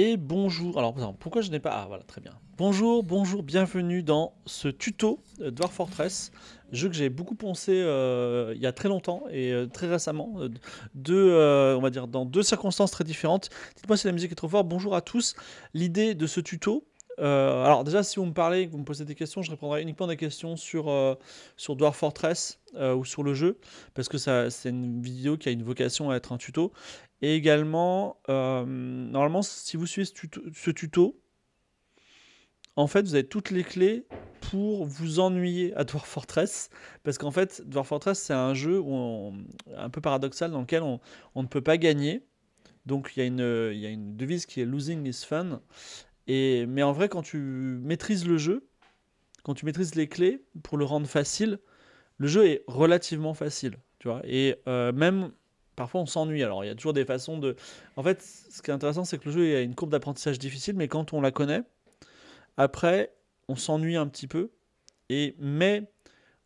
et bonjour. Alors pourquoi je n'ai pas... Ah voilà, très bien. Bonjour, bonjour, bienvenue dans ce tuto Dwarf Fortress, jeu que j'ai beaucoup pensé euh, il y a très longtemps et euh, très récemment, euh, on va dire dans deux circonstances très différentes. Dites-moi si la musique est trop forte. Bonjour à tous. L'idée de ce tuto, euh, alors déjà, si vous me parlez, que vous me posez des questions, je répondrai uniquement des questions sur, euh, sur Dwarf Fortress euh, ou sur le jeu, parce que c'est une vidéo qui a une vocation à être un tuto. Et également, normalement, si vous suivez ce tuto, en fait, vous avez toutes les clés pour vous ennuyer à Dwarf Fortress, parce qu'en fait, Dwarf Fortress, c'est un jeu un peu paradoxal dans lequel on, ne peut pas gagner. Donc il y, il y, a une devise qui est Losing is fun mais en vrai, quand tu maîtrises le jeu, quand tu maîtrises les clés pour le rendre facile, le jeu est relativement facile. Tu vois et euh, même parfois on s'ennuie. Alors il y a toujours des façons de. En fait, ce qui est intéressant, c'est que le jeu a une courbe d'apprentissage difficile, mais quand on la connaît, après, on s'ennuie un petit peu. Et mais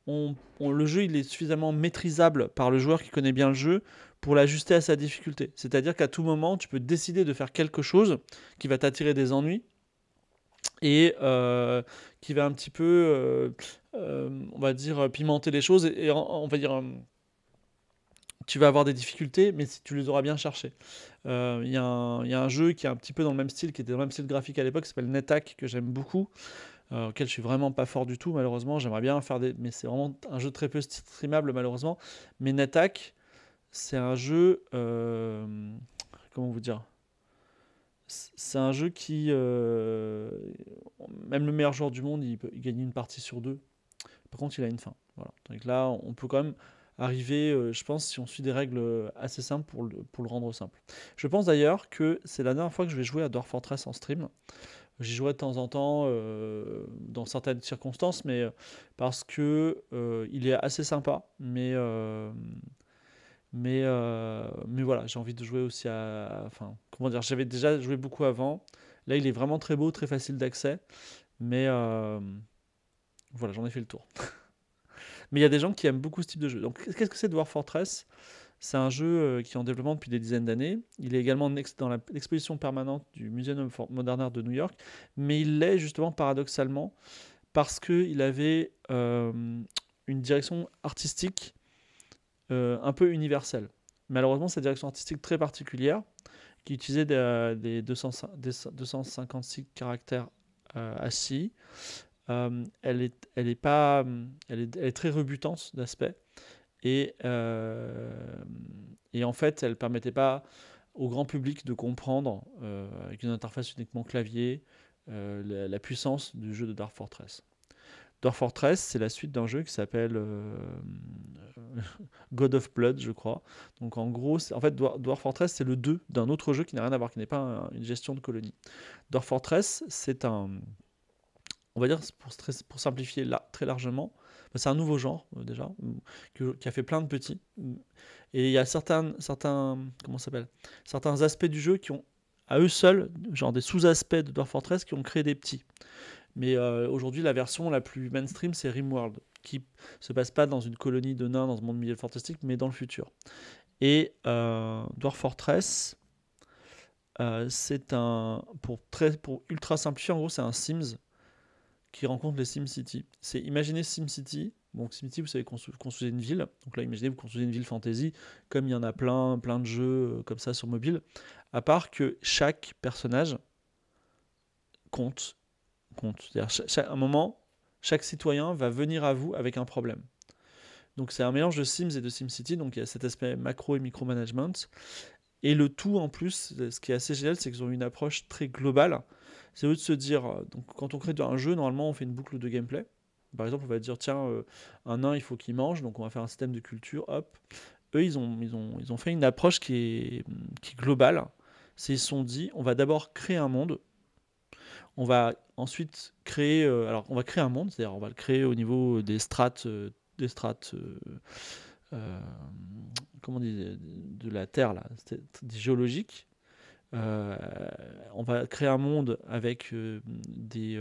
le jeu, il est suffisamment maîtrisable par le joueur qui connaît bien le jeu pour l'ajuster à sa difficulté. C'est-à-dire qu'à tout moment, tu peux décider de faire quelque chose qui va t'attirer des ennuis et euh, qui va un petit peu, euh, euh, on va dire, pimenter les choses et, on va dire tu vas avoir des difficultés, mais si tu les auras bien cherchées. Il y, a un jeu qui est un petit peu dans le même style, qui était dans le même style graphique à l'époque, qui s'appelle NetHack, que j'aime beaucoup, auquel je suis vraiment pas fort du tout, malheureusement. J'aimerais bien faire des. Mais c'est vraiment un jeu très peu streamable, malheureusement. Mais NetHack, c'est un jeu. comment vous dire c'est un jeu qui, euh, même le meilleur joueur du monde, il peut gagner une partie sur deux. Par contre, il a une fin. Donc là, on peut quand même arriver, euh, je pense, si on suit des règles assez simples pour le, pour le rendre simple. Je pense d'ailleurs que c'est la dernière fois que je vais jouer à Dwarf Fortress en stream. J'y jouais de temps en temps, euh, dans certaines circonstances, mais parce que il est assez sympa, mais mais, euh, mais voilà, j'ai envie de jouer aussi à. Enfin, comment dire J'avais déjà joué beaucoup avant. Là, il est vraiment très beau, très facile d'accès. Mais euh, voilà, j'en ai fait le tour. mais il y a des gens qui aiment beaucoup ce type de jeu. Donc, qu'est-ce que c'est War Fortress C'est un jeu euh, qui est en développement depuis des dizaines d'années. Il est également dans l'exposition permanente du of Modern Art de New York. Mais il l'est justement paradoxalement parce qu'il avait une direction artistique euh, un peu universelle. Malheureusement, cette direction artistique très particulière, qui utilisait des, 256 euh, caractères euh, assis, elle, est, très rebutante d'aspect. Et, en fait, elle ne permettait pas au grand public de comprendre, avec une interface uniquement clavier, la puissance du jeu de Dark Fortress. Dwarf Fortress, c'est la suite d'un jeu qui s'appelle euh, God of Blood, je crois. Donc en gros, en fait, Dwarf Fortress, c'est le 2 d'un autre jeu qui n'a rien à voir, qui n'est pas une gestion de colonie. Dwarf Fortress, c'est un. On va dire, pour, simplifier là, très largement, bah, c'est un nouveau genre euh, déjà, qui a fait plein de petits. Et il y a certains, certains, comment s'appelle certains aspects du jeu qui ont à eux seuls, genre des sous-aspects de Dwarf Fortress, qui ont créé des petits. Mais euh, aujourd'hui, la version la plus mainstream, c'est Rimworld, qui se passe pas dans une colonie de nains dans ce monde milieu fantastique, mais dans le futur. Et euh, Dwarf Fortress, euh, c'est un. Pour, très, pour ultra simplifier, en gros, c'est un Sims qui rencontre les Sim City. C'est imaginer Sim City. Donc Sim City, vous savez, construisez une ville. Donc là, imaginez, vous construisez une ville fantasy, comme il y en a plein, plein de jeux comme ça sur mobile. À part que chaque personnage compte compte. C'est-à-dire, à un moment, chaque citoyen va venir à vous avec un problème. Donc c'est un mélange de Sims et de SimCity, donc il y a cet aspect macro et micro-management. Et le tout en plus, ce qui est assez génial, c'est qu'ils ont une approche très globale. C'est eux de se dire, euh, donc quand on crée un jeu, normalement on fait une boucle de gameplay. Par exemple, on va dire, tiens, euh, un nain, il faut qu'il mange, donc on va faire un système de culture, hop. Eux, ils ont, ils ont, ils ont fait une approche qui est, qui est globale. C'est ils se sont dit, on va d'abord créer un monde, on va ensuite créer, euh, alors on va créer un monde, c'est-à-dire on va le créer au niveau euh, des strates, euh, des strates, comment on de la Terre là, des géologiques. on va créer un monde avec des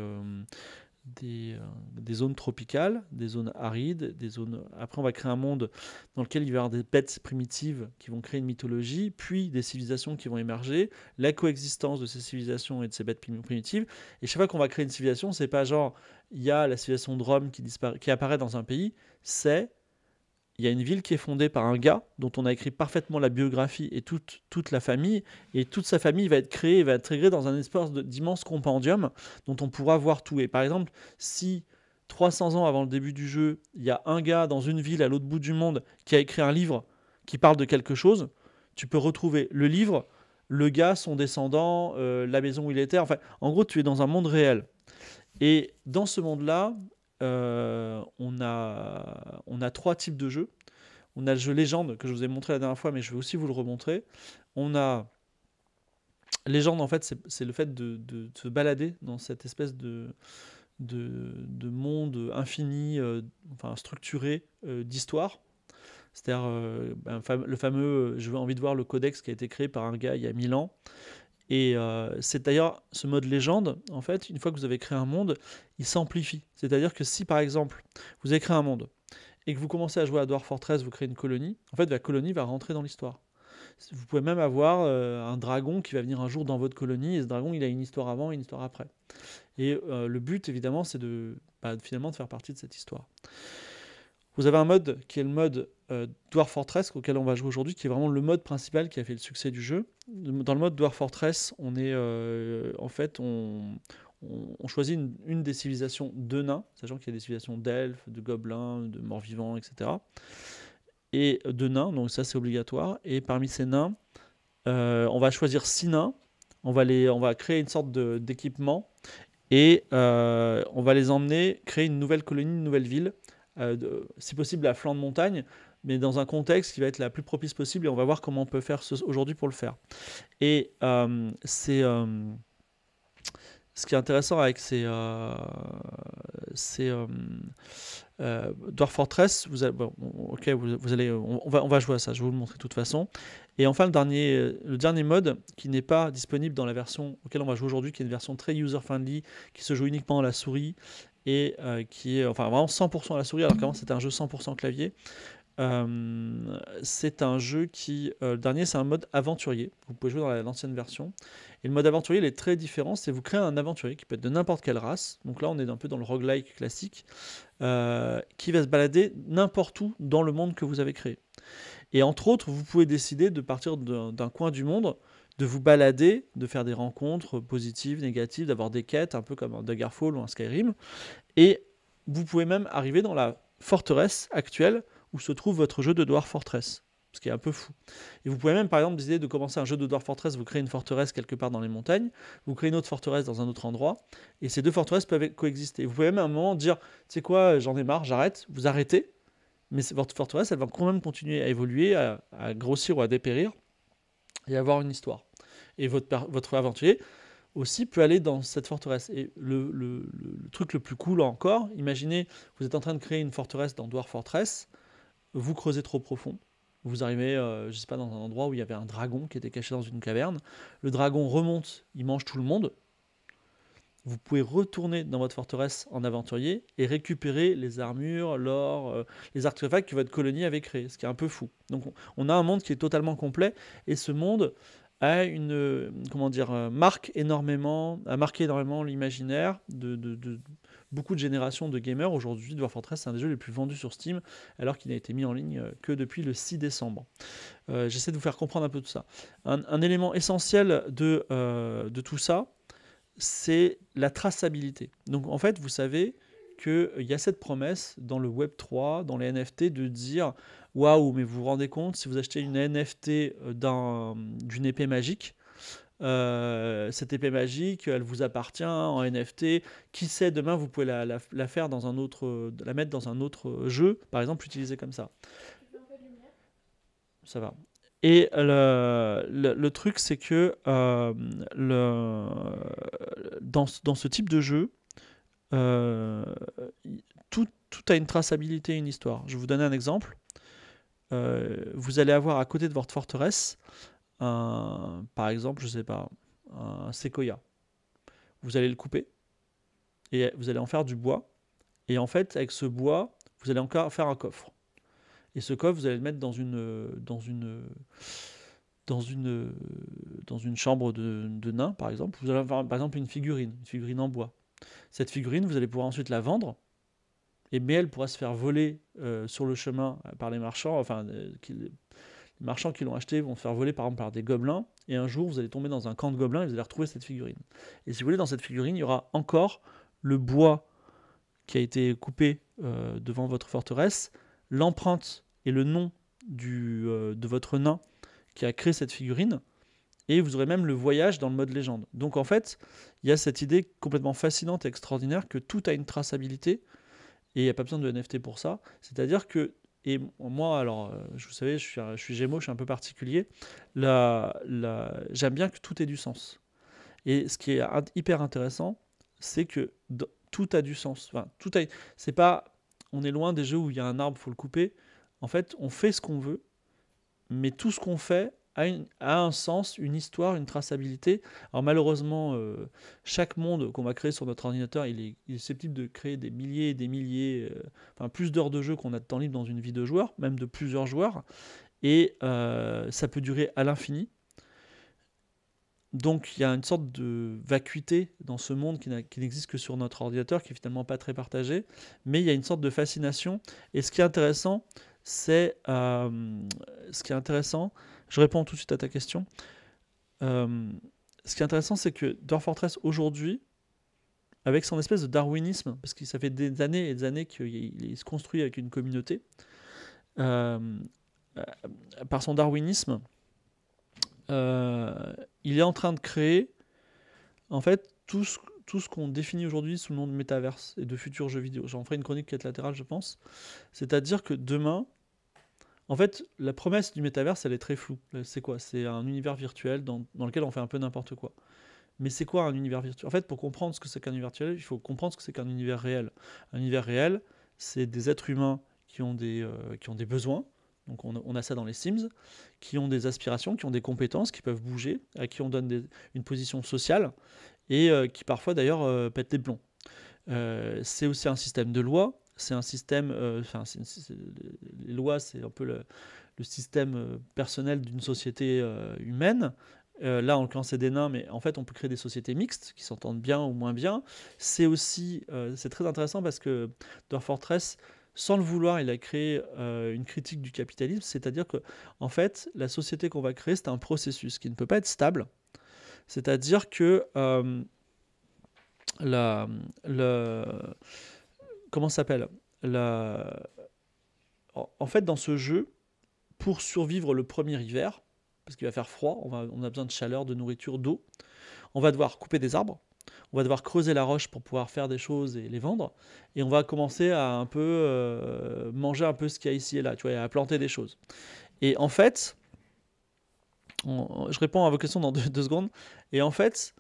euh, des, zones tropicales, des zones arides, des zones. Après, on va créer un monde dans lequel il va y avoir des bêtes primitives qui vont créer une mythologie, puis des civilisations qui vont émerger, la coexistence de ces civilisations et de ces bêtes primitives. Et chaque fois qu'on va créer une civilisation, c'est pas genre il y a la civilisation de Rome qui, qui apparaît dans un pays, c'est il y a une ville qui est fondée par un gars dont on a écrit parfaitement la biographie et toute, toute la famille. Et toute sa famille va être créée, va être intégrée dans un espace d'immense compendium dont on pourra voir tout. Et par exemple, si 300 ans avant le début du jeu, il y a un gars dans une ville à l'autre bout du monde qui a écrit un livre qui parle de quelque chose, tu peux retrouver le livre, le gars, son descendant, euh, la maison où il était. Enfin, en gros, tu es dans un monde réel. Et dans ce monde-là, euh, on, a, on a trois types de jeux. On a le jeu légende que je vous ai montré la dernière fois, mais je vais aussi vous le remontrer. On a légende, en fait, c'est le fait de, se balader dans cette espèce de, de, monde infini, euh, enfin structuré euh, d'histoire. C'est-à-dire le fameux, je veux envie de voir le codex qui a été créé par un gars il y a mille ans. Et euh, c'est d'ailleurs ce mode légende, en fait, une fois que vous avez créé un monde, il s'amplifie. C'est-à-dire que si par exemple, vous avez créé un monde et que vous commencez à jouer à Dwarf Fortress, vous créez une colonie, en fait, la colonie va rentrer dans l'histoire. Vous pouvez même avoir euh, un dragon qui va venir un jour dans votre colonie, et ce dragon, il a une histoire avant et une histoire après. Et euh, le but, évidemment, c'est de bah, finalement de faire partie de cette histoire. Vous avez un mode qui est le mode euh, Dwarf Fortress auquel on va jouer aujourd'hui, qui est vraiment le mode principal qui a fait le succès du jeu. Dans le mode Dwarf Fortress, on est euh, en fait on, choisit une, des civilisations de nains, sachant qu'il y a des civilisations d'elfes, de gobelins, de morts-vivants, etc. Et euh, de nains, donc ça c'est obligatoire. Et parmi ces nains, on va choisir six nains. On va, les, on va créer une sorte d'équipement et on va les emmener créer une nouvelle colonie, une nouvelle ville, si possible à flanc de montagne, mais dans un contexte qui va être la plus propice possible, et on va voir comment on peut faire aujourd'hui pour le faire. Et euh, c'est euh, ce qui est intéressant avec ces, euh, euh Dwarf Fortress. Vous, ok, vous, allez, on, va, on va jouer à ça. Je vais vous le montrer de toute façon. Et enfin, le dernier, le dernier mode qui n'est pas disponible dans la version auquel on va jouer aujourd'hui, qui est une version très user-friendly, qui se joue uniquement à la souris et qui est enfin vraiment 100% à la souris alors qu'avant c'était un jeu 100% clavier euh, c'est un jeu qui. Euh, le dernier, c'est un mode aventurier. Vous pouvez jouer dans l'ancienne version. Et le mode aventurier, il est très différent. C'est vous créez un aventurier qui peut être de n'importe quelle race. Donc là, on est un peu dans le roguelike classique. Euh, qui va se balader n'importe où dans le monde que vous avez créé. Et entre autres, vous pouvez décider de partir d'un coin du monde de vous balader, de faire des rencontres positives, négatives, d'avoir des quêtes, un peu comme un Daggerfall ou un Skyrim. Et vous pouvez même arriver dans la forteresse actuelle où se trouve votre jeu de Dwarf Fortress. Ce qui est un peu fou. Et vous pouvez même, par exemple, décider de commencer un jeu de Dwarf Fortress, vous créez une forteresse quelque part dans les montagnes, vous créez une autre forteresse dans un autre endroit, et ces deux forteresses peuvent coexister. Vous pouvez même à un moment dire, tu sais quoi, j'en ai marre, j'arrête, vous arrêtez, mais votre forteresse, elle va quand même continuer à évoluer, à, grossir ou à dépérir, et avoir une histoire. Et votre, aventurier aussi peut aller dans cette forteresse. Et le, le, truc le plus cool encore, imaginez, vous êtes en train de créer une forteresse dans Dwarf Fortress, vous creusez trop profond. Vous arrivez, euh, je sais pas, dans un endroit où il y avait un dragon qui était caché dans une caverne. Le dragon remonte, il mange tout le monde. Vous pouvez retourner dans votre forteresse en aventurier et récupérer les armures, l'or, euh, les artefacts que votre colonie avait créés, ce qui est un peu fou. Donc on a un monde qui est totalement complet et ce monde a une euh, comment dire euh, marque énormément a marqué énormément l'imaginaire de, de, de beaucoup de générations de gamers. Aujourd'hui, Dwarf Fortress, c'est un des jeux les plus vendus sur Steam, alors qu'il n'a été mis en ligne euh, que depuis le 6 décembre. Euh, j'essaie de vous faire comprendre un peu tout ça. Un, élément essentiel euh, de, tout ça, c'est la traçabilité. Donc en fait, vous savez qu'il y a cette promesse dans le Web 3, dans les NFT, de dire waouh, mais vous vous rendez compte, si vous achetez une NFT d'une épée magique, euh, cette épée magique, elle vous appartient en NFT. Qui sait, demain, vous pouvez la, faire dans un autre, euh, la mettre dans un autre euh, jeu, par exemple, utilisé comme ça. Ça va. Et le, truc, c'est que dans, ce type de jeu, tout, tout, a une traçabilité, une histoire. Je vais vous donner un exemple. vous allez avoir à côté de votre forteresse euh, par exemple, je sais pas, un séquoia. Vous allez le couper et vous allez en faire du bois. Et en fait, avec ce bois, vous allez encore faire un coffre. Et ce coffre, vous allez le mettre dans une, dans une, dans une, dans une chambre de, nain, par exemple. Vous allez avoir, par exemple, une figurine, une figurine en bois. Cette figurine, vous allez pouvoir ensuite la vendre. Et mais elle pourra se faire voler euh, sur le chemin euh, par les marchands, enfin, les marchands qui l'ont acheté vont faire voler par exemple par des gobelins, et un jour vous allez tomber dans un camp de gobelins et vous allez retrouver cette figurine. Et si vous voulez, dans cette figurine, il y aura encore le bois qui a été coupé euh, devant votre forteresse, l'empreinte et le nom du, euh, de votre nain qui a créé cette figurine, et vous aurez même le voyage dans le mode légende. Donc en fait, il y a cette idée complètement fascinante et extraordinaire que tout a une traçabilité, et il n'y a pas besoin de NFT pour ça, c'est-à-dire que et moi, alors, euh, je vous savez, je suis, je suis Gémeaux, je suis un peu particulier. La, J'aime bien que tout ait du sens. Et ce qui est hyper intéressant, c'est que tout a du sens. Enfin, tout a... C'est pas, on est loin des jeux où il y a un arbre, faut le couper. En fait, on fait ce qu'on veut, mais tout ce qu'on fait a, un sens, une histoire, une traçabilité. Alors malheureusement, euh, chaque monde qu'on va créer sur notre ordinateur, il est, susceptible de créer des milliers et des milliers, euh, enfin plus d'heures de jeu qu'on a de temps libre dans une vie de joueur, même de plusieurs joueurs, et euh, ça peut durer à l'infini. Donc il y a une sorte de vacuité dans ce monde qui n'existe que sur notre ordinateur, qui est finalement pas très partagé, mais il y a une sorte de fascination. Et ce qui est intéressant, c'est ce qui est intéressant, je réponds tout de suite à ta question. Euh, ce qui est intéressant, c'est que Dwarf Fortress aujourd'hui, avec son espèce de darwinisme, parce que ça fait des années et des années qu'il se construit avec une communauté, euh, par son darwinisme, euh, il est en train de créer en fait tout ce, tout ce qu'on définit aujourd'hui sous le nom de métaverse et de futurs jeux vidéo. J'en ferai une chronique qui est latérale, je pense. C'est-à-dire que demain, en fait, la promesse du métaverse, elle est très floue. Euh, c'est quoi C'est un univers virtuel dans, lequel on fait un peu n'importe quoi. Mais c'est quoi un univers virtuel En fait, pour comprendre ce que c'est qu'un univers virtuel, il faut comprendre ce que c'est qu'un univers réel. Un univers réel, c'est des êtres humains qui ont des, euh, qui ont des besoins. Donc on, a ça dans les Sims, qui ont des aspirations, qui ont des compétences, qui peuvent bouger, à qui on donne une position sociale et euh, qui parfois d'ailleurs pètent les plombs. c'est aussi un système de lois, c'est un système, euh, enfin, les lois, c'est un peu le, système euh, personnel d'une société euh, humaine. là, en l'occurrence, c'est des nains, mais en fait, on peut créer des sociétés mixtes qui s'entendent bien ou moins bien. C'est aussi, c'est très intéressant parce que Dwarf Fortress, sans le vouloir, il a créé une critique du capitalisme, c'est-à-dire que, en fait, la société qu'on va créer, c'est un processus qui ne peut pas être stable. C'est-à-dire que la, la comment s'appelle la... En fait, dans ce jeu, pour survivre le premier hiver, parce qu'il va faire froid, on, a besoin de chaleur, de nourriture, d'eau, on va devoir couper des arbres, on va devoir creuser la roche pour pouvoir faire des choses et les vendre, et on va commencer à un peu euh, manger un peu ce qu'il y a ici et là, tu vois, à planter des choses. Et en fait, je réponds à vos questions dans deux secondes, et en fait,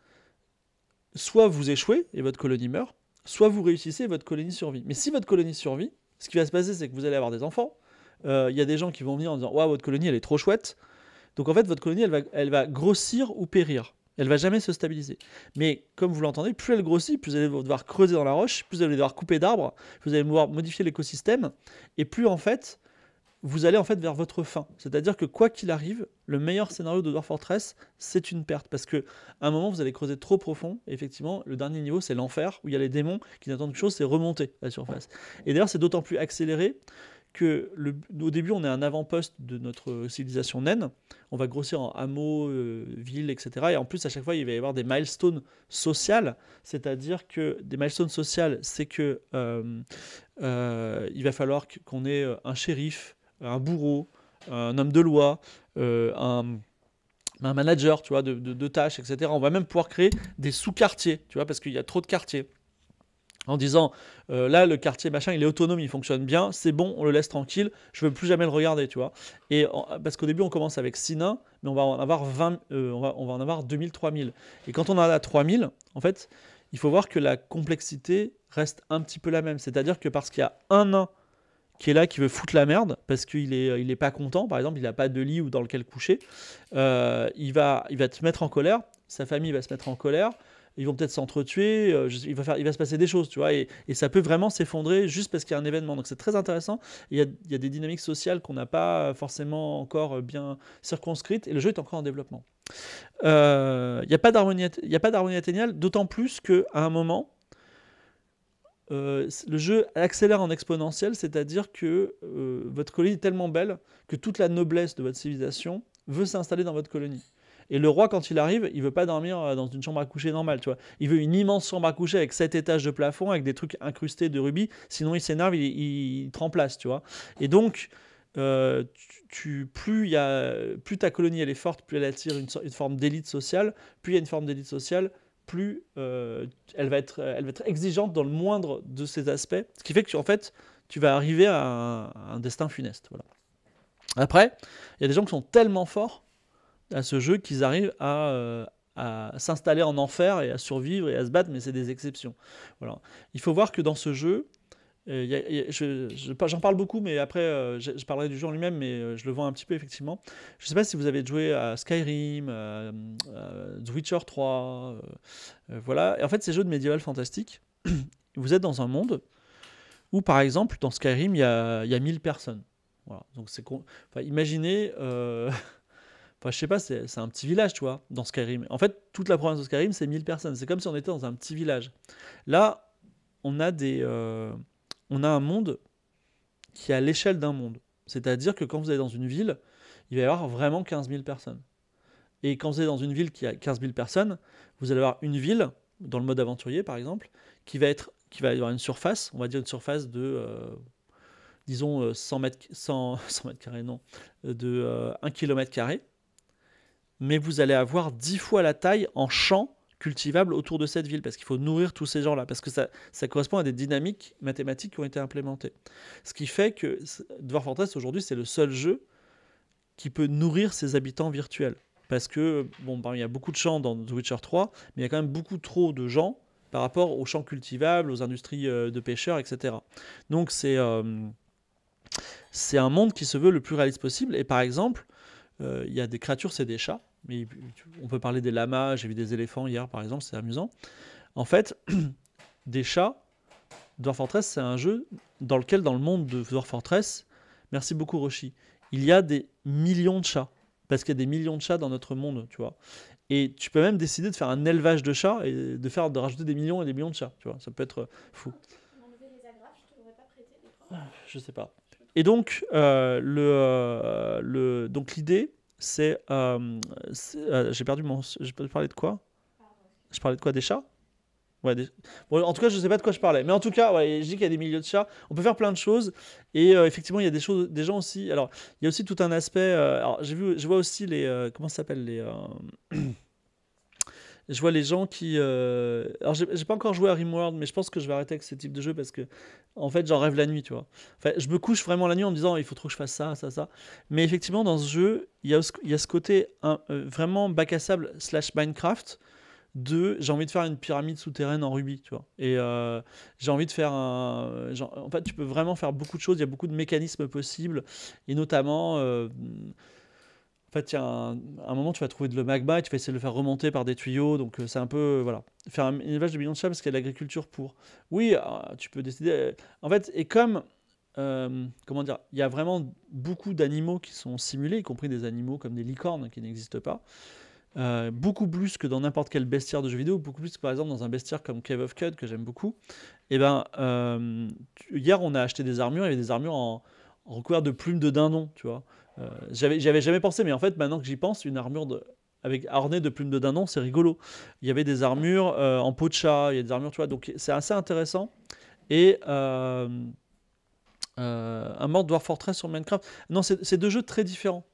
soit vous échouez et votre colonie meurt, soit vous réussissez votre colonie survit. Mais si votre colonie survit, ce qui va se passer, c'est que vous allez avoir des enfants. Il euh, y a des gens qui vont venir en disant Waouh, votre colonie, elle est trop chouette. Donc en fait, votre colonie, elle va, grossir ou périr. Elle va jamais se stabiliser. Mais comme vous l'entendez, plus elle grossit, plus vous allez devoir creuser dans la roche, plus vous allez devoir couper d'arbres, plus vous allez devoir modifier l'écosystème, et plus en fait, vous allez en fait vers votre fin. C'est-à-dire que quoi qu'il arrive, le meilleur scénario de Dwarf Fortress, c'est une perte. Parce que à un moment, vous allez creuser trop profond. Et effectivement, le dernier niveau, c'est l'enfer, où il y a les démons qui n'attendent que chose, c'est remonter à la surface. Et d'ailleurs, c'est d'autant plus accéléré que le, au début, on est un avant-poste de notre civilisation naine. On va grossir en hameaux, ville euh, villes, etc. Et en plus, à chaque fois, il va y avoir des milestones sociales. C'est-à-dire que des milestones sociales, c'est que euh, euh, il va falloir qu'on ait un shérif, un bourreau, un homme de loi, euh, un manager, tu vois, de, tâches, etc. On va même pouvoir créer des sous-quartiers, tu vois, parce qu'il y a trop de quartiers. En disant, euh, là, le quartier machin, il est autonome, il fonctionne bien, c'est bon, on le laisse tranquille, je ne veux plus jamais le regarder, tu vois. Et parce qu'au début, on commence avec 6 nains, mais on va en avoir euh, on, va, avoir 2000, 3000. Et quand on en a 3000, en fait, il faut voir que la complexité reste un petit peu la même. C'est-à-dire que parce qu'il y a un nain qui est là, qui veut foutre la merde parce qu'il n'est euh, il est pas content, par exemple, il n'a pas de lit ou dans lequel coucher, euh, il, va, il va te mettre en colère, sa famille va se mettre en colère, ils vont peut-être s'entretuer, euh, il, va faire, il va se passer des choses, tu vois, et, ça peut vraiment s'effondrer juste parce qu'il y a un événement. Donc c'est très intéressant. Il y, a, il y a des dynamiques sociales qu'on n'a pas forcément encore bien circonscrites, et le jeu est encore en développement. Il il n'y a pas d'harmonie atteignable, d'autant plus qu'à un moment, euh, le jeu accélère en exponentiel, c'est-à-dire que euh, votre colonie est tellement belle que toute la noblesse de votre civilisation veut s'installer dans votre colonie. Et le roi, quand il arrive, il veut pas dormir euh, dans une chambre à coucher normale, tu vois. Il veut une immense chambre à coucher avec sept étages de plafond, avec des trucs incrustés de rubis, sinon il s'énerve, il, il, te remplace, tu vois. Et donc, plus, ta colonie elle est forte, plus elle attire une, une forme d'élite sociale, plus il y a une forme d'élite sociale, plus euh, elle, va être, elle va être exigeante dans le moindre de ses aspects, ce qui fait que en fait, tu vas arriver à un, destin funeste. Voilà. Après, il y a des gens qui sont tellement forts à ce jeu qu'ils arrivent euh, à, s'installer en enfer et à survivre et à se battre, mais c'est des exceptions. Voilà. Il faut voir que dans ce jeu, euh, j'en parle beaucoup, mais après, euh, je, parlerai du jeu en lui-même, mais euh, je le vends un petit peu, effectivement. Je sais pas si vous avez joué à Skyrim, à, The Witcher 3, voilà. Et en fait, ces jeux de médiéval fantastique, vous êtes dans un monde où, par exemple, dans Skyrim, il y a, 1000 personnes. Voilà. Donc, c'est imaginez... Enfin, je sais pas, c'est un petit village, tu vois, dans Skyrim. En fait, toute la province de Skyrim, c'est 1000 personnes. C'est comme si on était dans un petit village. Là, on a des on a un monde qui est à l'échelle d'un monde. C'est-à-dire que quand vous êtes dans une ville, il va y avoir vraiment 15 000 personnes. Et quand vous allez dans une ville qui a 15 000 personnes, vous allez avoir une ville, dans le mode aventurier par exemple, qui va, être, qui va avoir une surface, on va dire une surface de, euh, disons, 100 euh, mètres, carrés, non, de 1 euh, km carré. Mais vous allez avoir 10 fois la taille en champ cultivables autour de cette ville, parce qu'il faut nourrir tous ces gens-là, parce que ça, ça correspond à des dynamiques mathématiques qui ont été implémentées. Ce qui fait que Dwarf Fortress, aujourd'hui, c'est le seul jeu qui peut nourrir ses habitants virtuels. Parce que, bon, ben, il y a beaucoup de champs dans The Witcher 3, mais il y a quand même beaucoup trop de gens par rapport aux champs cultivables, aux industries euh, de pêcheurs, etc. Donc c'est euh, c'est un monde qui se veut le plus réaliste possible. Et par exemple, euh, il y a des créatures, c'est des chats on peut parler des lamas, j'ai vu des éléphants hier par exemple, c'est amusant. En fait, des chats, Dwarf Fortress, c'est un jeu dans lequel, dans le monde de Dwarf Fortress, merci beaucoup Roshi, il y a des millions de chats. Parce qu'il y a des millions de chats dans notre monde, tu vois. Et tu peux même décider de faire un élevage de chats et de faire de rajouter des millions et des millions de chats, tu vois. Ça peut être euh, fou. Ah, je sais pas. Et donc, euh, le, euh, le, donc l'idée, c'est. Euh, euh, j'ai perdu mon. Je parlais de quoi Je parlais de quoi Des chats Ouais, en tout cas, je ne sais pas de quoi je parlais. Mais en tout cas, ouais, je dis qu'il y a des milieux de chats. On peut faire plein de choses. Et euh, effectivement, il y a des, choses, des gens aussi. Alors, il y a aussi tout un aspect. alors, j'ai vu, je vois aussi les. comment ça s'appelle Les. je vois les gens qui. Euh... Alors, j'ai pas encore joué à Rimworld, mais je pense que je vais arrêter avec ce type de jeu parce que, en fait, j'en rêve la nuit, tu vois. Enfin, je me couche vraiment la nuit en me disant, il faut trop que je fasse ça, ça, ça. Mais effectivement, dans ce jeu, il y a, il y a ce côté euh, vraiment bac à sable slash Minecraft de j'ai envie de faire une pyramide souterraine en rubis, tu vois. Et euh, j'ai envie de faire un. Genre, en fait, tu peux vraiment faire beaucoup de choses, il y a beaucoup de mécanismes possibles, et notamment. Euh, en fait, il y a un, moment, tu vas trouver de le magma et tu vas essayer de le faire remonter par des tuyaux. Donc, euh, c'est un peu. Euh, voilà. Faire un élevage de millions de chats parce qu'il y a l'agriculture pour. Oui, euh, tu peux décider. En fait, et comme. comment dire Il y a vraiment beaucoup d'animaux qui sont simulés, y compris des animaux comme des licornes qui n'existent pas. beaucoup plus que dans n'importe quel bestiaire de jeu vidéo, beaucoup plus que par exemple dans un bestiaire comme Cave of Cud que j'aime beaucoup. Et eh ben, hier on a acheté des armures, il y avait des armures en, recouvert recouvertes de plumes de dindon, tu vois. Euh, j'avais, J'avais jamais pensé, mais en fait, maintenant que j'y pense, une armure de, avec harnais de plumes de dindon, c'est rigolo. Il y avait des armures euh, en peau de chat, il y a des armures, tu vois, donc c'est assez intéressant. Et euh, un mort Dwarf Fortress sur Minecraft. Non, c'est deux jeux très différents.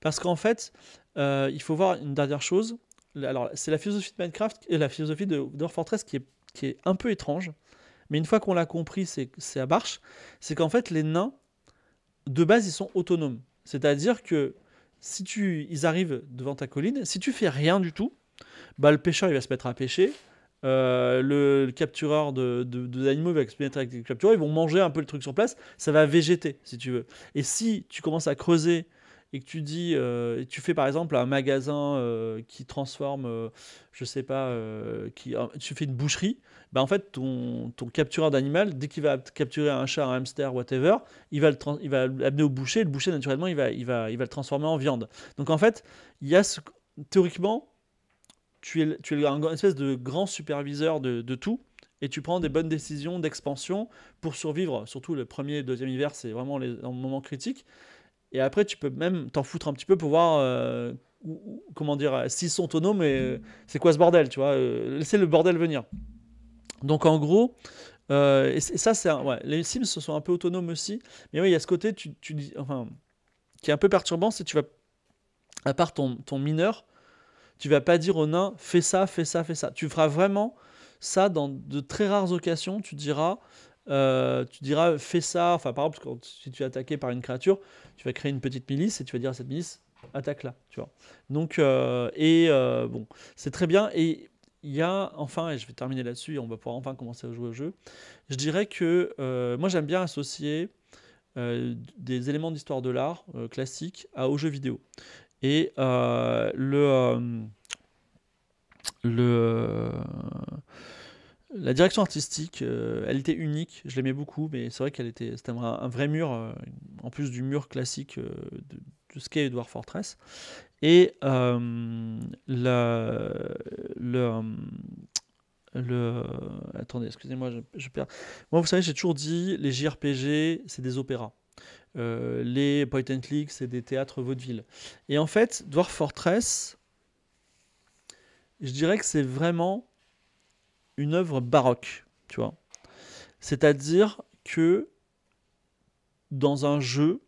Parce qu'en fait, il faut voir une dernière chose. Alors, c'est la philosophie de Minecraft et la philosophie de Dwarf Fortress qui est, qui est un peu étrange. Mais une fois qu'on l'a compris, c'est à barche C'est qu'en fait, les nains, de base, ils sont autonomes. C'est-à-dire que si tu, ils arrivent devant ta colline, si tu fais rien du tout, bah, le pêcheur il va se mettre à pêcher. Euh, le, captureur de, de, va se mettre à capturer, ils vont manger un peu le truc sur place, ça va végéter si tu veux. Et si tu commences à creuser et que tu dis, euh, tu fais par exemple un magasin euh, qui transforme, euh, je sais pas, qui, tu fais une boucherie, Ben en fait ton, ton captureur d'animal, dès qu'il va capturer un chat, un hamster, whatever, il va il va l'amener au boucher, le boucher naturellement il va, il va, il va le transformer en viande. Donc en fait, il y a théoriquement, tu es, tu es un espèce de grand superviseur de, de tout et tu prends des bonnes décisions d'expansion pour survivre. Surtout le premier et deuxième hiver, c'est vraiment les, un moment critique. Et après, tu peux même t'en foutre un petit peu pour voir, euh, comment dire, euh, s'ils sont autonomes et euh, c'est quoi ce bordel, tu vois. laisser le bordel venir. Donc en gros, et, ça, c'est les Sims sont un peu autonomes aussi. Mais oui, il y a ce côté, tu, dis, qui est un peu perturbant, c'est tu vas, à part ton, ton mineur, tu vas pas dire au nain, fais ça, fais ça, fais ça. Tu feras vraiment ça dans de très rares occasions. Tu diras, euh, tu diras fais ça. Enfin, par exemple, si tu es attaqué par une créature, tu vas créer une petite milice et tu vas dire à cette milice attaque là, tu vois. Donc, euh, et euh, bon, c'est très bien. Et il y a enfin, et je vais terminer là-dessus, et on va pouvoir enfin commencer à jouer au jeu. Je dirais que moi j'aime bien associer des éléments d'histoire de l'art classique à, aux jeux vidéo. Et le. le la direction artistique, euh, elle était unique, je l'aimais beaucoup, mais c'est vrai qu'elle était, c'était un, vrai mur, euh, en plus du mur classique euh, de, ce qu'est Edward Fortress. Et le, le, le, Attendez, excusez-moi, je, perds. Moi, vous savez, j'ai toujours dit, les JRPG, c'est des opéras. les point and click, c'est des théâtres vaudeville. Et en fait, Dwarf Fortress, je dirais que c'est vraiment une œuvre baroque, tu vois. C'est-à-dire que dans un jeu,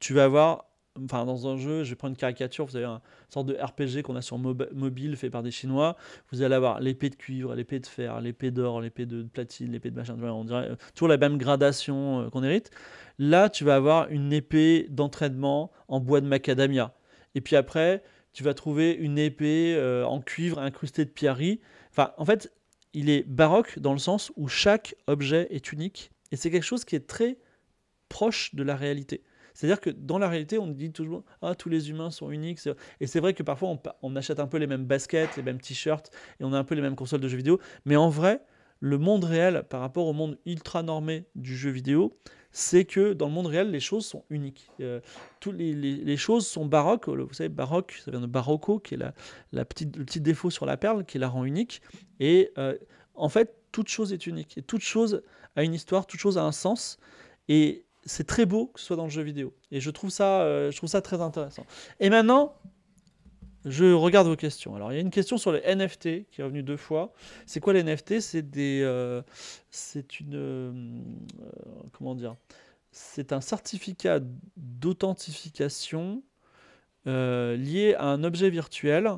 tu vas avoir, enfin dans un jeu, je vais prendre une caricature, vous avez une sorte de RPG qu'on a sur mobile fait par des Chinois, vous allez avoir l'épée de cuivre, l'épée de fer, l'épée d'or, l'épée de platine, l'épée de machin, on dirait euh, toujours la même gradation euh, qu'on hérite. Là, tu vas avoir une épée d'entraînement en bois de macadamia. Et puis après, tu vas trouver une épée euh, en cuivre incrustée de pierreries. Enfin, en fait, il est baroque dans le sens où chaque objet est unique et c'est quelque chose qui est très proche de la réalité. C'est-à-dire que dans la réalité, on dit toujours ah tous les humains sont uniques. Et c'est vrai que parfois on, on, achète un peu les mêmes baskets, les mêmes t-shirts et on a un peu les mêmes consoles de jeux vidéo. Mais en vrai, le monde réel par rapport au monde ultra normé du jeu vidéo, c'est que dans le monde réel, les choses sont uniques. Euh, toutes les, choses sont baroques. Euh, vous savez, baroque, ça vient de barocco, qui est la, petite, le petit défaut sur la perle qui la rend unique. Et euh, en fait, toute chose est unique. Et toute chose a une histoire, toute chose a un sens. Et c'est très beau que ce soit dans le jeu vidéo. Et je trouve ça, je trouve ça très intéressant. Et maintenant, je regarde vos questions. Alors, il y a une question sur les NFT qui est revenue deux fois. C'est quoi les NFT C'est des, euh, c'est une, euh, euh, comment dire C'est un certificat d'authentification lié à un objet virtuel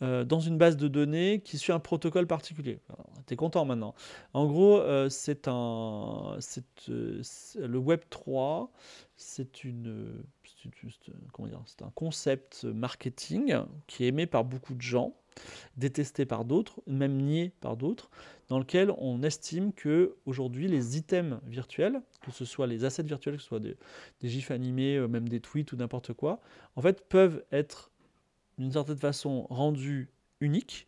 dans une base de données qui suit un protocole particulier. T'es content maintenant. En gros, c'est un, c'est le Web 3, c'est une c'est juste euh, comment dire, c'est un concept marketing qui est aimé par beaucoup de gens, détesté par d'autres, même nié par d'autres, dans lequel on estime que aujourd'hui les items virtuels, que ce soit les assets virtuels, que ce soit des, gifs animés, euh, même des tweets ou n'importe quoi, en fait peuvent être d'une certaine façon rendus uniques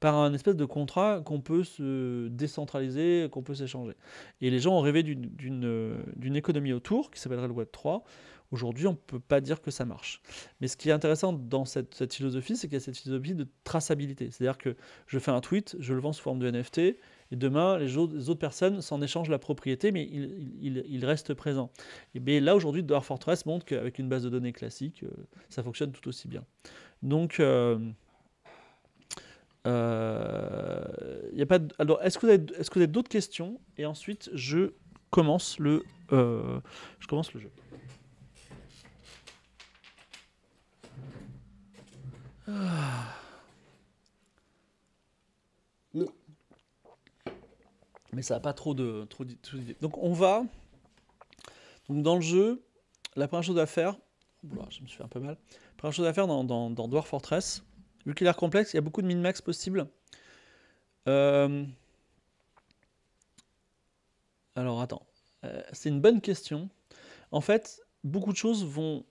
par un espèce de contrat qu'on peut se décentraliser, qu'on peut s'échanger. Et les gens ont rêvé d'une euh, économie autour, qui s'appellerait le Web 3, Aujourd'hui, on ne peut pas dire que ça marche. Mais ce qui est intéressant dans cette, philosophie, c'est qu'il y a cette philosophie de traçabilité. C'est-à-dire que je fais un tweet, je le vends sous forme de NFT, et demain, les, autres personnes s'en échangent la propriété, mais il, il, il reste présent. Et bien là, aujourd'hui, Dwarf Fortress montre qu'avec une base de données classique, euh, ça fonctionne tout aussi bien. Donc... Euh, euh a pas Alors, est-ce que vous avez, avez d'autres questions Et ensuite, je commence le, euh, je commence le jeu. Mais ça n'a pas trop de trop d'idées. Donc on va. Donc dans le jeu, la première chose à faire. je me suis fait un peu mal. La première chose à faire dans, dans, dans Dwarf Fortress, vu qu'il a l'air complexe, il y a beaucoup de min-max possibles. Euh, alors attends, euh, c'est une bonne question. En fait, beaucoup de choses vont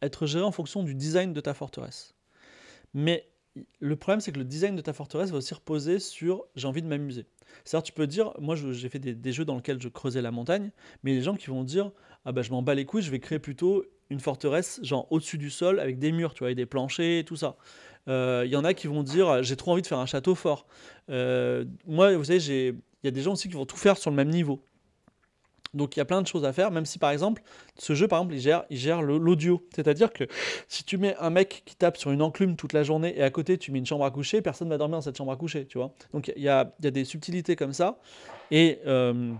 être gérées en fonction du design de ta forteresse. Mais le problème, c'est que le design de ta forteresse va aussi reposer sur j'ai envie de m'amuser. C'est-à-dire, tu peux dire, moi j'ai fait des, jeux dans lesquels je creusais la montagne, mais les gens qui vont dire, ah bah je m'en bats les couilles, je vais créer plutôt une forteresse, genre au-dessus du sol, avec des murs, tu vois, et des planchers, et tout ça. Euh, il y en a qui vont dire, ah, j'ai trop envie de faire un château fort. Euh, moi, vous savez, il y a des gens aussi qui vont tout faire sur le même niveau. Donc il y a plein de choses à faire, même si par exemple, ce jeu, par exemple, il gère, il gère l'audio. C'est-à-dire que si tu mets un mec qui tape sur une enclume toute la journée et à côté tu mets une chambre à coucher, personne ne va dormir dans cette chambre à coucher, tu vois. Donc il y a, y a, des subtilités comme ça. Et, euh,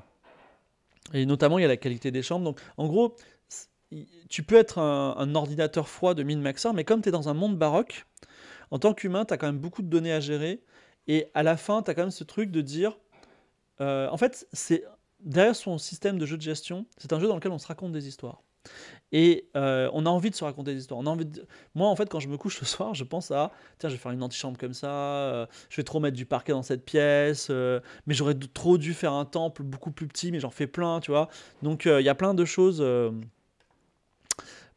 et notamment, il y a la qualité des chambres. Donc en gros, tu peux être un, ordinateur froid de min-maxeur, mais comme tu es dans un monde baroque, en tant qu'humain, tu as quand même beaucoup de données à gérer. Et à la fin, tu as quand même ce truc de dire... Euh, en fait, c'est derrière son système de jeu de gestion, c'est un jeu dans lequel on se raconte des histoires. Et euh, on a envie de se raconter des histoires. On envie Moi, en fait, quand je me couche le soir, je pense à tiens, je vais faire une antichambre comme ça, euh, je vais trop mettre du parquet dans cette pièce, euh, mais j'aurais trop dû faire un temple beaucoup plus petit, mais j'en fais plein, tu vois. Donc, il y a plein de choses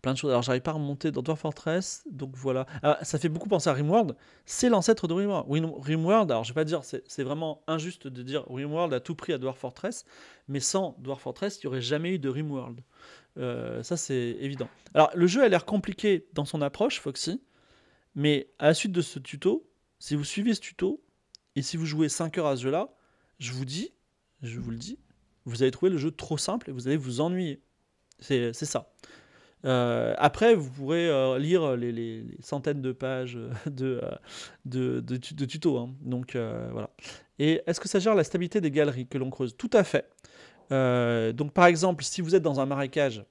plein de choses. Alors, j'arrive pas à remonter dans Dwarf Fortress, donc voilà. Ah, ça fait beaucoup penser à Rimworld, c'est l'ancêtre de Rimworld. Rimworld, alors je vais pas dire, c'est vraiment injuste de dire Rimworld à tout prix à Dwarf Fortress, mais sans Dwarf Fortress, il n'y aurait jamais eu de Rimworld. Euh, ça, c'est évident. Alors, le jeu a l'air compliqué dans son approche, Foxy, mais à la suite de ce tuto, si vous suivez ce tuto, et si vous jouez 5 heures à ce jeu-là, je vous dis, je vous le dis, vous allez trouver le jeu trop simple et vous allez vous ennuyer. C'est ça. Euh, après, vous pourrez euh, lire les, centaines de pages euh, de, de, tutos. Hein. Donc voilà. Et est-ce que ça gère la stabilité des galeries que l'on creuse Tout à fait. donc par exemple, si vous êtes dans un marécage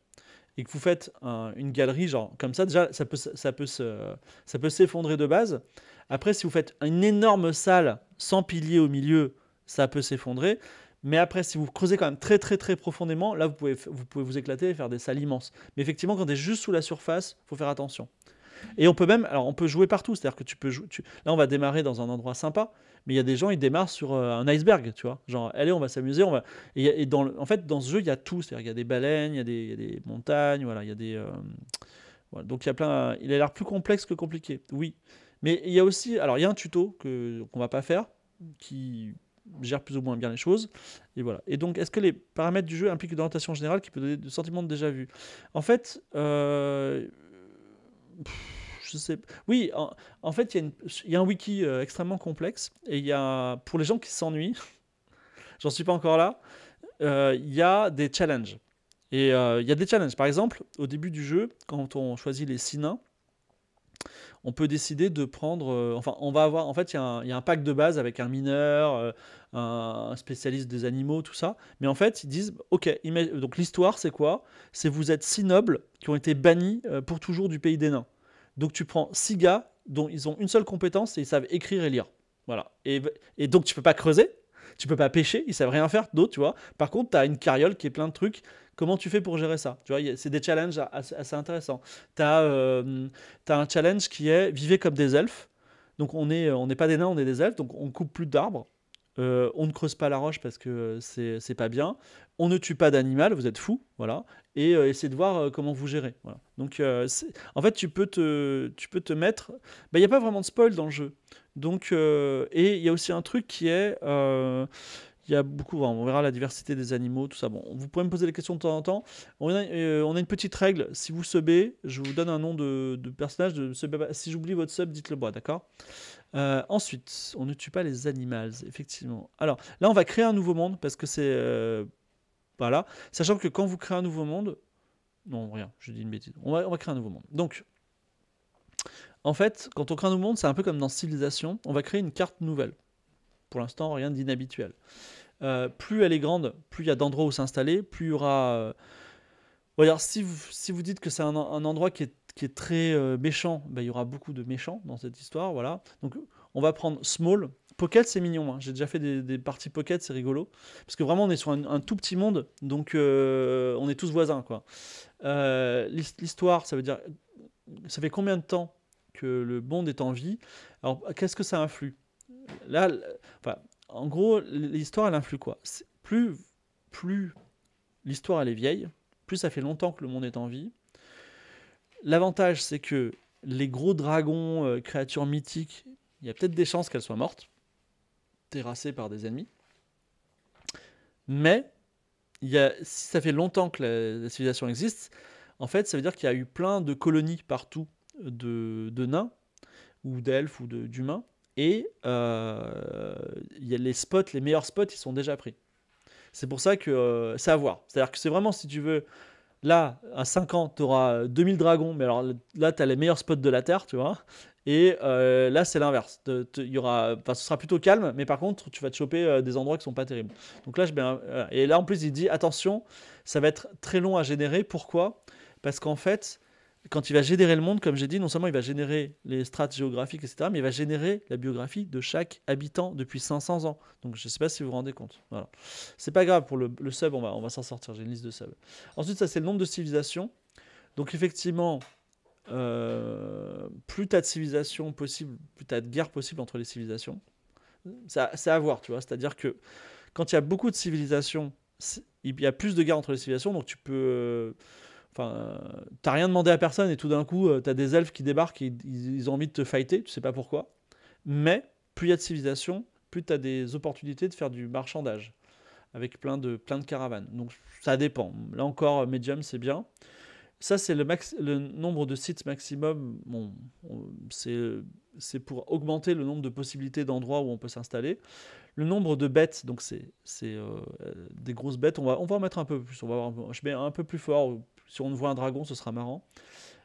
et que vous faites une galerie, genre comme ça, déjà, ça peut, ça peut, ça peut s'effondrer de base. Après, si vous faites une énorme salle sans pilier au milieu, ça peut s'effondrer. Mais après, si vous creusez quand même très très très profondément, là vous pouvez vous, pouvez vous éclater et faire des salles immenses. Mais effectivement, quand tu es juste sous la surface, faut faire attention. Et on peut même, alors on peut jouer partout, c'est-à-dire que tu peux jouer. là, on va démarrer dans un endroit sympa, mais il y a des gens, ils démarrent sur euh, un iceberg, tu vois. Genre, allez, on va s'amuser, on va. Et, dans en fait, dans ce jeu, il y a tout, c'est-à-dire qu'il y a des baleines, il y a des, montagnes, voilà, il y a des. Euh, Donc il y a plein. Il a l'air plus complexe que compliqué, oui. Mais il y a aussi, alors il y a un tuto que qu'on va pas faire, qui gère plus ou moins bien les choses. Et voilà. Et donc, est-ce que les paramètres du jeu impliquent une orientation générale qui peut donner le sentiment de déjà vu En fait, euh... je sais. Oui, en, fait, il y, a un wiki euh, extrêmement complexe. Et il y a, pour les gens qui s'ennuient, j'en suis pas encore là, euh, il y a des challenges. Et euh, il y a des challenges. Par exemple, au début du jeu, quand on choisit les six nains, on peut décider de prendre. Euh, enfin, on va avoir. En fait, il y, a un pack de base avec un mineur, euh, un spécialiste des animaux, tout ça. Mais en fait, ils disent OK, donc l'histoire, c'est quoi C'est vous êtes six nobles qui ont été bannis euh, pour toujours du pays des nains. Donc tu prends six gars dont ils ont une seule compétence et ils savent écrire et lire. Voilà. Et, donc tu peux pas creuser, tu peux pas pêcher, ils savent rien faire d'autre, tu vois. Par contre, tu as une carriole qui est plein de trucs Comment tu fais pour gérer ça Tu c'est des challenges assez, intéressants. Tu as, euh, un challenge qui est vivez comme des elfes. Donc on n'est on pas des nains, on est des elfes, donc on coupe plus d'arbres. Euh, on ne creuse pas la roche parce que c'est pas bien. On ne tue pas d'animal, vous êtes fou, voilà. Et euh, essayer de voir comment vous gérez. Donc, en fait, tu peux te, tu peux te mettre. Bah, il y n'y a pas vraiment de spoil dans le jeu. Donc, et il y a aussi un truc qui est il y a beaucoup, on verra la diversité des animaux, tout ça. Bon, vous pouvez me poser des questions de temps en temps. On a, euh, une petite règle. Si vous subez, je vous donne un nom de, personnage. De si j'oublie votre sub, dites-le moi, d'accord euh, Ensuite, on ne tue pas les animaux, effectivement. Alors là, on va créer un nouveau monde parce que c'est. Euh, voilà. Sachant que quand vous créez un nouveau monde. Non, rien, je dis une bêtise. On va, on va créer un nouveau monde. Donc. En fait, quand on crée un nouveau monde, c'est un peu comme dans Civilisation, on va créer une carte nouvelle pour l'instant, rien d'inhabituel. Euh, plus elle est grande, plus il y a d'endroits où s'installer, plus il y aura. Euh, si, vous, dites que c'est un, endroit qui est, très euh, méchant, ben, il y aura beaucoup de méchants dans cette histoire. Voilà. Donc on va prendre Small. Pocket, c'est mignon. Hein. J'ai déjà fait des, parties Pocket, c'est rigolo. Parce que vraiment, on est sur un, tout petit monde, donc on est tous voisins. quoi. L'histoire, ça veut dire. Ça fait combien de temps que le monde est en vie Alors, qu'est-ce que ça influe là, en gros, l'histoire, elle influe quoi Plus, plus l'histoire, elle est vieille, plus ça fait longtemps que le monde est en vie. L'avantage, c'est que les gros dragons, euh, créatures mythiques, il y a peut-être des chances qu'elles soient mortes, terrassées par des ennemis. Mais, il y a, si ça fait longtemps que la, civilisation existe, en fait, ça veut dire qu'il y a eu plein de colonies partout de, de nains, ou d'elfes, ou d'humains, et euh, y a les spots, les meilleurs spots, ils sont déjà pris. C'est pour ça que savoir euh, c'est à voir. C'est-à-dire que c'est vraiment si tu veux. Là, à 5 ans, tu auras 2000 dragons, mais alors là, tu as les meilleurs spots de la Terre, tu vois. Et euh, là, c'est l'inverse. y aura, enfin, ce sera plutôt calme, mais par contre, tu vas te choper euh, des endroits qui sont pas terribles. Donc là, je, et là, en plus, il dit attention, ça va être très long à générer. Pourquoi Parce qu'en fait, quand il va générer le monde, comme j'ai dit, non seulement il va générer les strates géographiques, etc., mais il va générer la biographie de chaque habitant depuis 500 ans. Donc je ne sais pas si vous vous rendez compte. Voilà. C'est pas grave, pour le, le, sub, on va, s'en sortir, j'ai une liste de subs. Ensuite, ça c'est le nombre de civilisations. Donc effectivement, euh, plus tu as de civilisations possibles, plus tu as de guerres possibles entre les civilisations. C'est à voir, tu vois. C'est-à-dire que quand il y a beaucoup de civilisations, il y a plus de guerres entre les civilisations, donc tu peux... Euh, Enfin, euh, t'as rien demandé à personne et tout d'un coup, euh, t'as des elfes qui débarquent et ils, ont envie de te fighter, tu sais pas pourquoi. Mais plus il y a de civilisation, plus t'as des opportunités de faire du marchandage avec plein de, plein de caravanes. Donc ça dépend. Là encore, euh, Medium, c'est bien. Ça, c'est le, max, le nombre de sites maximum. c'est pour augmenter le nombre de possibilités d'endroits où on peut s'installer. Le nombre de bêtes, donc c'est des grosses bêtes. On va, on va en mettre un peu plus. On va avoir, je mets un peu plus fort si on voit un dragon, ce sera marrant.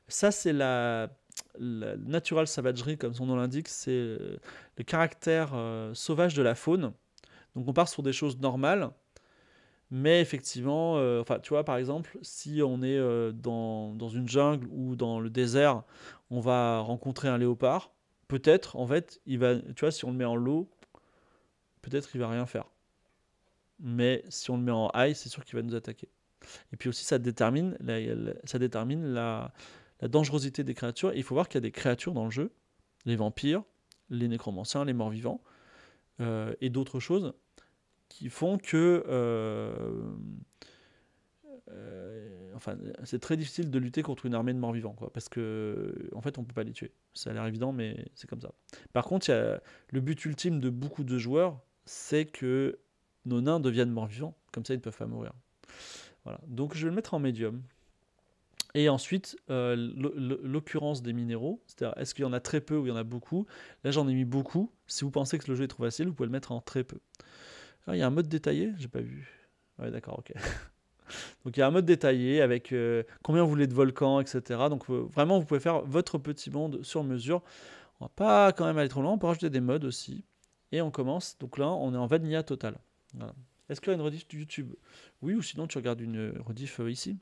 Ça, c'est la, la, natural savagerie, comme son nom l'indique, c'est euh, le caractère euh, sauvage de la faune. Donc on part sur des choses normales, mais effectivement, euh, enfin, tu vois, par exemple, si on est dans, dans, une jungle ou dans le désert, on va rencontrer un léopard. Peut-être, en fait, il va, tu vois, si on le met en l'eau, peut-être il va rien faire. Mais si on le met en high, c'est sûr qu'il va nous attaquer. Et puis aussi, ça détermine la, ça détermine la, dangerosité des créatures. il faut voir qu'il y a des créatures dans le jeu, les vampires, les nécromanciens, les morts-vivants, euh, et d'autres choses qui font que... Euh, euh, enfin, c'est très difficile de lutter contre une armée de morts vivants, quoi, parce que en fait, on peut pas les tuer. Ça a l'air évident, mais c'est comme ça. Par contre, le but ultime de beaucoup de joueurs, c'est que nos nains deviennent morts vivants, comme ça, ils ne peuvent pas mourir. Donc je vais le mettre en médium. Et ensuite, euh, l'occurrence des minéraux, c'est-à-dire est-ce qu'il y en a très peu ou il y en a beaucoup. Là, j'en ai mis beaucoup. Si vous pensez que le jeu est trop facile, vous pouvez le mettre en très peu. Ah, il y a un mode détaillé J'ai pas vu. Ouais, d'accord, ok. Donc il y a un mode détaillé avec euh, combien vous voulez de volcans, etc. Donc euh, vraiment, vous pouvez faire votre petit monde sur mesure. On va pas quand même aller trop loin, on peut rajouter des modes aussi. Et on commence. Donc là, on est en vanilla total. Voilà. Est-ce qu'il y a une rediff YouTube Oui, ou sinon tu regardes une rediff euh, ici.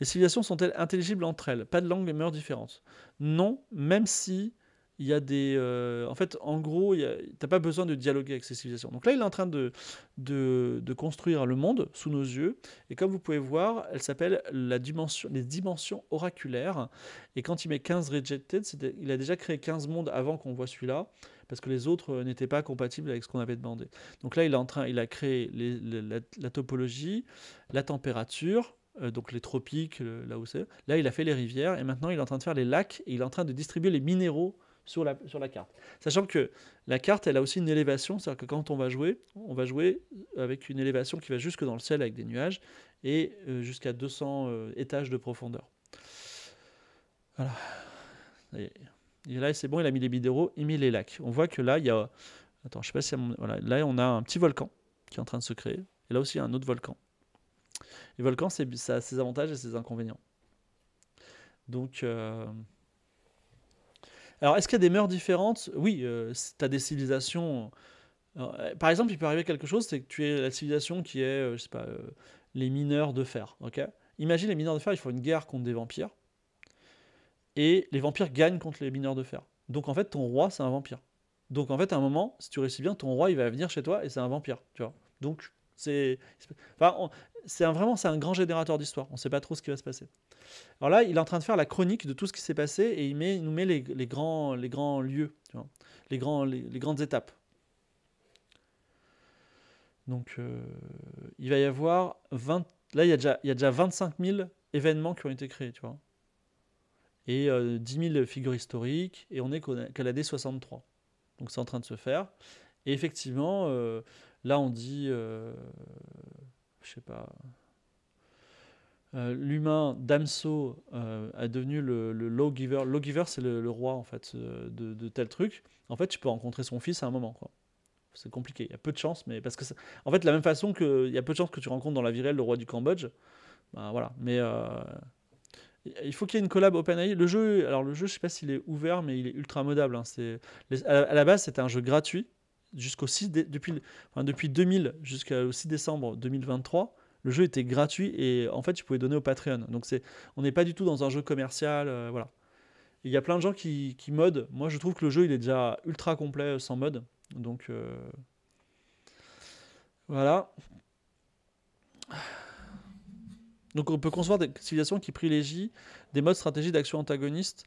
Les civilisations sont-elles intelligibles entre elles Pas de langue et mœurs différentes Non, même si il y a des. Euh, en fait, en gros, tu n'as pas besoin de dialoguer avec ces civilisations. Donc là, il est en train de, de, de construire le monde sous nos yeux. Et comme vous pouvez voir, elle s'appelle la dimension, les dimensions oraculaires. Et quand il met 15 rejected, il a déjà créé 15 mondes avant qu'on voit celui-là, parce que les autres euh, n'étaient pas compatibles avec ce qu'on avait demandé. Donc là, il, est en train, il a créé la, la topologie, la température, euh, donc les tropiques, là où c'est. Là, il a fait les rivières et maintenant il est en train de faire les lacs et il est en train de distribuer les minéraux sur la, sur la carte. Sachant que la carte, elle a aussi une élévation, c'est-à-dire que quand on va jouer, on va jouer avec une élévation qui va jusque dans le ciel avec des nuages et euh, jusqu'à 200 euh, étages de profondeur. Voilà. Et, là, c'est bon, il a mis les bidéraux, il met les lacs. On voit que là, il y a... Attends, je sais pas si... Voilà, là, on a un petit volcan qui est en train de se créer. Et là aussi, il y a un autre volcan. Les volcans, ça a ses avantages et ses inconvénients. Donc... Euh, alors, est-ce qu'il y a des mœurs différentes Oui, euh, tu as des civilisations. Euh, par exemple, il peut arriver quelque chose, c'est que tu es la civilisation qui est, euh, je sais pas, les mineurs de fer. Ok Imagine les mineurs de fer, ils font une guerre contre des vampires. Et les vampires gagnent contre les mineurs de fer. Donc, en fait, ton roi, c'est un vampire. Donc, en fait, à un moment, si tu réussis bien, ton roi, il va venir chez toi et c'est un vampire. Tu vois Donc, c'est. Enfin, c'est vraiment c'est un grand générateur d'histoire. On ne sait pas trop ce qui va se passer. Alors là, il est en train de faire la chronique de tout ce qui s'est passé et il, nous met les, grands, les grands lieux, les, grands, les, grandes étapes. Donc euh, il va y avoir 20... Là, il y, a déjà, il y déjà 25 000 événements qui ont été créés, tu vois. Et 10 euh, 000 figures historiques, et on est qu'à la D63. Donc c'est en train de se faire. Et effectivement, euh, là on dit je sais pas. Euh, l'humain Damso euh, a devenu le, le lawgiver. Lawgiver, c'est le, roi en fait euh, de, tel truc. En fait, tu peux rencontrer son fils à un moment. C'est compliqué. Il y a peu de chance, mais parce que en fait, la même façon qu'il y a peu de chances que tu rencontres dans la vie le roi du Cambodge. Ben, voilà. Mais euh, il faut qu'il y ait une collab open Le jeu, alors le jeu, je sais pas s'il est ouvert, mais il est ultra modable. Hein. C'est à la base, c'était un jeu gratuit jusqu'au 6 depuis, enfin, depuis 2000 jusqu'au 6 décembre 2023, le jeu était gratuit et en fait, tu pouvais donner au Patreon. Donc, c'est, on n'est pas du tout dans un jeu commercial. Euh, voilà. Il y a plein de gens qui, modent. Moi, je trouve que le jeu, il est déjà ultra complet euh, sans mode. Donc, euh, voilà. Donc, on peut concevoir des civilisations qui privilégient des modes stratégie d'action antagoniste.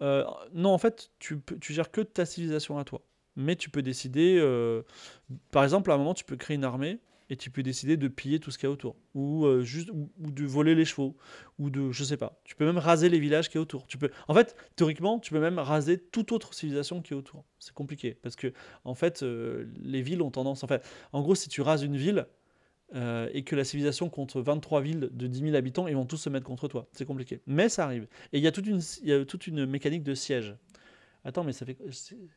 non, en fait, tu, tu gères que ta civilisation à toi mais tu peux décider, euh, par exemple, à un moment, tu peux créer une armée et tu peux décider de piller tout ce qu'il y a autour, ou euh, juste ou, de voler les chevaux, ou de, je sais pas. Tu peux même raser les villages qui est autour. Tu peux, en fait, théoriquement, tu peux même raser toute autre civilisation qui est autour. C'est compliqué parce que, en fait, euh, les villes ont tendance, en fait, en gros, si tu rases une ville, et que la civilisation compte 23 villes de 10 000 habitants, ils vont tous se mettre contre toi. C'est compliqué. Mais ça arrive. Et il y, a toute une mécanique de siège. Attends, mais ça fait.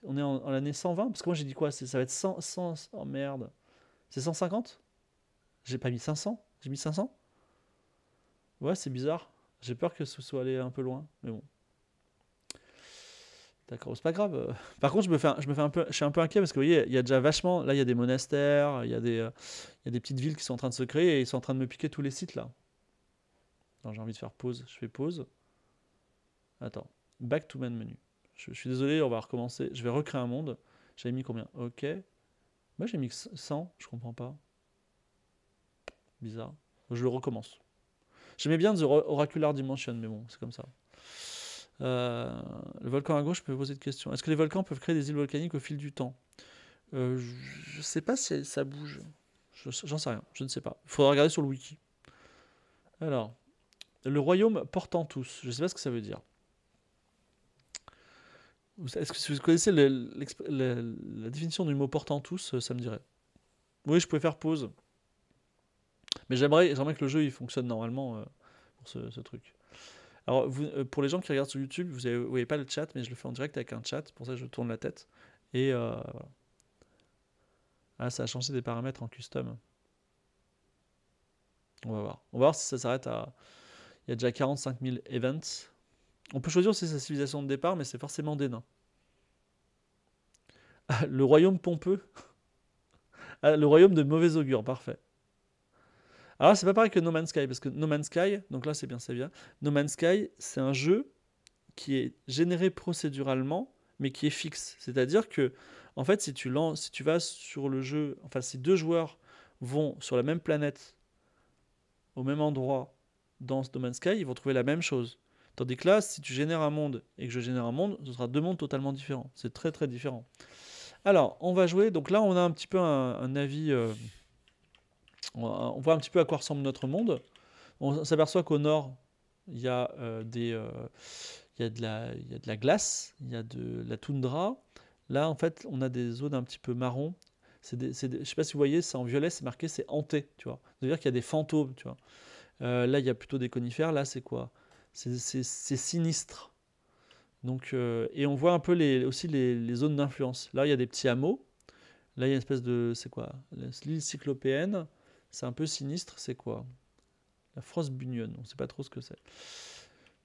On est en, l'année 120 Parce que moi j'ai dit quoi Ça va être 100. oh merde. C'est 150 J'ai pas mis 500 J'ai mis 500 Ouais, c'est bizarre. J'ai peur que ce soit allé un peu loin, mais bon. D'accord, c'est pas grave. Euh, par contre, je me fais, je me fais un peu, je suis un peu inquiet parce que vous voyez, il y a déjà vachement. Là, il y a des monastères, il y a des, euh, il y a des petites villes qui sont en train de se créer et ils sont en train de me piquer tous les sites là. J'ai envie de faire pause. Je fais pause. Attends. Back to main menu. Je, suis désolé, on va recommencer. Je vais recréer un monde. J'avais mis combien Ok. Moi, j'ai mis 100. Je comprends pas. Bizarre. Je le recommence. J'aimais bien The Oracular Dimension, mais bon, c'est comme ça. Euh, le volcan à gauche, je peux poser de questions. Est-ce que les volcans peuvent créer des îles volcaniques au fil du temps euh, Je ne sais pas si ça bouge. J'en sais rien, je ne sais pas. Il faudra regarder sur le wiki. Alors, le royaume portant tous, je ne sais pas ce que ça veut dire. Est-ce que vous connaissez la définition du mot portant tous, euh, ça me dirait. Oui, je pouvais faire pause. Mais j'aimerais, que le jeu il fonctionne normalement euh, pour ce, truc. Alors, euh, pour les gens qui regardent sur YouTube, vous ne voyez pas le chat, mais je le fais en direct avec un chat. Pour ça, je tourne la tête. Et voilà. Ah, ça a changé des paramètres en custom. On va voir. On va voir si ça s'arrête à. Il y a déjà 45 000 events. On peut choisir c'est sa civilisation de départ, mais c'est forcément des nains. Ah, le royaume pompeux ah, Le royaume de mauvais augure, parfait. Alors c'est pas pareil que No Man's Sky, parce que No Man's Sky, donc là c'est bien, c'est bien. No Man's Sky, c'est un jeu qui est généré procéduralement, mais qui est fixe. C'est-à-dire que, en fait, si tu, lances, si tu vas sur le jeu, enfin, si deux joueurs vont sur la même planète, au même endroit, dans No Man's Sky, ils vont trouver la même chose. Tandis que là, si tu génères un monde et que je génère un monde, ce sera deux mondes totalement différents. C'est très très différent. Alors, on va jouer. Donc là, on a un petit peu un, avis. Euh, on, voit un petit peu à quoi ressemble notre monde. On s'aperçoit qu'au nord, il y, a, euh, des, euh, il, y a de la, il de la glace, il y a de la toundra. Là, en fait, on a des zones un petit peu marron. je ne sais pas si vous voyez, c'est en violet, c'est marqué, c'est hanté, tu vois. C'est-à-dire qu'il y a des fantômes, tu vois. là, il y a plutôt des conifères. Là, c'est quoi c'est sinistre. Donc, euh, et on voit un peu les, aussi les, zones d'influence. Là, il y a des petits hameaux. Là, il y a une espèce de. C'est quoi L'île cyclopéenne. C'est un peu sinistre. C'est quoi La France bugnonne On ne sait pas trop ce que c'est.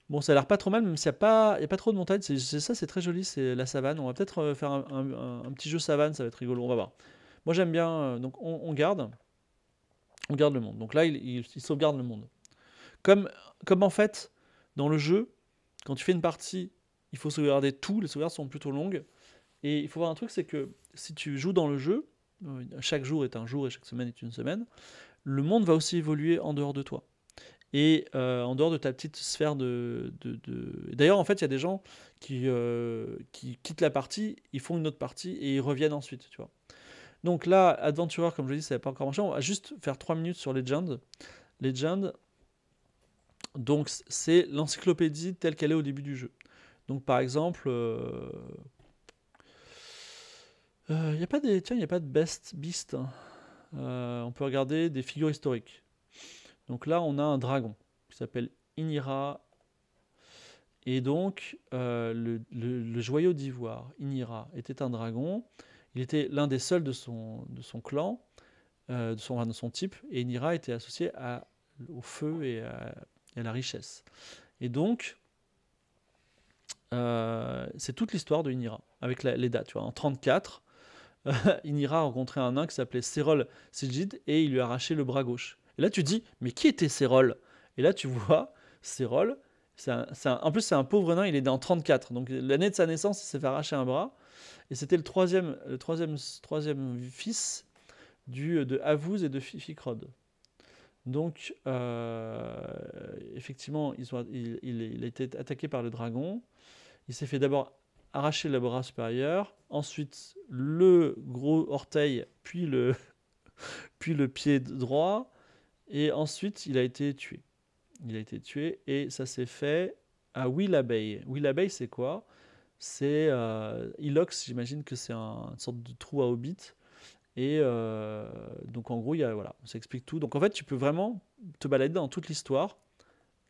Bon, ça a l'air pas trop mal, même s'il n'y a, pas, pas trop de montagnes. C'est ça, c'est très joli. C'est la savane. On va peut-être euh, faire un, petit jeu savane. Ça va être rigolo. On va voir. Moi, j'aime bien. Euh, donc, on, garde. On garde le monde. Donc là, il, sauvegarde le monde. Comme, comme en fait dans le jeu, quand tu fais une partie, il faut sauvegarder tout, les sauvegardes sont plutôt longues. Et il faut voir un truc, c'est que si tu joues dans le jeu, euh, chaque jour est un jour et chaque semaine est une semaine, le monde va aussi évoluer en dehors de toi. Et euh, en dehors de ta petite sphère de... D'ailleurs, en fait, il y a des gens euh, qui, quittent la partie, ils font une autre partie et ils reviennent ensuite, tu vois. Donc là, Adventurer, comme je dis, c'est ça n'a pas encore marché. On va juste faire 3 minutes sur Legend. Legend, donc c'est l'encyclopédie telle qu'elle est au début du jeu. Donc par exemple, euh, euh, a pas il n'y a pas de best beast. Hein. Euh, on peut regarder des figures historiques. Donc là, on a un dragon qui s'appelle Inira. Et donc, le, joyau d'ivoire, Inira, était un dragon. Il était l'un des seuls de son, de son clan, de son, son, type. Et Inira était associé à, au feu et à, a la richesse. Et donc, euh, c'est toute l'histoire de Inira, avec les dates. Tu vois. En 34, euh, Inira a rencontré un nain qui s'appelait Serol Sijid, et il lui a arraché le bras gauche. Et là, tu dis, mais qui était Serol Et là, tu vois, Serol, en plus, c'est un pauvre nain, il est né en 34. Donc, l'année de sa naissance, il s'est fait arracher un bras. Et c'était le troisième, le fils du, de Avouz et de Ficrod. Donc, euh, effectivement, il, il, a été attaqué par le dragon. Il s'est fait d'abord arracher le bras supérieur, ensuite le gros orteil, puis le, puis le pied droit, et ensuite il a été tué. Il a été tué et ça s'est fait à Will-Abeille. c'est quoi C'est euh, Ilox, j'imagine que c'est un, une sorte de trou à hobbit et euh, donc en gros, y a, voilà, ça explique tout. Donc en fait, tu peux vraiment te balader dans toute l'histoire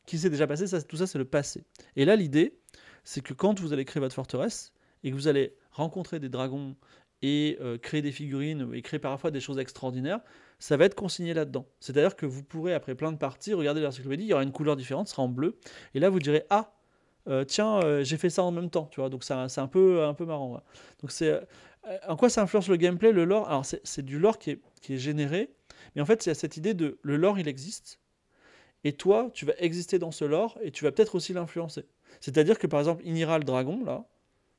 qui s'est déjà passée. Ça, tout ça, c'est le passé. Et là, l'idée, c'est que quand vous allez créer votre forteresse et que vous allez rencontrer des dragons et euh, créer des figurines et créer parfois des choses extraordinaires, ça va être consigné là-dedans. C'est-à-dire que vous pourrez, après plein de parties, regarder l'encyclopédie, il y aura une couleur différente, ce sera en bleu. Et là, vous direz Ah, euh, tiens, j'ai fait ça en même temps. Tu vois, donc c'est un peu, un peu marrant. Donc c'est euh, en quoi ça influence le gameplay, le lore Alors, c'est du lore qui est, généré, mais en fait, c'est cette idée de le lore, il existe, et toi, tu vas exister dans ce lore, et tu vas peut-être aussi l'influencer. C'est-à-dire que, par exemple, ira le dragon, là,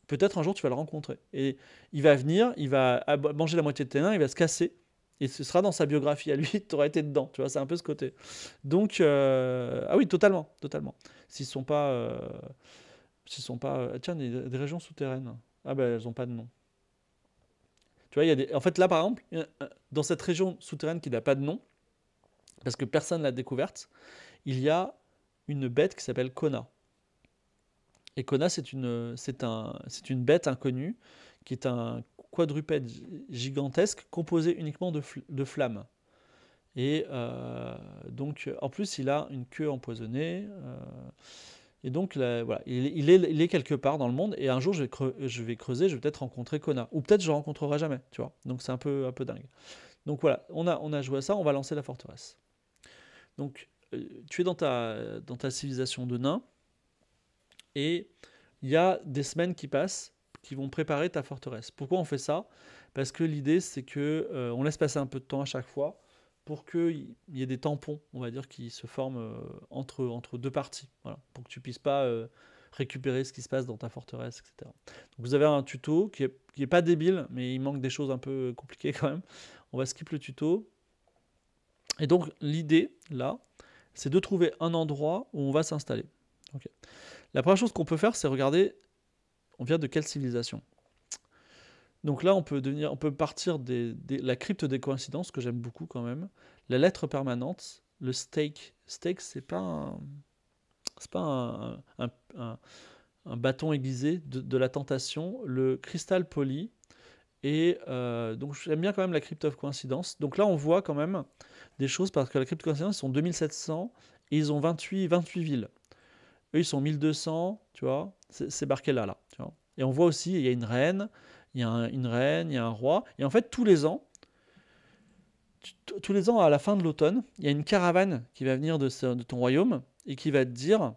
peut-être un jour, tu vas le rencontrer. Et il va venir, il va manger la moitié de tes nains, il va se casser, et ce sera dans sa biographie à lui, tu auras été dedans, tu vois, c'est un peu ce côté. Donc, euh, ah oui, totalement, totalement. S'ils sont pas... Euh, s'ils sont pas... tiens, des, régions souterraines. Ah ben, elles n'ont pas de nom. Tu vois, En fait, là, par exemple, dans cette région souterraine qui n'a pas de nom, parce que personne ne l'a découverte, il y a une bête qui s'appelle Kona. Et Kona, c'est une, c'est un, c'est une bête inconnue qui est un quadrupède gigantesque composé uniquement de, de flammes. Et euh, donc, en plus, il a une queue empoisonnée. Euh, et donc, voilà, il, est, quelque part dans le monde. Et un jour, je vais, creuser, je vais peut-être rencontrer Kona. Ou peut-être je ne rencontrerai jamais, tu vois. Donc, c'est un peu, un peu dingue. Donc, voilà, on a, joué à ça, on va lancer la forteresse. Donc, euh, tu es dans ta, civilisation de nains. Et il y a des semaines qui passent, qui vont préparer ta forteresse. Pourquoi on fait ça Parce que l'idée, c'est que euh, on laisse passer un peu de temps à chaque fois pour qu'il y ait des tampons, on va dire, qui se forment euh, entre, entre deux parties, pour que tu puisses pas euh, récupérer ce qui se passe dans ta forteresse, etc. Donc vous avez un tuto qui est, pas débile, mais il manque des choses un peu euh, compliquées quand même. On va skip le tuto. Et donc l'idée, là, c'est de trouver un endroit où on va s'installer. La première chose qu'on peut faire, c'est regarder on vient de quelle civilisation donc là, on peut, devenir, on peut partir de la crypte des coïncidences, que j'aime beaucoup quand même, la lettre permanente, le stake. Stake, c'est pas un, pas un, bâton aiguisé de, la tentation, le cristal poli. Et euh, donc j'aime bien quand même la crypte of coïncidence. Donc là, on voit quand même des choses, parce que la crypte coïncidences, ils sont 2700 et ils ont 28, 28 villes. Eux, ils sont 1200, tu vois, c'est barqué là, là. Et on voit aussi, il y a une reine, il y a une reine, il y a un roi. Et en fait, tous les ans, tous les ans à la fin de l'automne, il y a une caravane qui va venir de, de ton royaume et qui va te dire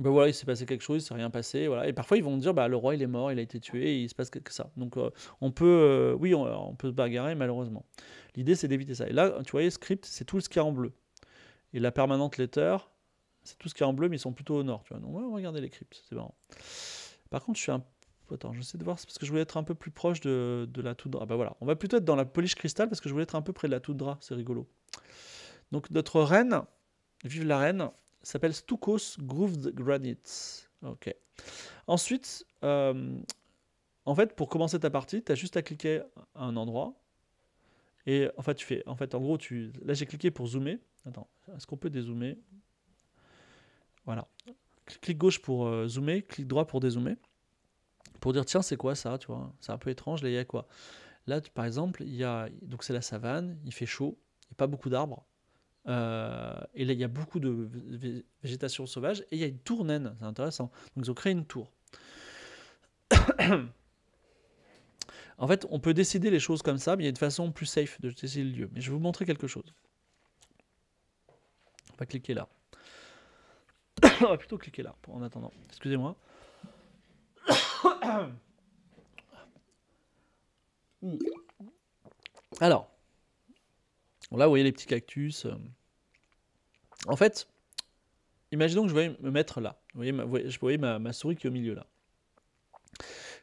ben voilà, il s'est passé quelque chose, il s'est rien passé, voilà. Et parfois ils vont te dire, bah le roi il est mort, il a été tué, il se passe que, ça. Donc euh, on peut, euh, oui, on, peut se bagarrer malheureusement. L'idée c'est d'éviter ça. Et là, tu voyais, script, c'est tout ce qui est en bleu. Et la permanente letter, c'est tout ce qui est en bleu, mais ils sont plutôt au nord. Tu vois. Donc regardez les cryptes, c'est marrant. Par contre, je suis un Attends, sais de voir, parce que je voulais être un peu plus proche de, la Ah Bah voilà, on va plutôt être dans la polish cristal parce que je voulais être un peu près de la toudra, c'est rigolo. Donc notre reine, vive la reine, s'appelle Stukos Grooved Granite. Ok. Ensuite, euh, en fait, pour commencer ta partie, tu as juste à cliquer à un endroit. Et en fait, tu fais. En fait, en gros, tu. Là, j'ai cliqué pour zoomer. Attends, est-ce qu'on peut dézoomer Voilà. Clic gauche pour euh, zoomer, clic droit pour dézoomer pour dire tiens c'est quoi ça tu vois c'est un peu étrange là il y a quoi là par exemple il y a donc c'est la savane il fait chaud il n'y a pas beaucoup d'arbres euh, et là il y a beaucoup de végétation sauvage et il y a une tour naine c'est intéressant donc ils ont créé une tour en fait on peut décider les choses comme ça mais il y a une façon plus safe de décider le lieu mais je vais vous montrer quelque chose on va cliquer là on va plutôt cliquer là en attendant excusez-moi Alors, là, vous voyez les petits cactus. Euh. En fait, imaginons que je vais me mettre là. Vous voyez, je voyais ma, souris qui est au milieu là.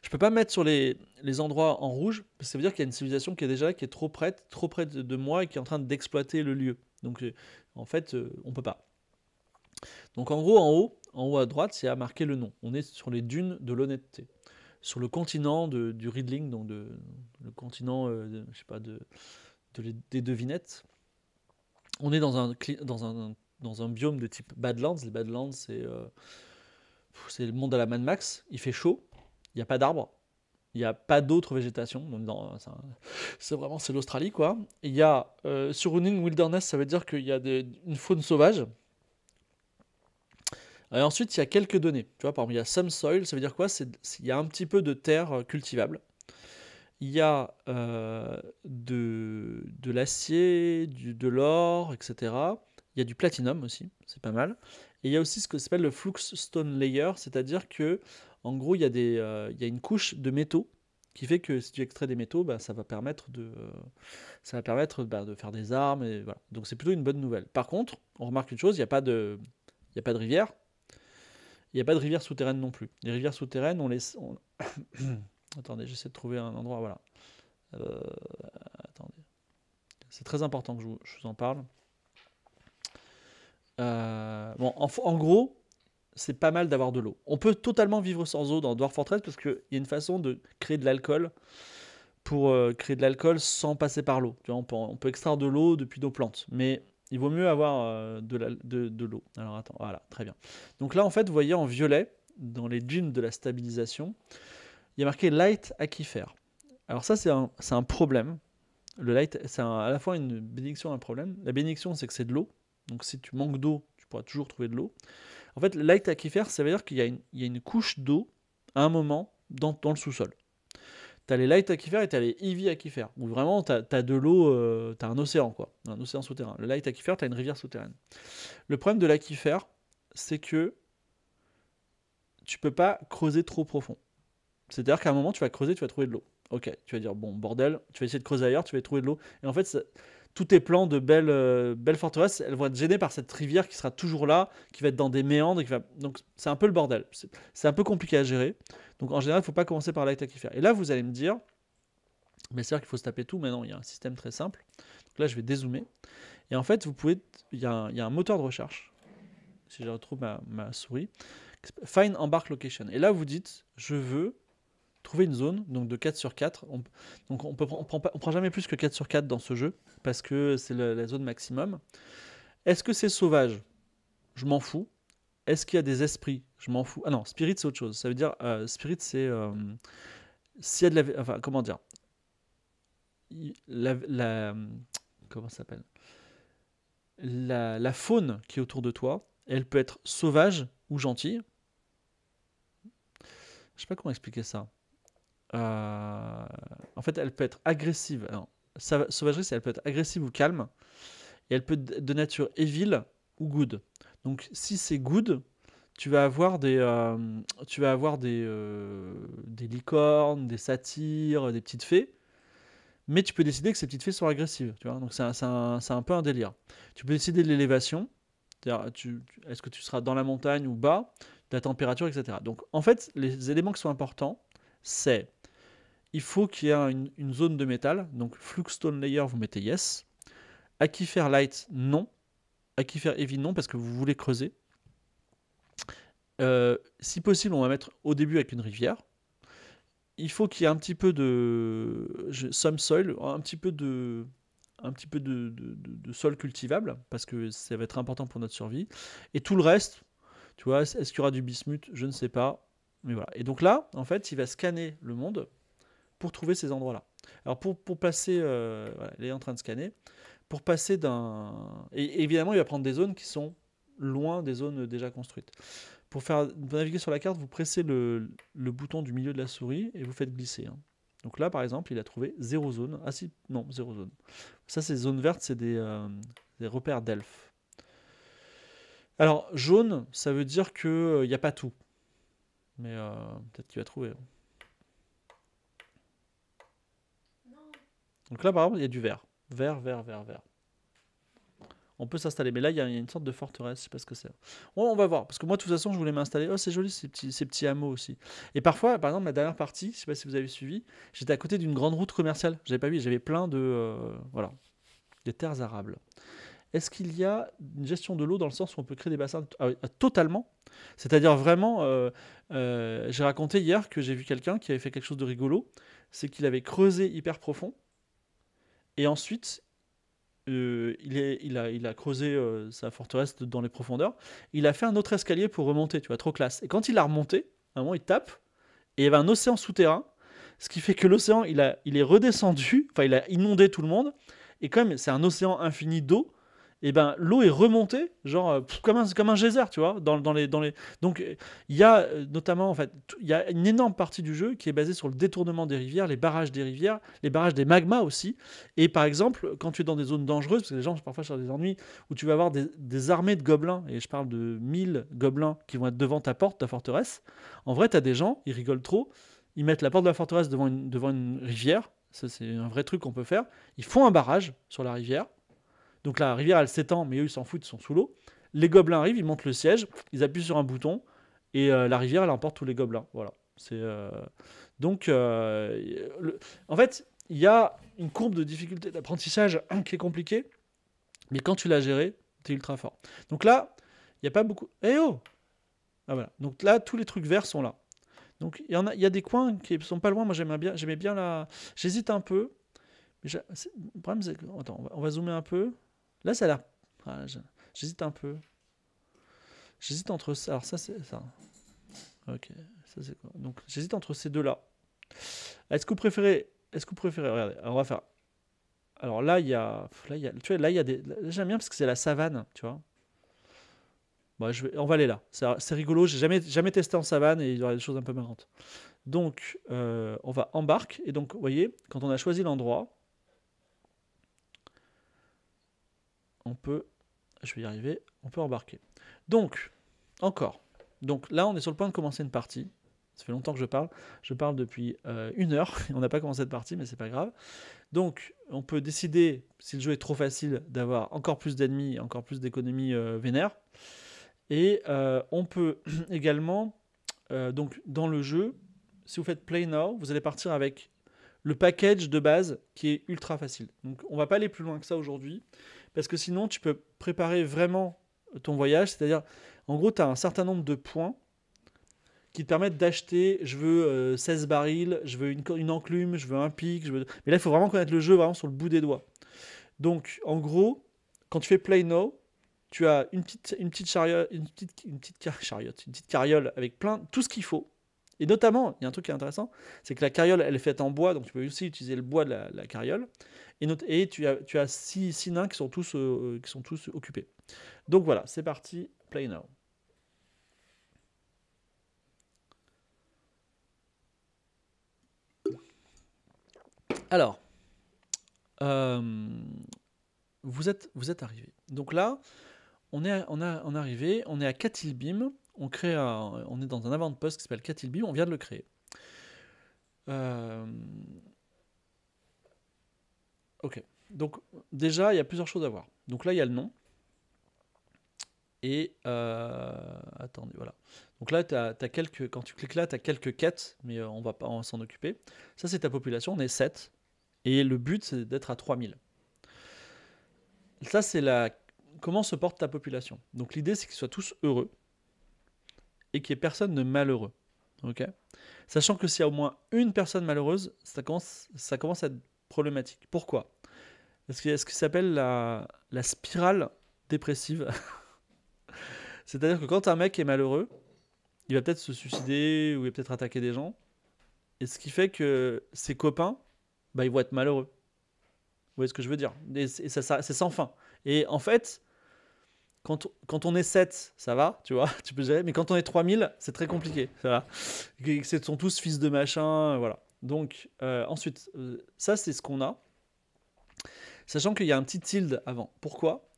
Je peux pas mettre sur les, endroits en rouge, parce que ça veut dire qu'il y a une civilisation qui est déjà qui est trop prête, trop près de moi et qui est en train d'exploiter le lieu. Donc, euh, en fait, euh, on peut pas. Donc, en gros, en haut, en haut à droite, c'est à marquer le nom. On est sur les dunes de l'honnêteté sur le continent du riddling, donc de, le continent euh, je pas, de, des devinettes. On est dans un, dans, dans un biome de type Badlands. Les Badlands, c'est euh, le monde à la Mad Max. Il fait chaud, il n'y a pas d'arbres, il n'y a pas d'autres végétations. C'est vraiment c'est l'Australie quoi. Il y a euh, sur une wilderness, ça veut dire qu'il y a des, une faune sauvage ensuite, il y a quelques données. Tu vois, par il y a some soil, ça veut dire quoi C'est il y a un petit peu de terre euh, cultivable. Il y a euh, de, de l'acier, de l'or, etc. Il y a du platinum aussi, c'est pas mal. Et il y a aussi ce que s'appelle le flux stone layer, c'est-à-dire que en gros, il y, a des, euh, il y a une couche de métaux qui fait que si tu extrais des métaux, bah, ça va permettre de, ça va permettre bah, de faire des armes et voilà. Donc c'est plutôt une bonne nouvelle. Par contre, on remarque une chose, il n'y a pas de, il a pas de rivière, il n'y a pas de rivière souterraine non plus. Les rivières souterraines, on les. attendez, j'essaie de trouver un endroit, voilà. Euh, attendez. C'est très important que je vous, en parle. Euh, bon, en, gros, c'est pas mal d'avoir de l'eau. On peut totalement vivre sans eau dans Dwarf Fortress parce qu'il y a une façon de créer de l'alcool pour euh, créer de l'alcool sans passer par l'eau. On peut, on peut extraire de l'eau depuis nos plantes. Mais il vaut mieux avoir euh, de, l'eau. Alors attends, voilà, très bien. Donc là, en fait, vous voyez en violet, dans les jeans de la stabilisation, il y a marqué light aquifère. Alors ça, c'est un, problème. Le light, c'est à la fois une bénédiction et un problème. La bénédiction, c'est que c'est de l'eau. Donc si tu manques d'eau, tu pourras toujours trouver de l'eau. En fait, light aquifère, ça veut dire qu'il y, a une couche d'eau à un moment dans, dans le sous-sol. T'as les light aquifères et t'as les heavy aquifères. Où vraiment, t'as as de l'eau, euh, t'as un océan, quoi. Un océan souterrain. Le light aquifère, t'as une rivière souterraine. Le problème de l'aquifère, c'est que tu peux pas creuser trop profond. C'est-à-dire qu'à un moment, tu vas creuser, tu vas trouver de l'eau. Ok, tu vas dire, bon, bordel, tu vas essayer de creuser ailleurs, tu vas trouver de l'eau. Et en fait, ça, tous tes plans de euh, belles, forteresses, elles vont être gênées par cette rivière qui sera toujours là, qui va être dans des méandres. va... Donc c'est un peu le bordel. C'est un peu compliqué à gérer. Donc en général, il ne faut pas commencer par Aquifer. Et là, vous allez me dire, mais c'est vrai qu'il faut se taper tout. Mais non, il y a un système très simple. Donc là, je vais dézoomer. Et en fait, vous pouvez. Il y, a un, moteur de recherche. Si je retrouve ma, ma souris. Find Embark Location. Et là, vous dites, je veux trouver une zone donc de 4 sur 4. On, donc on ne prend, jamais plus que 4 sur 4 dans ce jeu parce que c'est la, zone maximum. Est-ce que c'est sauvage Je m'en fous. Est-ce qu'il y a des esprits Je m'en fous. Ah non, spirit c'est autre chose. Ça veut dire euh, spirit c'est euh, s'il y a de la enfin comment dire la, la comment s'appelle la, la faune qui est autour de toi, elle peut être sauvage ou gentille. Je sais pas comment expliquer ça. Euh, en fait, elle peut être agressive. Sauvagerie, sauvagerie, elle peut être agressive ou calme. Et elle peut être de nature evil ou good. Donc, si c'est good, tu vas avoir des, euh, tu vas avoir des, euh, des licornes, des satyres, des petites fées. Mais tu peux décider que ces petites fées sont agressives. Tu vois Donc, c'est un, un, peu un délire. Tu peux décider de l'élévation. Est-ce que tu seras dans la montagne ou bas, de la température, etc. Donc, en fait, les éléments qui sont importants, c'est il faut qu'il y ait une, zone de métal. Donc Fluxstone Layer, vous mettez yes. Aquifer Light, non. faire Heavy, non, parce que vous voulez creuser. Euh, si possible, on va mettre au début avec une rivière. Il faut qu'il y ait un petit peu de some soil, un petit peu de, un petit peu de, de, de, sol cultivable, parce que ça va être important pour notre survie. Et tout le reste, tu vois, est-ce qu'il y aura du bismuth Je ne sais pas. Mais voilà. Et donc là, en fait, il va scanner le monde pour trouver ces endroits-là. Alors pour, passer, euh, il est en train de scanner, pour passer d'un... Et évidemment, il va prendre des zones qui sont loin des zones déjà construites. Pour, faire, naviguer sur la carte, vous pressez le, bouton du milieu de la souris et vous faites glisser. Hein. Donc là, par exemple, il a trouvé zéro zone. Ah si, non, zéro zone. Ça, c'est zone verte, c'est des, euh, des, repères d'elfes. Alors, jaune, ça veut dire qu'il euh, n'y a pas tout. Mais peut-être qu'il va trouver. Hein. Donc là, par exemple, il y a du vert. Vert, vert, vert, vert. On peut s'installer. Mais là, il y, a une sorte de forteresse. Je sais pas ce que c'est. on va voir. Parce que moi, de toute façon, je voulais m'installer. Oh, c'est joli ces petits, hameaux aussi. Et parfois, par exemple, ma dernière partie, je sais pas si vous avez suivi, j'étais à côté d'une grande route commerciale. n'avais pas vu. J'avais plein de. Euh, voilà. Des terres arables. Est-ce qu'il y a une gestion de l'eau dans le sens où on peut créer des bassins ah Totalement. C'est-à-dire vraiment, euh, euh, j'ai raconté hier que j'ai vu quelqu'un qui avait fait quelque chose de rigolo, c'est qu'il avait creusé hyper profond, et ensuite, euh, il, a, creusé euh, sa forteresse dans les profondeurs. Il a fait un autre escalier pour remonter, tu vois, trop classe. Et quand il a remonté, un moment, il tape, et il y avait un océan souterrain, ce qui fait que l'océan, il, il est redescendu, enfin, il a inondé tout le monde. Et comme c'est un océan infini d'eau, et ben l'eau est remontée, genre euh, comme, un, comme un geyser, tu vois, dans, dans, les, dans les. Donc euh, il y a euh, notamment en fait, il y a une énorme partie du jeu qui est basée sur le détournement des rivières, les barrages des rivières, les barrages des magmas aussi. Et par exemple, quand tu es dans des zones dangereuses, parce que les gens parfois sur des ennuis, où tu vas avoir des, armées de gobelins, et je parle de 1000 gobelins qui vont être devant ta porte, ta forteresse. En vrai, tu as des gens, ils rigolent trop, ils mettent la porte de la forteresse devant une, devant une rivière. Ça, c'est un vrai truc qu'on peut faire. Ils font un barrage sur la rivière donc la rivière, elle s'étend, mais eux, ils s'en foutent, ils sont sous l'eau. Les gobelins arrivent, ils montent le siège, ils appuient sur un bouton, et euh, la rivière, elle emporte tous les gobelins. Voilà. C'est euh, Donc, euh, en fait, il y a une courbe de difficulté d'apprentissage qui est compliquée, mais quand tu l'as gérée, tu es ultra fort. Donc là, il n'y a pas beaucoup. Eh oh ah, voilà. Donc là, tous les trucs verts sont là. Donc il y, a, y des coins qui sont pas loin. Moi, j'aimais bien, j'aimais bien la. J'hésite un peu. Mais le problème, c'est Attends, on va zoomer un peu. Là, ça a l'air. Ah, j'hésite un peu. J'hésite entre ça. Alors, ça, c'est ça. Ok. Ça, c'est quoi Donc, j'hésite entre ces deux-là. Est-ce que vous préférez. Est-ce que vous préférez. Regardez, on va faire. Alors là, il y a. Là, y a... Tu vois, là, il y a des. J'aime bien parce que c'est la savane, tu vois. Bon, bah, je on va aller là. C'est rigolo. J'ai jamais, jamais testé en savane et il y aura des choses un peu marrantes. Donc, euh, on va embarquer. Et donc, vous voyez, quand on a choisi l'endroit, on peut, je vais y arriver, on peut embarquer. Donc, encore. Donc là, on est sur le point de commencer une partie. Ça fait longtemps que je parle. Je parle depuis euh, une heure. On n'a pas commencé cette partie, mais c'est pas grave. Donc, on peut décider, si le jeu est trop facile, d'avoir encore plus d'ennemis, encore plus d'économies euh, vénères. Et euh, on peut également, donc dans le jeu, si vous faites Play Now, vous allez partir avec le package de base qui est ultra facile. Donc, on va pas aller plus loin que ça aujourd'hui parce que sinon tu peux préparer vraiment ton voyage, c'est-à-dire en gros tu as un certain nombre de points qui te permettent d'acheter, je veux 16 euh, barils, je veux une, enclume, je veux un pic, je veux... mais là il faut vraiment connaître le jeu vraiment sur le bout des doigts. Donc en gros, quand tu fais play now, tu as une petite une petite chariote, une petite une petite carriole avec plein tout ce qu'il faut et notamment, il y a un truc qui est intéressant, c'est que la carriole, elle est faite en bois, donc tu peux aussi utiliser le bois de la, carriole. Et, tu as, tu six, nains euh, qui sont, tous, occupés. Donc voilà, c'est parti, play now. Alors, euh, vous êtes, vous arrivé. Donc là, on est, on, a, on arrivé, on est à Katilbim on crée on est dans un avant-poste qui s'appelle Catilby, on vient de le créer. Euh, ok, donc déjà il y a plusieurs choses à voir. Donc là il y a le nom. Et euh, attendez, voilà. Donc là, quelques, quand tu cliques là, tu as quelques quêtes, mais euh, on va pas s'en occuper. Ça, c'est ta population, on est 7. Et le but, c'est d'être à 3000. Ça, c'est la... comment se porte ta population. Donc l'idée, c'est qu'ils soient tous heureux et qu'il n'y ait personne de malheureux. ok Sachant que s'il y a au moins une personne malheureuse, ça commence, ça commence à être problématique. Pourquoi Parce qu'il y a ce qui s'appelle la, la spirale dépressive. C'est-à-dire que quand un mec est malheureux, il va peut-être se suicider ou il va peut-être attaquer des gens. Et ce qui fait que ses copains, bah, ils vont être malheureux. Vous voyez ce que je veux dire Et, ça, ça c'est sans fin. Et en fait, quand, on est 7, ça va, tu vois, tu peux gérer. Mais quand on est 3000, c'est très compliqué. Ils sont tous fils de machin, euh, voilà. Donc, euh, ensuite, euh, ça, c'est ce qu'on a. Sachant qu'il y a un petit tilde avant. Pourquoi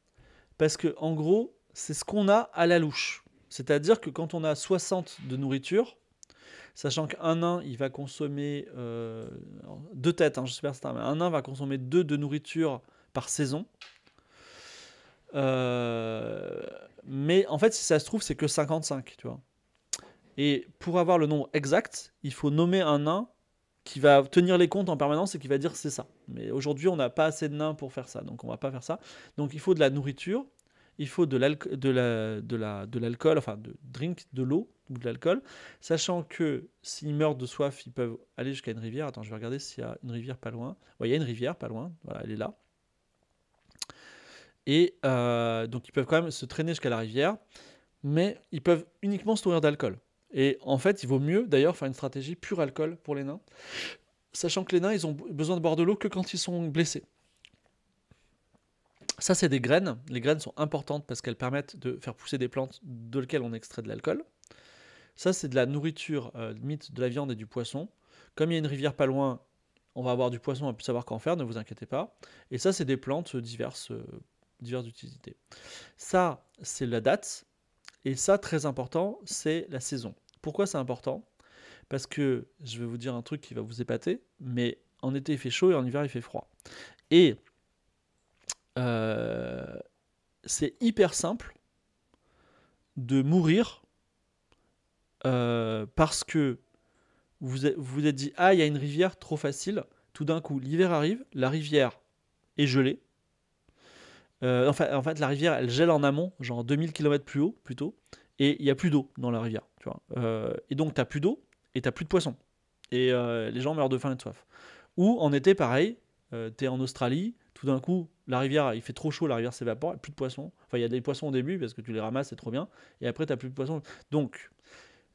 Parce que, en gros, c'est ce qu'on a à la louche. C'est-à-dire que quand on a 60 de nourriture, sachant qu'un nain, il va consommer deux têtes, hein, j'espère suis pas mais un nain va consommer deux de nourriture par saison. Euh, mais en fait, si ça se trouve, c'est que 55, tu vois. Et pour avoir le nom exact, il faut nommer un nain qui va tenir les comptes en permanence et qui va dire c'est ça. Mais aujourd'hui, on n'a pas assez de nains pour faire ça, donc on va pas faire ça. Donc il faut de la nourriture, il faut de l'alcool, de la, de enfin de drink, de l'eau ou de l'alcool, sachant que s'ils meurent de soif, ils peuvent aller jusqu'à une rivière. Attends, je vais regarder s'il y a une rivière pas loin. il y a une rivière pas loin, voilà, elle est là. Et euh, donc ils peuvent quand même se traîner jusqu'à la rivière, mais ils peuvent uniquement se nourrir d'alcool. Et en fait, il vaut mieux d'ailleurs faire une stratégie pure alcool pour les nains, sachant que les nains, ils ont besoin de boire de l'eau que quand ils sont blessés. Ça, c'est des graines. Les graines sont importantes parce qu'elles permettent de faire pousser des plantes de lesquelles on extrait de l'alcool. Ça, c'est de la nourriture, euh, mythe de la viande et du poisson. Comme il y a une rivière pas loin, on va avoir du poisson, on va plus savoir qu'en faire, ne vous inquiétez pas. Et ça, c'est des plantes diverses, euh, diverses utilités. Ça, c'est la date. Et ça, très important, c'est la saison. Pourquoi c'est important Parce que je vais vous dire un truc qui va vous épater, mais en été il fait chaud et en hiver il fait froid. Et euh, c'est hyper simple de mourir euh, parce que vous vous êtes dit ah il y a une rivière trop facile. Tout d'un coup l'hiver arrive, la rivière est gelée, euh, en fait, la rivière, elle gèle en amont, genre 2000 km plus haut, plutôt, et il n'y a plus d'eau dans la rivière, tu vois. Euh, et donc, tu t'as plus d'eau et tu t'as plus de poissons. Et euh, les gens meurent de faim et de soif. Ou en été, pareil, tu es en Australie, tout d'un coup, la rivière, il fait trop chaud, la rivière s'évapore, plus de poissons. Enfin, il y a des poissons au début parce que tu les ramasses, c'est trop bien, et après, tu n'as plus de poissons. Donc,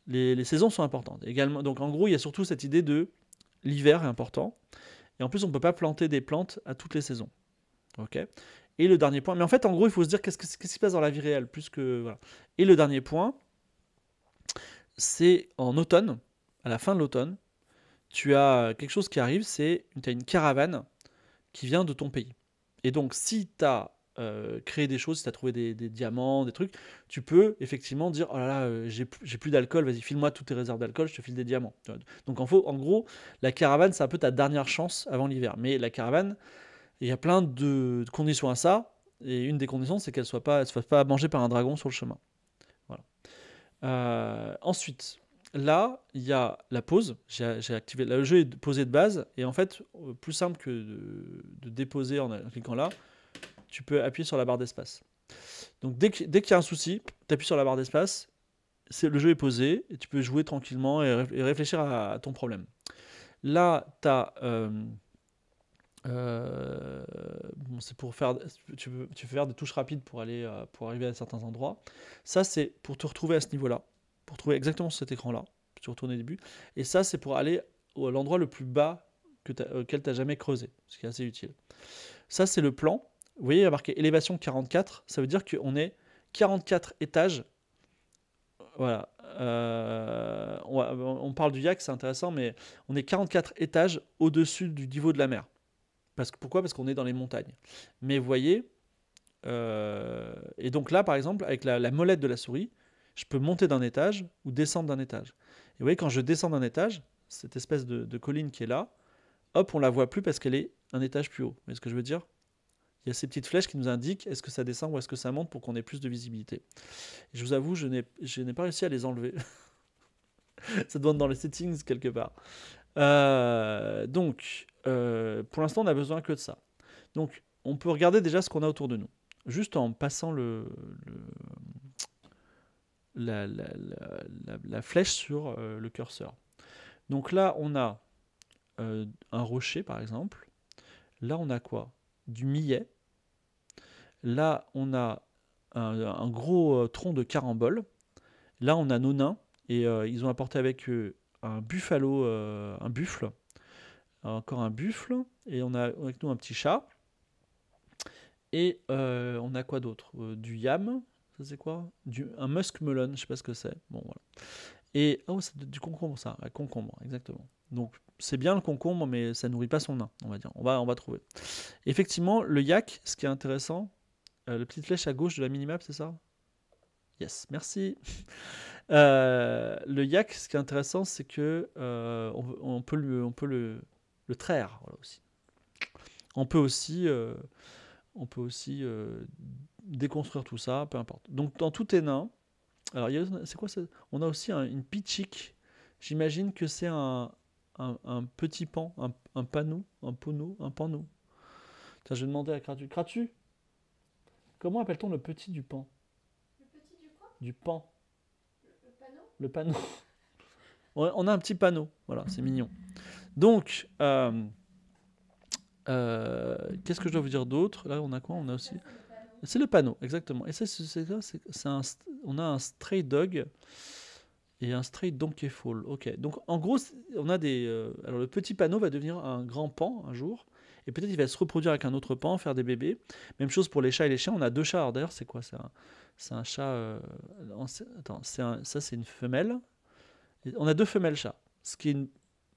les, les, saisons sont importantes. Également, donc, en gros, il y a surtout cette idée de l'hiver est important. Et en plus, on ne peut pas planter des plantes à toutes les saisons. ok et le dernier point, mais en fait, en gros, il faut se dire qu'est-ce, qui se passe dans la vie réelle, plus que. Voilà. Et le dernier point, c'est en automne, à la fin de l'automne, tu as quelque chose qui arrive, c'est tu as une caravane qui vient de ton pays. Et donc, si tu as euh, créé des choses, si tu as trouvé des, diamants, des trucs, tu peux effectivement dire Oh là là, euh, j'ai, plus d'alcool, vas-y, file-moi toutes tes réserves d'alcool, je te file des diamants. Donc, en, en gros, la caravane, c'est un peu ta dernière chance avant l'hiver. Mais la caravane, et il y a plein de conditions à ça. Et une des conditions, c'est qu'elle ne soit pas, elle se pas manger par un dragon sur le chemin. Voilà. Euh, ensuite, là, il y a la pause. J'ai activé. le jeu est posé de base. Et en fait, euh, plus simple que de, déposer en cliquant là, tu peux appuyer sur la barre d'espace. Donc dès qu'il y a un souci, tu appuies sur la barre d'espace, le jeu est posé, et tu peux jouer tranquillement et, réfléchir à, ton problème. Là, tu as euh, euh, c'est pour faire, tu faire des touches rapides pour aller, euh, pour arriver à certains endroits. Ça, c'est pour te retrouver à ce niveau-là, pour trouver exactement cet écran-là. Tu retournes au début. Et ça, c'est pour aller à l'endroit le plus bas que auquel tu n'as jamais creusé, ce qui est assez utile. Ça, c'est le plan. Vous voyez, il y a marqué élévation 44. Ça veut dire qu'on est 44 étages. Voilà. Euh, on, parle du yak, c'est intéressant, mais on est 44 étages au-dessus du niveau de la mer pourquoi Parce qu'on est dans les montagnes. Mais vous voyez, euh, et donc là, par exemple, avec la, molette de la souris, je peux monter d'un étage ou descendre d'un étage. Et vous voyez, quand je descends d'un étage, cette espèce de, colline qui est là, hop, on la voit plus parce qu'elle est un étage plus haut. Mais ce que je veux dire Il y a ces petites flèches qui nous indiquent est-ce que ça descend ou est-ce que ça monte pour qu'on ait plus de visibilité. je vous avoue, je n'ai pas réussi à les enlever. ça doit être dans les settings quelque part. Euh, donc, euh, pour l'instant, on a besoin que de ça. Donc, on peut regarder déjà ce qu'on a autour de nous, juste en passant la, flèche sur euh, le curseur. Donc là, on a euh, un rocher, par exemple. Là, on a quoi Du millet. Là, on a un, gros tronc de carambole. Là, on a nos nains. Et ils ont apporté avec eux un buffalo, un buffle encore un buffle, et on a avec nous un petit chat. Et euh, on a quoi d'autre euh, Du yam, ça c'est quoi du, Un muskmelon, je sais pas ce que c'est. Bon voilà. Et ah c'est du concombre ça, un concombre, exactement. Donc c'est bien le concombre, mais ça nourrit pas son nain, on va dire. On va, on va trouver. Effectivement, le yak, ce qui est intéressant, le euh, la petite flèche à gauche de la minimap, c'est ça Yes, merci. le yak, ce qui est intéressant, c'est que peut on peut le le traire. Voilà aussi. On peut aussi, euh, on peut aussi euh, déconstruire tout ça, peu importe. Donc dans tout est nain, alors c'est quoi ça On a aussi une pitchik. J'imagine que c'est un, petit pan, un, panneau, un panneau, un panneau. je vais demander à Cratu. Cratu, comment appelle-t-on le petit du pan Le petit du quoi Du pan. Le, panneau Le panneau. on a un petit panneau, voilà, c'est mignon. Donc, euh, euh, qu'est-ce que je dois vous dire d'autre Là, on a quoi On a aussi. C'est le panneau, exactement. Et ça, c'est on a un stray dog et un stray donkey fall. Ok. Donc, en gros, on a des. Euh, alors, le petit panneau va devenir un grand pan un jour. Et peut-être il va se reproduire avec un autre pan, faire des bébés. Même chose pour les chats et les chiens. On a deux chats. D'ailleurs, c'est quoi ça C'est un chat. attends, ça c'est une femelle. on a deux femelles chats. Ce qui est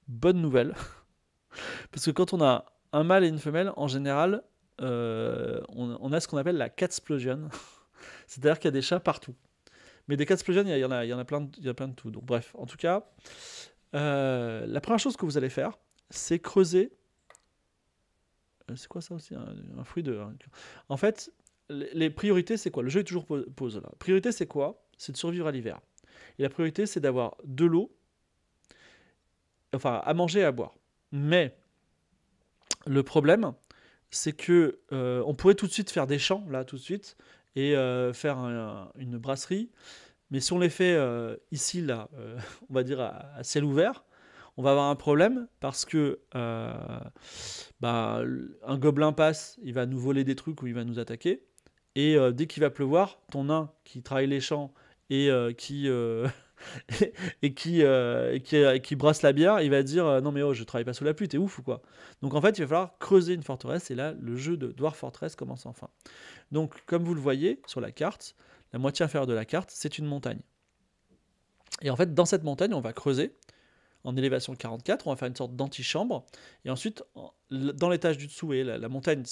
bonne nouvelle. Parce que quand on a un mâle et une femelle, en général, euh, on, a ce qu'on appelle la catsplosion. C'est-à-dire qu'il y a des chats partout. Mais des catsplosion, il y, en a, il y en a plein de, y a plein de tout. Donc bref, en tout cas, euh, la première chose que vous allez faire, c'est creuser. Euh, c'est quoi ça aussi un, fruit de. En fait, les priorités, c'est quoi Le jeu est toujours pose là. priorité, c'est quoi C'est de survivre à l'hiver. Et la priorité, c'est d'avoir de l'eau enfin, à manger et à boire. Mais le problème, c'est que euh, on pourrait tout de suite faire des champs, là, tout de suite, et euh, faire une brasserie. Mais si on les fait euh, ici, là, on va dire à, ciel ouvert, on va avoir un problème parce que bah, un gobelin passe, il va nous voler des trucs ou il va nous attaquer. Et dès qu'il va pleuvoir, ton nain qui travaille les champs et qui et qui, euh, euh, qui, brasse la bière, il va dire euh, Non, mais oh, je travaille pas sous la pluie, t'es ouf ou quoi Donc en fait, il va falloir creuser une forteresse, et là, le jeu de Dwarf Fortress commence enfin. Donc, comme vous le voyez sur la carte, la moitié inférieure de la carte, c'est une montagne. Et en fait, dans cette montagne, on va creuser en élévation 44, on va faire une sorte d'antichambre. Et ensuite, dans l'étage du dessous, et la, montagne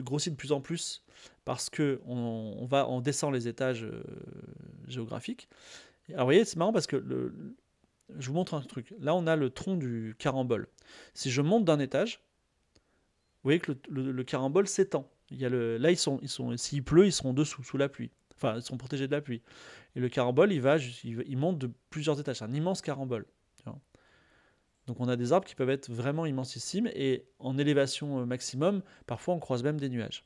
grossit de plus en plus parce que on, va, en descend les étages géographiques. Alors, vous voyez, c'est marrant parce que je vous montre un truc. Là, on a le tronc du carambole. Si je monte d'un étage, vous voyez que le, carambole s'étend. là, ils sont, s'il pleut, ils seront dessous, sous la pluie. Enfin, ils sont protégés de la pluie. Et le carambole, il, va, il, monte de plusieurs étages. C'est un immense carambole. Donc on a des arbres qui peuvent être vraiment immensissimes et en élévation euh, maximum, parfois on croise même des nuages.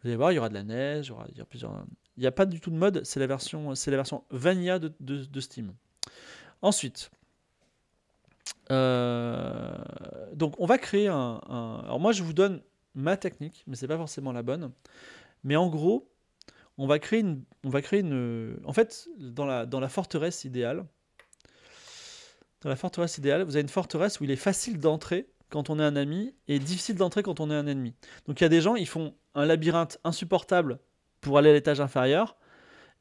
Vous allez voir, il y aura de la neige, il y aura plusieurs il n'y a pas du tout de mode, c'est la version, c'est la version vanilla de, Steam. Ensuite, euh, donc on va créer un, un, Alors moi je vous donne ma technique, mais c'est pas forcément la bonne. Mais en gros, on va créer une, on va créer une. En fait, dans la dans la forteresse idéale, dans la forteresse idéale, vous avez une forteresse où il est facile d'entrer quand on est un ami et difficile d'entrer quand on est un ennemi. Donc il y a des gens, ils font un labyrinthe insupportable pour aller à l'étage inférieur,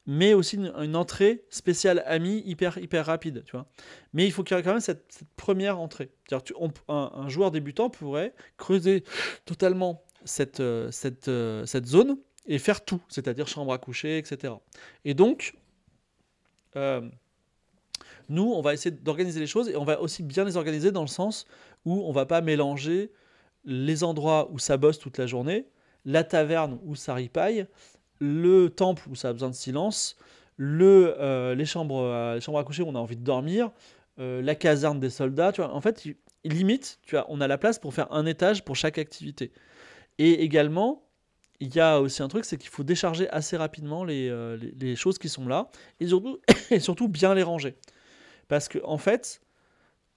mais aussi une, entrée spéciale ami hyper hyper rapide, tu vois. Mais il faut qu'il y ait quand même cette, première entrée. Tu, un, joueur débutant pourrait creuser totalement cette, euh, cette, euh, cette zone et faire tout, c'est-à-dire chambre à coucher, etc. Et donc, euh, nous, on va essayer d'organiser les choses et on va aussi bien les organiser dans le sens où on va pas mélanger les endroits où ça bosse toute la journée, la taverne où ça ripaille, le temple où ça a besoin de silence, le, euh, les, chambres, à, euh, chambres à coucher où on a envie de dormir, euh, la caserne des soldats. Tu vois. En fait, limite, tu vois, on a la place pour faire un étage pour chaque activité. Et également, il y a aussi un truc, c'est qu'il faut décharger assez rapidement les, choses qui sont là et surtout, bien les ranger. Parce qu'en en fait,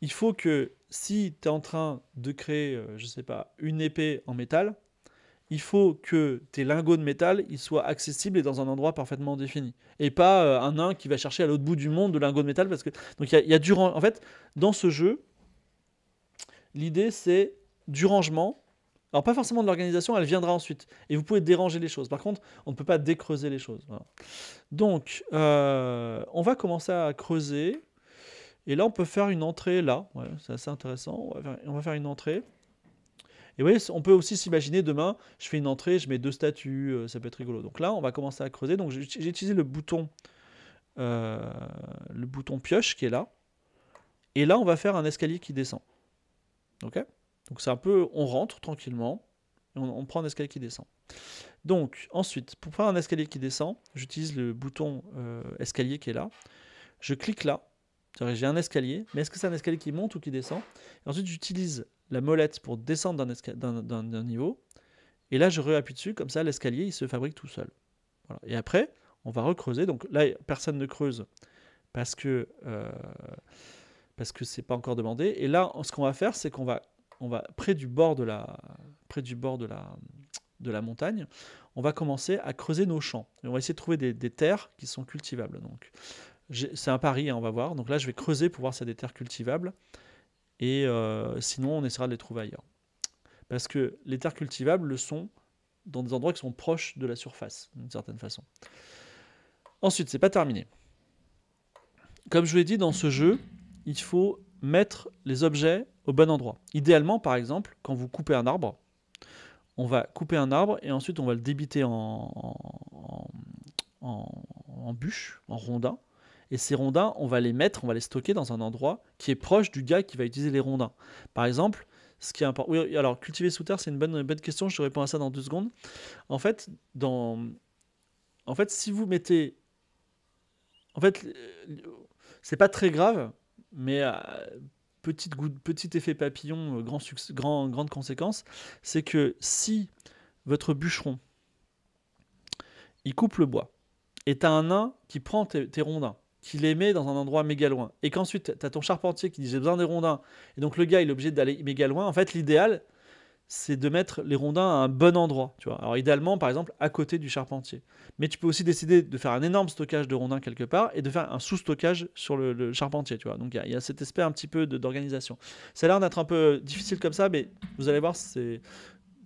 il faut que si tu es en train de créer, je sais pas, une épée en métal, il faut que tes lingots de métal soient accessibles et dans un endroit parfaitement défini. Et pas euh, un nain qui va chercher à l'autre bout du monde de lingots de métal. Parce que... Donc il y, a du En fait, dans ce jeu, l'idée c'est du rangement. Alors pas forcément de l'organisation, elle viendra ensuite. Et vous pouvez déranger les choses. Par contre, on ne peut pas décreuser les choses. Donc, euh, on va commencer à creuser. Et là, on peut faire une entrée là. c'est assez intéressant. on va faire une entrée. Et vous voyez, on peut aussi s'imaginer demain, je fais une entrée, je mets deux statues, euh, ça peut être rigolo. Donc là, on va commencer à creuser. Donc j'ai utilisé le bouton, euh, le bouton pioche qui est là. Et là, on va faire un escalier qui descend. Ok Donc c'est un peu, on rentre tranquillement, on, prend un escalier qui descend. Donc ensuite, pour faire un escalier qui descend, j'utilise le bouton euh, escalier qui est là. Je clique là, j'ai un escalier, mais est-ce que c'est un escalier qui monte ou qui descend Ensuite, j'utilise la molette pour descendre d'un niveau. Et là, je réappuie dessus, comme ça, l'escalier, il se fabrique tout seul. Et après, on va recreuser. Donc là, personne ne creuse parce que euh, parce que c'est pas encore demandé. Et là, ce qu'on va faire, c'est qu'on va on va près du bord de la près du bord de la de la montagne, on va commencer à creuser nos champs. Et on va essayer de trouver des, terres qui sont cultivables. Donc c'est un pari, hein, on va voir. Donc là, je vais creuser pour voir si y des terres cultivables. Et euh, sinon, on essaiera de les trouver ailleurs. Parce que les terres cultivables le sont dans des endroits qui sont proches de la surface, d'une certaine façon. Ensuite, c'est pas terminé. Comme je vous l'ai dit, dans ce jeu, il faut mettre les objets au bon endroit. Idéalement, par exemple, quand vous coupez un arbre, on va couper un arbre et ensuite on va le débiter en, en, en, en bûches, en rondins. Et ces rondins, on va les mettre, on va les stocker dans un endroit qui est proche du gars qui va utiliser les rondins. Par exemple, ce qui est important. Oui, alors cultiver sous terre, c'est une bonne, bonne question. Je te réponds à ça dans deux secondes. En fait, en fait, si vous mettez, en fait, c'est pas très grave, mais euh, petite petit effet papillon, euh, grand grand, grande conséquence, c'est que si votre bûcheron, il coupe le bois, et t'as un nain qui prend tes rondins, qu'il les met dans un endroit méga loin. Et qu'ensuite, tu as ton charpentier qui dit j'ai besoin des rondins. Et donc le gars, il est obligé d'aller méga loin. En fait, l'idéal, c'est de mettre les rondins à un bon endroit. Tu vois. Alors idéalement, par exemple, à côté du charpentier. Mais tu peux aussi décider de faire un énorme stockage de rondins quelque part et de faire un sous-stockage sur le, charpentier. Tu vois. Donc il y, a cet aspect un petit peu d'organisation. Ça a l'air d'être un peu difficile comme ça, mais vous allez voir, c'est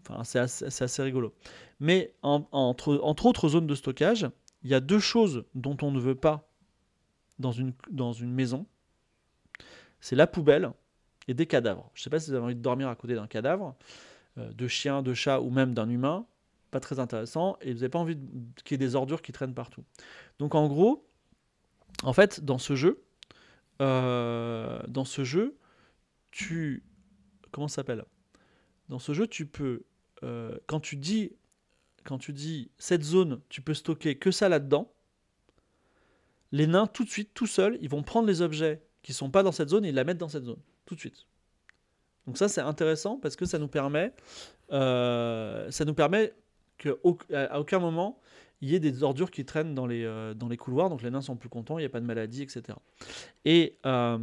enfin, assez, rigolo. Mais entre, entre autres zones de stockage, il y a deux choses dont on ne veut pas dans une, dans une maison, c'est la poubelle et des cadavres. Je ne sais pas si vous avez envie de dormir à côté d'un cadavre, euh, de chien, de chat ou même d'un humain, pas très intéressant, et vous n'avez pas envie qu'il y ait des ordures qui traînent partout. Donc en gros, en fait, dans ce jeu, euh, dans ce jeu, tu... Comment ça s'appelle Dans ce jeu, tu peux... Euh, quand tu dis quand tu dis cette zone, tu peux stocker que ça là-dedans, les nains, tout de suite, tout seuls, ils vont prendre les objets qui sont pas dans cette zone et ils la mettent dans cette zone, tout de suite. Donc ça, c'est intéressant parce que ça nous permet, euh, ça nous permet qu'à aucun moment, il y ait des ordures qui traînent dans les, euh, dans les couloirs, donc les nains sont plus contents, il n'y a pas de maladie, etc. Et euh,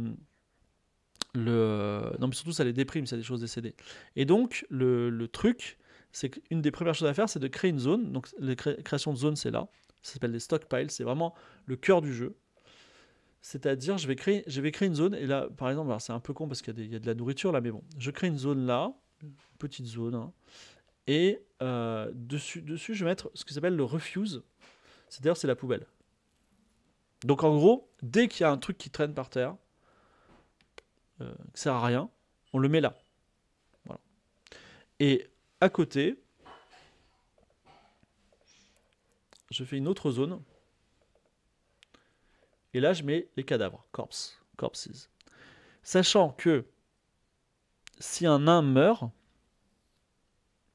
le... Non, mais surtout, ça les déprime, c'est des choses décédées. Et donc, le, le truc, c'est qu'une des premières choses à faire, c'est de créer une zone. Donc, la création de zone, c'est là. Ça s'appelle des stockpiles. C'est vraiment le cœur du jeu. C'est-à-dire, je vais, créer, je vais créer une zone. Et là, par exemple, c'est un peu con parce qu'il y, a de la nourriture là, mais bon. Je crée une zone là, petite zone. Hein, et euh, dessus, dessus, je vais mettre ce qui s'appelle le refuse. C'est-à-dire, c'est la poubelle. Donc en gros, dès qu'il y a un truc qui traîne par terre, euh, qui ne sert à rien, on le met là. Et à côté, je fais une autre zone. Et là, je mets les cadavres, corpses, corpses. Sachant que si un nain meurt,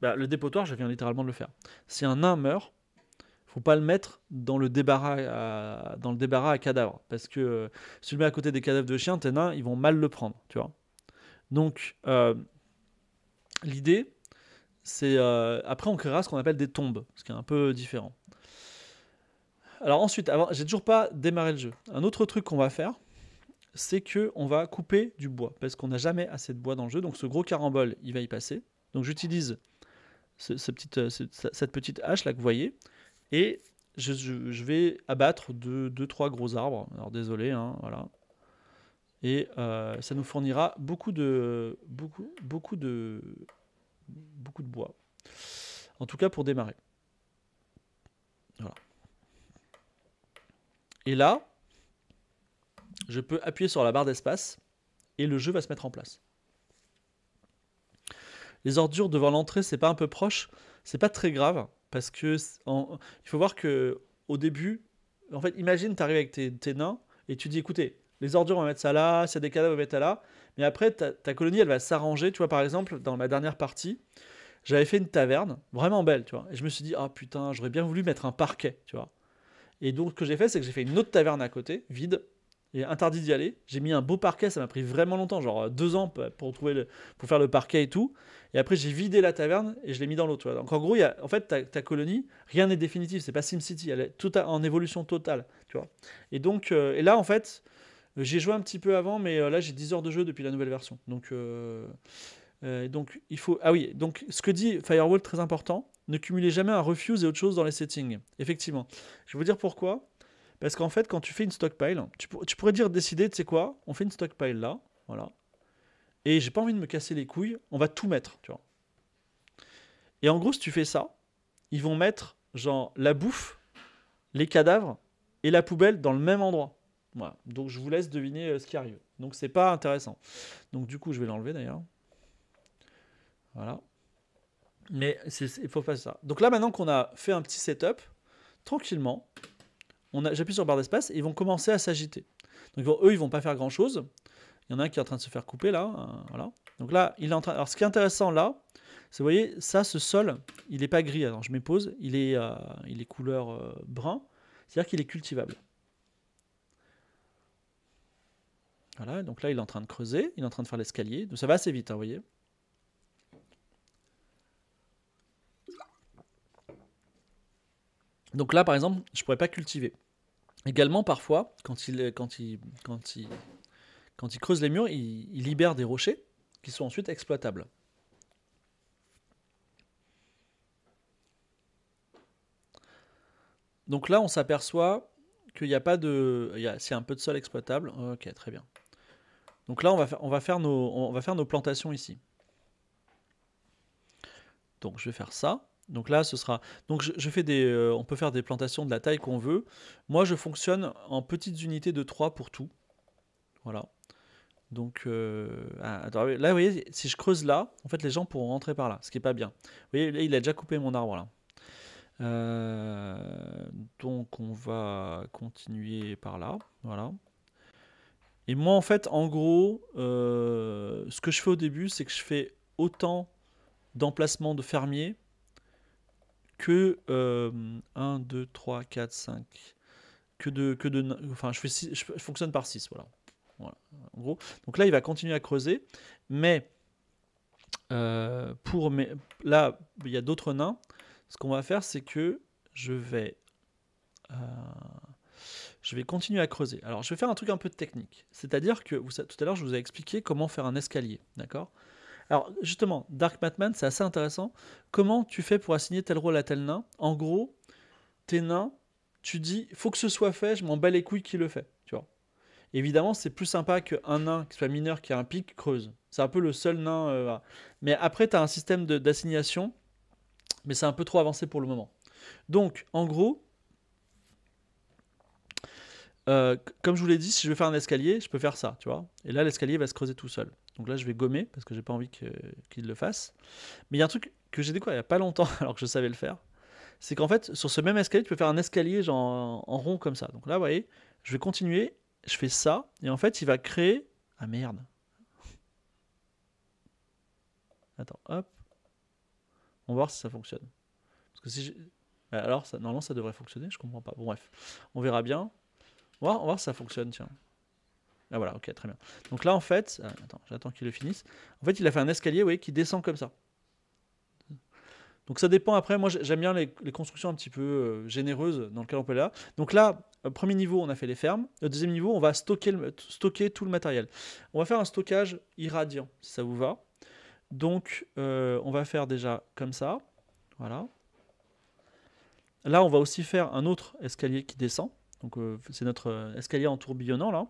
bah, le dépotoir, je viens littéralement de le faire. Si un nain meurt, faut pas le mettre dans le débarras à, dans le débarras à cadavres. Parce que euh, si tu le mets à côté des cadavres de chiens, tes nains, ils vont mal le prendre, tu vois. Donc, euh, l'idée, c'est... Euh, après, on créera ce qu'on appelle des tombes, ce qui est un peu différent. Alors ensuite, j'ai toujours pas démarré le jeu. Un autre truc qu'on va faire, c'est que on va couper du bois parce qu'on n'a jamais assez de bois dans le jeu. Donc ce gros carambole, il va y passer. Donc j'utilise ce, euh, cette petite hache là que vous voyez et je, vais abattre 2-3 deux, trois gros arbres. Alors désolé, hein, voilà. Et euh, ça nous fournira beaucoup de, beaucoup de, beaucoup de bois. En tout cas pour démarrer. Et là, je peux appuyer sur la barre d'espace et le jeu va se mettre en place. Les ordures devant l'entrée, c'est pas un peu proche, c'est pas très grave parce que il faut voir que au début, en fait, imagine, tu arrives avec tes, nains et tu dis, écoutez, les ordures, on va mettre ça là, s'il y a des cadavres, on va mettre ça là. Mais après, ta, colonie, elle va s'arranger. Tu vois, par exemple, dans ma dernière partie, j'avais fait une taverne, vraiment belle, tu vois. Et je me suis dit, ah putain, j'aurais bien voulu mettre un parquet, tu vois. Et donc, ce que j'ai fait, c'est que j'ai fait une autre taverne à côté, vide, et interdit d'y aller. J'ai mis un beau parquet, ça m'a pris vraiment longtemps, genre euh, deux ans pour, trouver pour faire le parquet et tout. Et après, j'ai vidé la taverne et je l'ai mis dans l'autre. Donc en gros, y a, en fait, ta, colonie, rien n'est définitif, c'est pas SimCity, elle est tout en évolution totale, tu vois. Et donc, euh, et là, en fait, j'ai joué un petit peu avant, mais euh, là, j'ai 10 heures de jeu depuis la nouvelle version. Donc, euh, donc, il faut. Ah oui, donc ce que dit Firewall, très important, ne cumulez jamais un refuse et autre chose dans les settings. Effectivement. Je vais vous dire pourquoi. Parce qu'en fait, quand tu fais une stockpile, tu, pourrais dire, décider, tu sais quoi, on fait une stockpile là, voilà. Et j'ai pas envie de me casser les couilles, on va tout mettre, tu vois. Et en gros, si tu fais ça, ils vont mettre, genre, la bouffe, les cadavres et la poubelle dans le même endroit. Voilà. Donc, je vous laisse deviner euh, ce qui arrive. Donc, c'est pas intéressant. Donc, du coup, je vais l'enlever d'ailleurs. Voilà. Mais il faut faire ça. Donc là, maintenant qu'on a fait un petit setup, tranquillement, j'appuie sur barre d'espace et ils vont commencer à s'agiter. Donc eux, ils vont pas faire grand-chose. Il y en a un qui est en train de se faire couper là. Euh, voilà. Donc là, il est en train. Alors ce qui est intéressant là, c'est vous voyez, ça, ce sol, il n'est pas gris. Alors je m'y il est, euh, il est couleur euh, brun, c'est-à-dire qu'il est cultivable. Voilà, donc là, il est en train de creuser, il est en train de faire l'escalier. Donc ça va assez vite, hein, vous voyez. Donc là, par exemple, je ne pourrais pas cultiver. Également, parfois, quand il, quand il, quand quand creuse les murs, il, libère des rochers qui sont ensuite exploitables. Donc là, on s'aperçoit qu'il n'y a pas de... C'est un peu de sol exploitable. Ok, très bien. Donc là, on va, on va, faire, nos, on va faire nos plantations ici. Donc je vais faire ça. Donc là, ce sera. Donc je, fais des. Euh, on peut faire des plantations de la taille qu'on veut. Moi, je fonctionne en petites unités de 3 pour tout. Voilà. Donc euh, ah, là, vous voyez, si je creuse là, en fait, les gens pourront rentrer par là, ce qui n'est pas bien. Vous voyez, il a déjà coupé mon arbre là. Euh, donc on va continuer par là, voilà. Et moi en fait, en gros, ce que je fais au début, c'est que je fais autant d'emplacements de fermiers que 1, 2, 3, 4, 5. Que de, que de, enfin, je, fais je, fonctionne par 6, voilà. voilà. En gros, donc là, il va continuer à creuser, mais euh, pour mes, là, il y a d'autres nains. Ce qu'on va faire, c'est que je vais, euh, je vais continuer à creuser. Alors, je vais faire un truc un peu technique. C'est-à-dire que vous, tout à l'heure, je vous ai expliqué comment faire un escalier, d'accord alors justement, Dark Batman, c'est assez intéressant. Comment tu fais pour assigner tel rôle à tel nain En gros, tes nains, tu dis, faut que ce soit fait, je m'en bats les couilles qui le fait. Tu vois. Évidemment, c'est plus sympa qu'un nain qui soit mineur qui a un pic creuse. C'est un peu le seul nain. Euh, mais après, tu as un système d'assignation, mais c'est un peu trop avancé pour le moment. Donc, en gros, euh, comme je vous l'ai dit, si je veux faire un escalier, je peux faire ça, tu vois. Et là, l'escalier va se creuser tout seul. Donc là, je vais gommer parce que j'ai pas envie qu'il le fasse. Mais il y a un truc que j'ai découvert il y a pas longtemps, alors que je savais le faire. C'est qu'en fait, sur ce même escalier, tu peux faire un escalier genre en rond comme ça. Donc là, vous voyez, je vais continuer, je fais ça, et en fait, il va créer. Ah merde. Attends, hop. On va voir si ça fonctionne. Parce que si. Alors, ça, normalement, ça devrait fonctionner, je comprends pas. Bon, bref, on verra bien. On va, voir si ça fonctionne, tiens. Ah voilà, ok, très bien. Donc là, en fait, ah, j'attends qu'il le finisse. En fait, il a fait un escalier, oui, qui descend comme ça. Donc ça dépend après, moi j'aime bien les, constructions un petit peu euh, généreuses dans lesquelles on peut aller là. Donc là, euh, premier niveau, on a fait les fermes. le euh, deuxième niveau, on va stocker, stocker tout le matériel. On va faire un stockage irradiant, si ça vous va. Donc on va faire déjà comme ça. Voilà. Là, on va aussi faire un autre escalier qui descend. Donc euh, c'est notre euh, escalier en tourbillonnant là.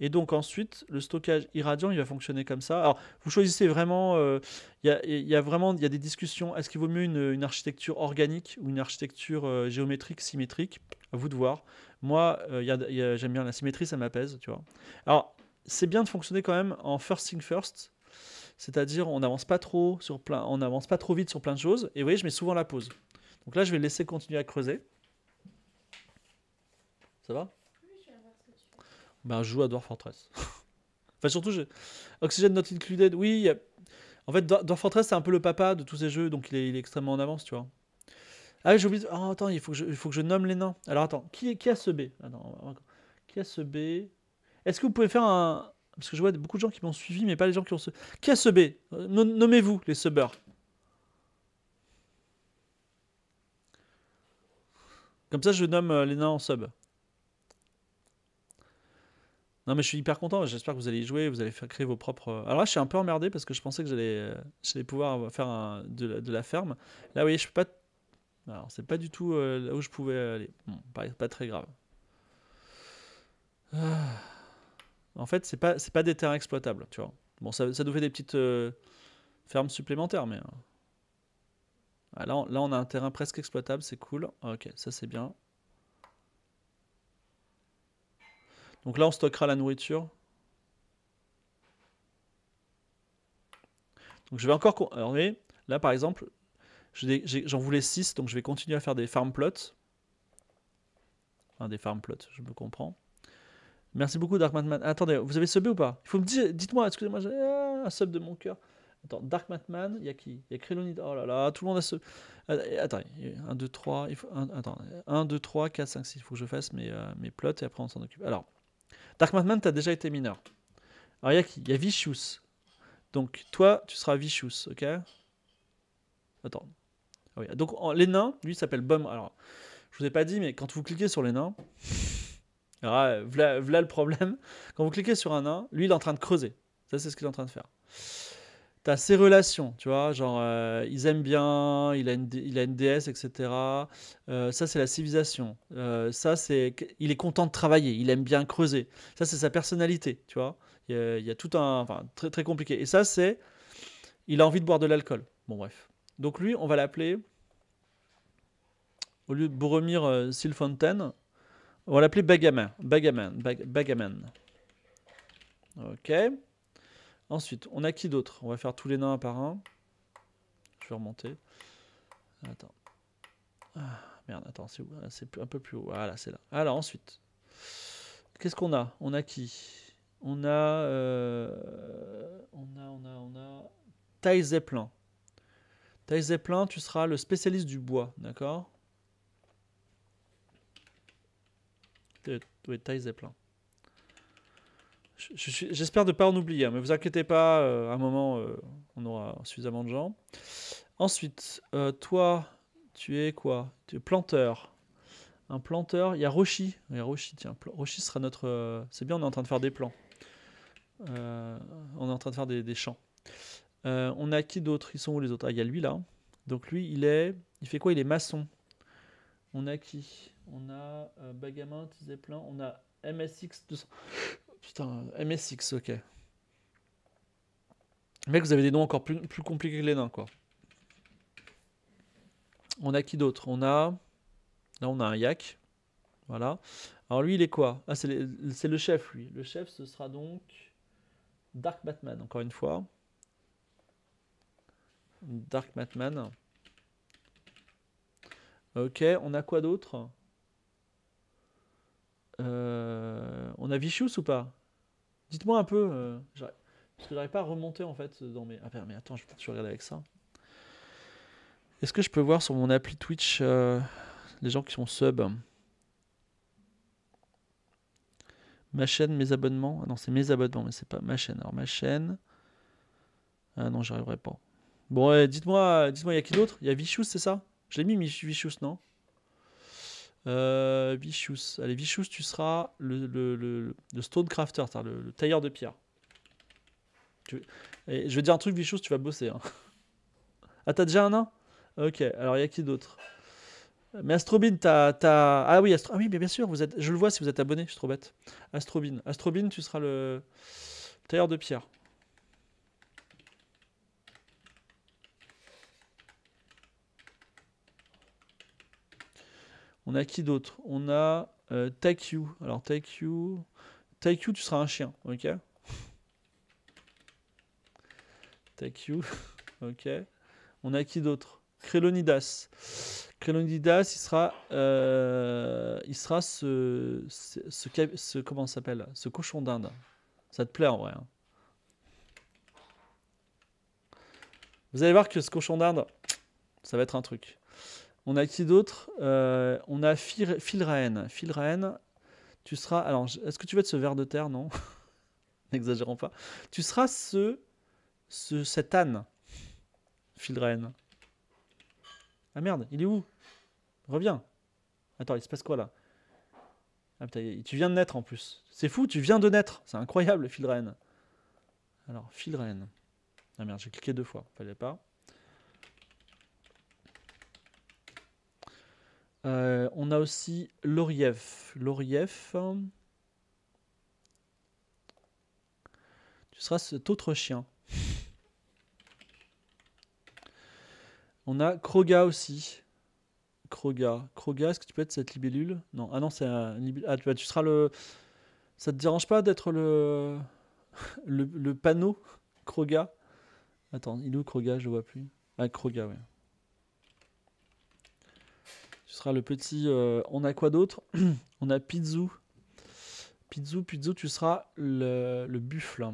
Et donc ensuite, le stockage irradiant, il va fonctionner comme ça. Alors, vous choisissez vraiment, euh, il y, a, y, a, vraiment y a des discussions. Est-ce qu'il vaut mieux une, architecture organique ou une architecture géométrique, symétrique À vous de voir. Moi, j'aime bien la symétrie, ça m'apaise, tu vois. Alors, c'est bien de fonctionner quand même en first thing first. C'est-à-dire, on n'avance pas trop sur on pas trop vite sur plein de choses. Et vous voyez, je mets souvent la pause. Donc là, je vais laisser continuer à creuser. Ça va Oui, Ben, joue à Dwarf Fortress. enfin, surtout, je... Oxygen Not Included, oui. En fait, Dwarf Fortress, c'est un peu le papa de tous ces jeux, donc il est, extrêmement en avance, tu vois. Ah, j'oublie. oublié. Oh, attends, il faut, que je, nomme les nains. Alors, attends, qui, qui a ce B Qui a ce B Est-ce que vous pouvez faire un. Parce que je vois beaucoup de gens qui m'ont suivi, mais pas les gens qui ont ce. Qui a ce B Nommez-vous les subeurs. Comme ça, je nomme euh, les nains en sub. Non, mais je suis hyper content. J'espère que vous allez y jouer. Vous allez faire créer vos propres. Euh, Alors là, je suis un peu emmerdé parce que je pensais que j'allais euh, pouvoir faire de, la, ferme. Là, vous voyez, je peux pas. Alors, c'est pas du tout euh, là où je pouvais aller. Bon, pas, très grave. Ah. En fait, c'est pas, pas des terrains exploitables, tu vois. Bon, ça, ça nous fait des petites fermes supplémentaires, mais. Hein. Ah, là, on a un terrain presque exploitable, c'est cool. Ok, ça c'est bien. Donc là, on stockera la nourriture. Donc je vais encore... là, par exemple, j'en voulais 6, donc je vais continuer à faire des farm plots. Enfin, des farm plots, je me comprends. Merci beaucoup, Dark Matman. Attendez, vous avez subé ou pas Il faut me dire, dites-moi, excusez-moi, j'ai un sub de mon cœur. Attends, Dark Matman, il y a qui Il y a Krylonid, Oh là là, tout le monde a ce. Attends, 1, 2, 3. 1, 2, 3, 4, 5, 6. Il faut que je fasse mes, euh, mes plots et après on s'en occupe. Alors, Dark Madman, tu as déjà été mineur. Alors, il y a qui y a Vicious. Donc, toi, tu seras Vicious, ok Attends. Ah donc, les nains, lui, s'appelle Bum. Alors, je vous ai pas dit, mais quand vous cliquez sur les nains, alors, ah, voilà le problème. Quand vous cliquez sur un nain, lui, il est en train de creuser. Ça, c'est ce qu'il est en train de faire. T'as ces relations, tu vois, genre euh, ils aiment bien, il a une, il déesse, etc. Euh, ça, c'est la civilisation. Euh, ça, c'est il est content de travailler, il aime bien creuser. Ça, c'est sa personnalité, tu vois. Il y, a, tout un. Enfin, très, très compliqué. Et ça, c'est. Il a envie de boire de l'alcool. Bon, bref. Donc, lui, on va l'appeler. Au lieu de Boromir Silfontaine, on va l'appeler Bagaman. Bagaman. Bagaman. Ok. Ensuite, on a qui d'autre On va faire tous les nains un par un. Je vais remonter. Attends. Ah, merde, attends, c'est où ah, C'est un peu plus haut. Voilà, ah, c'est là. Alors ensuite, qu'est-ce qu'on a On a qui euh, On a... on a, on a, on a... Zeppelin. Zeppelin, tu seras le spécialiste du bois, d'accord Oui, Thaï Zeppelin. J'espère ne pas en oublier, hein, mais vous inquiétez pas, à euh, un moment, euh, on aura suffisamment de gens. Ensuite, euh, toi, tu es quoi Tu es planteur. Un planteur. Il y a Roshi. Il y a Roshi, tiens. Roshi sera notre. C'est bien, on est en train de faire des plans. on est en train de faire des, champs. on a qui d'autre Ils sont où les autres Ah, il y a lui là. Donc lui, il est. Il fait quoi Il est maçon. On a qui On a il est plein. On a MSX 200. Putain, MSX, ok. Mec, vous avez des noms encore plus, compliqués que les nains, quoi. On a qui d'autre On a. Là, on a un yak. Voilà. Alors, lui, il est quoi Ah, c'est le, le chef, lui. Le chef, ce sera donc. Dark Batman, encore une fois. Dark Batman. Ok, on a quoi d'autre euh, on a Vichous ou pas Dites-moi un peu. Euh, parce que j'arrive pas à remonter en fait dans mes. Ah mais attends, je vais regarder avec ça. Est-ce que je peux voir sur mon appli Twitch euh, les gens qui sont sub Ma chaîne, mes abonnements ah, Non, c'est mes abonnements, mais c'est pas ma chaîne. Alors ma chaîne. Ah non, j'arriverai pas. Bon, dites-moi, dites-moi, il y a qui d'autre Il y a Vichous, c'est ça Je l'ai mis Vichous, non euh, Allez, Vichous, tu seras le, le, le, le Stonecrafter, le, le, tailleur de pierre. je vais dire un truc, Vichous, tu vas bosser. Hein. Ah, t'as déjà un nain Ok, alors il y a qui d'autre Mais Astrobin, t'as. Ah oui, Astro... ah, oui bien sûr, vous êtes... je le vois si vous êtes abonné, je suis trop bête. Astrobin, Astrobin tu seras le tailleur de pierre. On a qui d'autre On a euh, Taikyu. Alors Taikyu... You, tu seras un chien, ok Taikyu, ok. On a qui d'autre Crélonidas. Crelonidas, il sera, euh, il sera ce, ce, comment s'appelle Ce cochon d'Inde. Ça te plaît en vrai. Hein Vous allez voir que ce cochon d'Inde, ça va être un truc. On a qui d'autre euh, On a Filraen, Filraen, tu seras. Alors, est-ce que tu veux être ce ver de terre Non N'exagérons pas. Tu seras ce, ce cet âne, Filraen, Ah merde, il est où Reviens. Attends, il se passe quoi là ah, putain, tu viens de naître en plus. C'est fou, tu viens de naître. C'est incroyable, Filraen, Alors, Filraen, Ah merde, j'ai cliqué deux fois. Fallait pas. Euh, on a aussi Lorieff. l'orief hein. Tu seras cet autre chien. On a Kroga aussi. Kroga. Kroga, est-ce que tu peux être cette libellule Non. Ah non, c'est un libellule. Ah, tu, seras le. Ça te dérange pas d'être le... le. panneau Kroga Attends, il est où Kroga Je vois plus. Ah, Kroga, oui le petit. Euh, on a quoi d'autre On a Pizzou. Pizzou, Pizzou, tu seras le, buffle.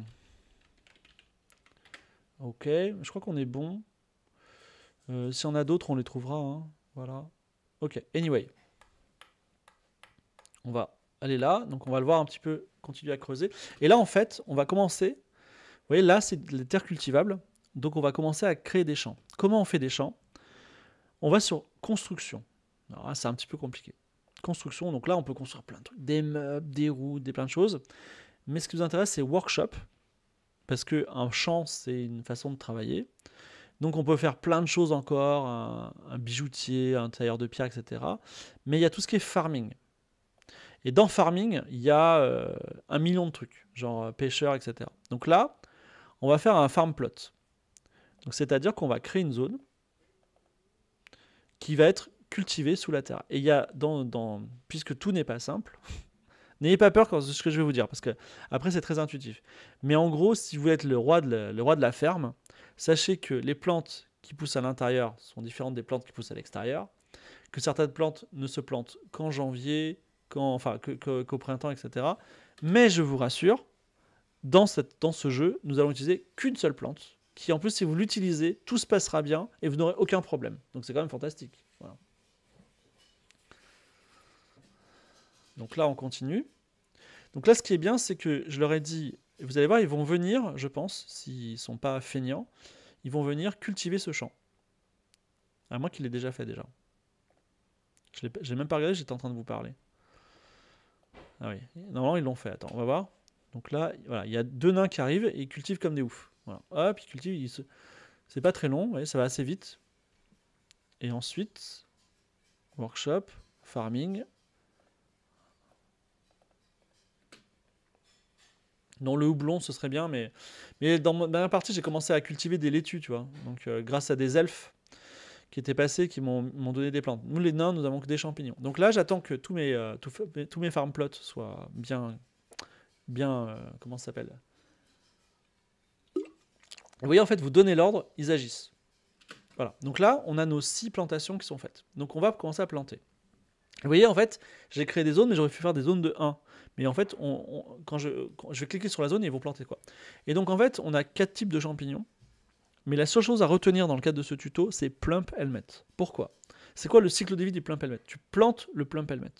Ok, je crois qu'on est bon. Euh, si on a d'autres, on les trouvera. Hein. Voilà. Ok, anyway. On va aller là. Donc on va le voir un petit peu, continuer à creuser. Et là, en fait, on va commencer. Vous voyez, là, c'est les terres cultivables. Donc on va commencer à créer des champs. Comment on fait des champs On va sur construction. Alors c'est un petit peu compliqué. Construction, donc là, on peut construire plein de trucs, des meubles, des routes, des plein de choses. Mais ce qui nous intéresse, c'est workshop, parce que un champ, c'est une façon de travailler. Donc on peut faire plein de choses encore, un, bijoutier, un tailleur de pierre, etc. Mais il y a tout ce qui est farming. Et dans farming, il y a euh, un million de trucs, genre euh, pêcheur, etc. Donc là, on va faire un farm plot. C'est-à-dire qu'on va créer une zone qui va être cultivé sous la terre. Et puisque tout n'est pas simple, n'ayez pas peur de ce que je vais vous dire, parce que après c'est très intuitif. Mais en gros, si vous êtes le roi de la, le roi de la ferme, sachez que les plantes qui poussent à l'intérieur sont différentes des plantes qui poussent à l'extérieur, que certaines plantes ne se plantent qu'en janvier, qu'au printemps, etc. Mais je vous rassure, dans, ce jeu, nous allons utiliser qu'une seule plante, qui en plus, si vous l'utilisez, tout se passera bien et vous n'aurez aucun problème. Donc c'est quand même fantastique. Voilà. Donc là, on continue. Donc là, ce qui est bien, c'est que je leur ai dit, vous allez voir, ils vont venir, je pense, s'ils ne sont pas feignants, ils vont venir cultiver ce champ. À moins qu'il l'ait déjà fait déjà. Je l'ai même pas regardé, j'étais en train de vous parler. Ah oui, normalement ils l'ont fait, attends, on va voir. Donc là, voilà, il y a deux nains qui arrivent et ils cultivent comme des oufs. Hop, ils cultivent, c'est pas très long, vous voyez, ça va assez vite. Et ensuite, workshop, farming, dans le houblon, ce serait bien, mais, mais dans ma dernière partie, j'ai commencé à cultiver des laitues, tu vois. Donc, euh, grâce à des elfes qui étaient passés, qui m'ont donné des plantes. Nous, les nains, nous avons que des champignons. Donc là, j'attends que tous mes, euh, tous, mes farm plots soient bien. bien euh, comment ça s'appelle Vous voyez, en fait, vous donnez l'ordre, ils agissent. Voilà. Donc là, on a nos six plantations qui sont faites. Donc on va commencer à planter. Vous voyez, en fait, j'ai créé des zones, mais j'aurais pu faire des zones de 1. Mais en fait, quand, je, vais cliquer sur la zone, ils vont planter quoi. Et donc en fait, on a quatre types de champignons. Mais la seule chose à retenir dans le cadre de ce tuto, c'est plump helmet. Pourquoi C'est quoi le cycle de vie du plump helmet Tu plantes le plump helmet.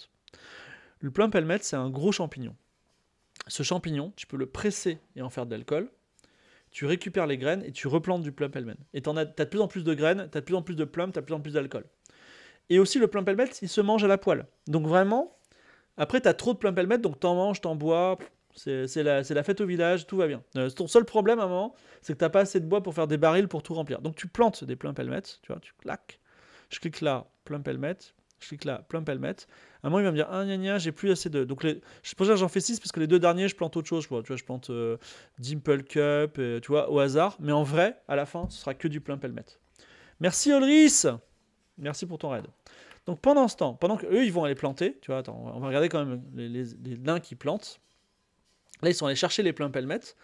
Le plump helmet, c'est un gros champignon. Ce champignon, tu peux le presser et en faire de l'alcool. Tu récupères les graines et tu replantes du plump helmet. Et tu as, as de plus en plus de graines, tu as de plus en plus de plump, tu as de plus en plus d'alcool. Et aussi, le plein pelmet, il se mange à la poêle. Donc vraiment, après, tu as trop de plein pelmet, donc t'en manges, t'en bois, c'est la, la, fête au village, tout va bien. Euh, ton seul problème à un moment, c'est que t'as pas assez de bois pour faire des barils pour tout remplir. Donc tu plantes des pleins pelmet. tu vois, tu claques. Je clique là, plein pelmet. Je clique là, plein pelmet. À un moment, il va me dire, ah gna gna, j'ai plus assez de. Donc les... je pense que j'en fais 6 parce que les deux derniers, je plante autre chose. vois Tu vois, je plante euh, Dimple Cup, euh, tu vois, au hasard. Mais en vrai, à la fin, ce sera que du plein pelmet. Merci Olris! merci pour ton raid. Donc pendant ce temps, pendant qu'eux, ils vont aller planter, tu vois, attends, on va regarder quand même les, nains qui plantent. Là, ils sont allés chercher les pleins pelmettes.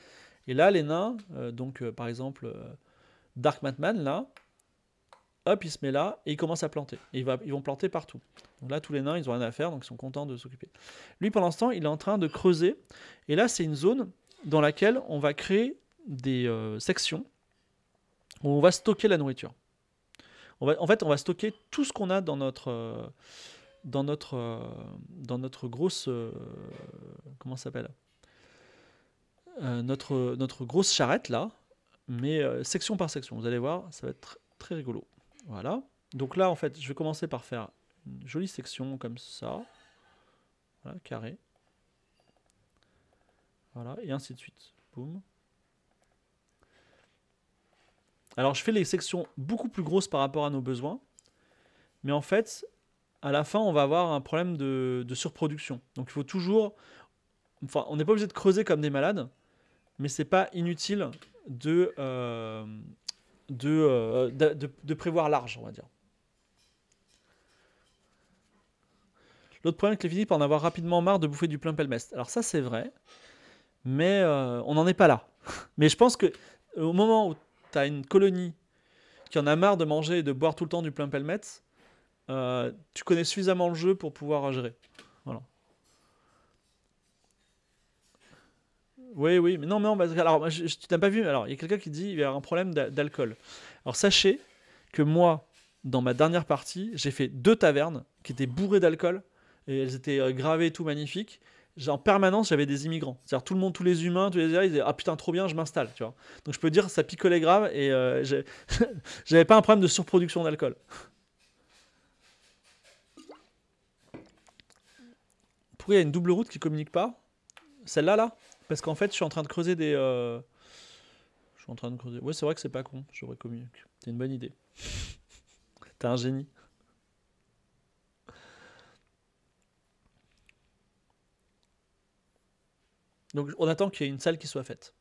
Et là, les nains, euh, donc euh, par exemple, euh, Dark Matman, là, hop, il se met là et il commence à planter. il va, ils vont planter partout. Donc là, tous les nains, ils ont rien à faire, donc ils sont contents de s'occuper. Lui, pendant ce temps, il est en train de creuser. Et là, c'est une zone dans laquelle on va créer des sections où on va stocker la nourriture en fait, on va stocker tout ce qu'on a dans notre, euh, dans notre, euh, dans notre grosse, euh, comment s'appelle notre, grosse charrette là, mais section par section. Vous allez voir, ça va être très rigolo. Voilà. Donc là, en fait, je vais commencer par faire une jolie section comme ça. Voilà, carré. Voilà, et ainsi de suite. Boum. Alors je fais les sections beaucoup plus grosses par rapport à nos besoins, mais en fait, à la fin, on va avoir un problème de, surproduction. Donc il faut toujours... Enfin, on n'est pas obligé de creuser comme des malades, mais c'est pas inutile de, euh, euh, de, prévoir large, on va dire. L'autre problème, c'est que les peuvent en avoir rapidement marre de bouffer du plein pelmestre. Alors ça, c'est vrai, mais euh, on n'en est pas là. mais je pense que au moment où t'as une colonie qui en a marre de manger et de boire tout le temps du plein pelmet, euh, tu connais suffisamment le jeu pour pouvoir gérer. Voilà. Oui, oui, mais non, mais alors, tu n'as pas vu. Alors, il y a quelqu'un qui dit il y a un problème d'alcool. Alors, sachez que moi, dans ma dernière partie, j'ai fait deux tavernes qui étaient bourrées d'alcool et elles étaient euh, gravées et tout magnifiques en permanence, j'avais des immigrants. C'est-à-dire tout le monde, tous les humains, tous les ils disaient Ah putain, trop bien, je m'installe. Tu vois Donc je peux dire, ça picolait grave et euh, j'avais pas un problème de surproduction d'alcool. Pourquoi il y a une double route qui communique pas Celle-là, là Parce qu'en fait, je suis en train de creuser des. Euh, je suis en train de creuser. Ouais, c'est vrai que c'est pas con, j'aurais communiqué. C'est une bonne idée. T'es un génie. Donc on attend qu'il y ait une salle qui soit faite.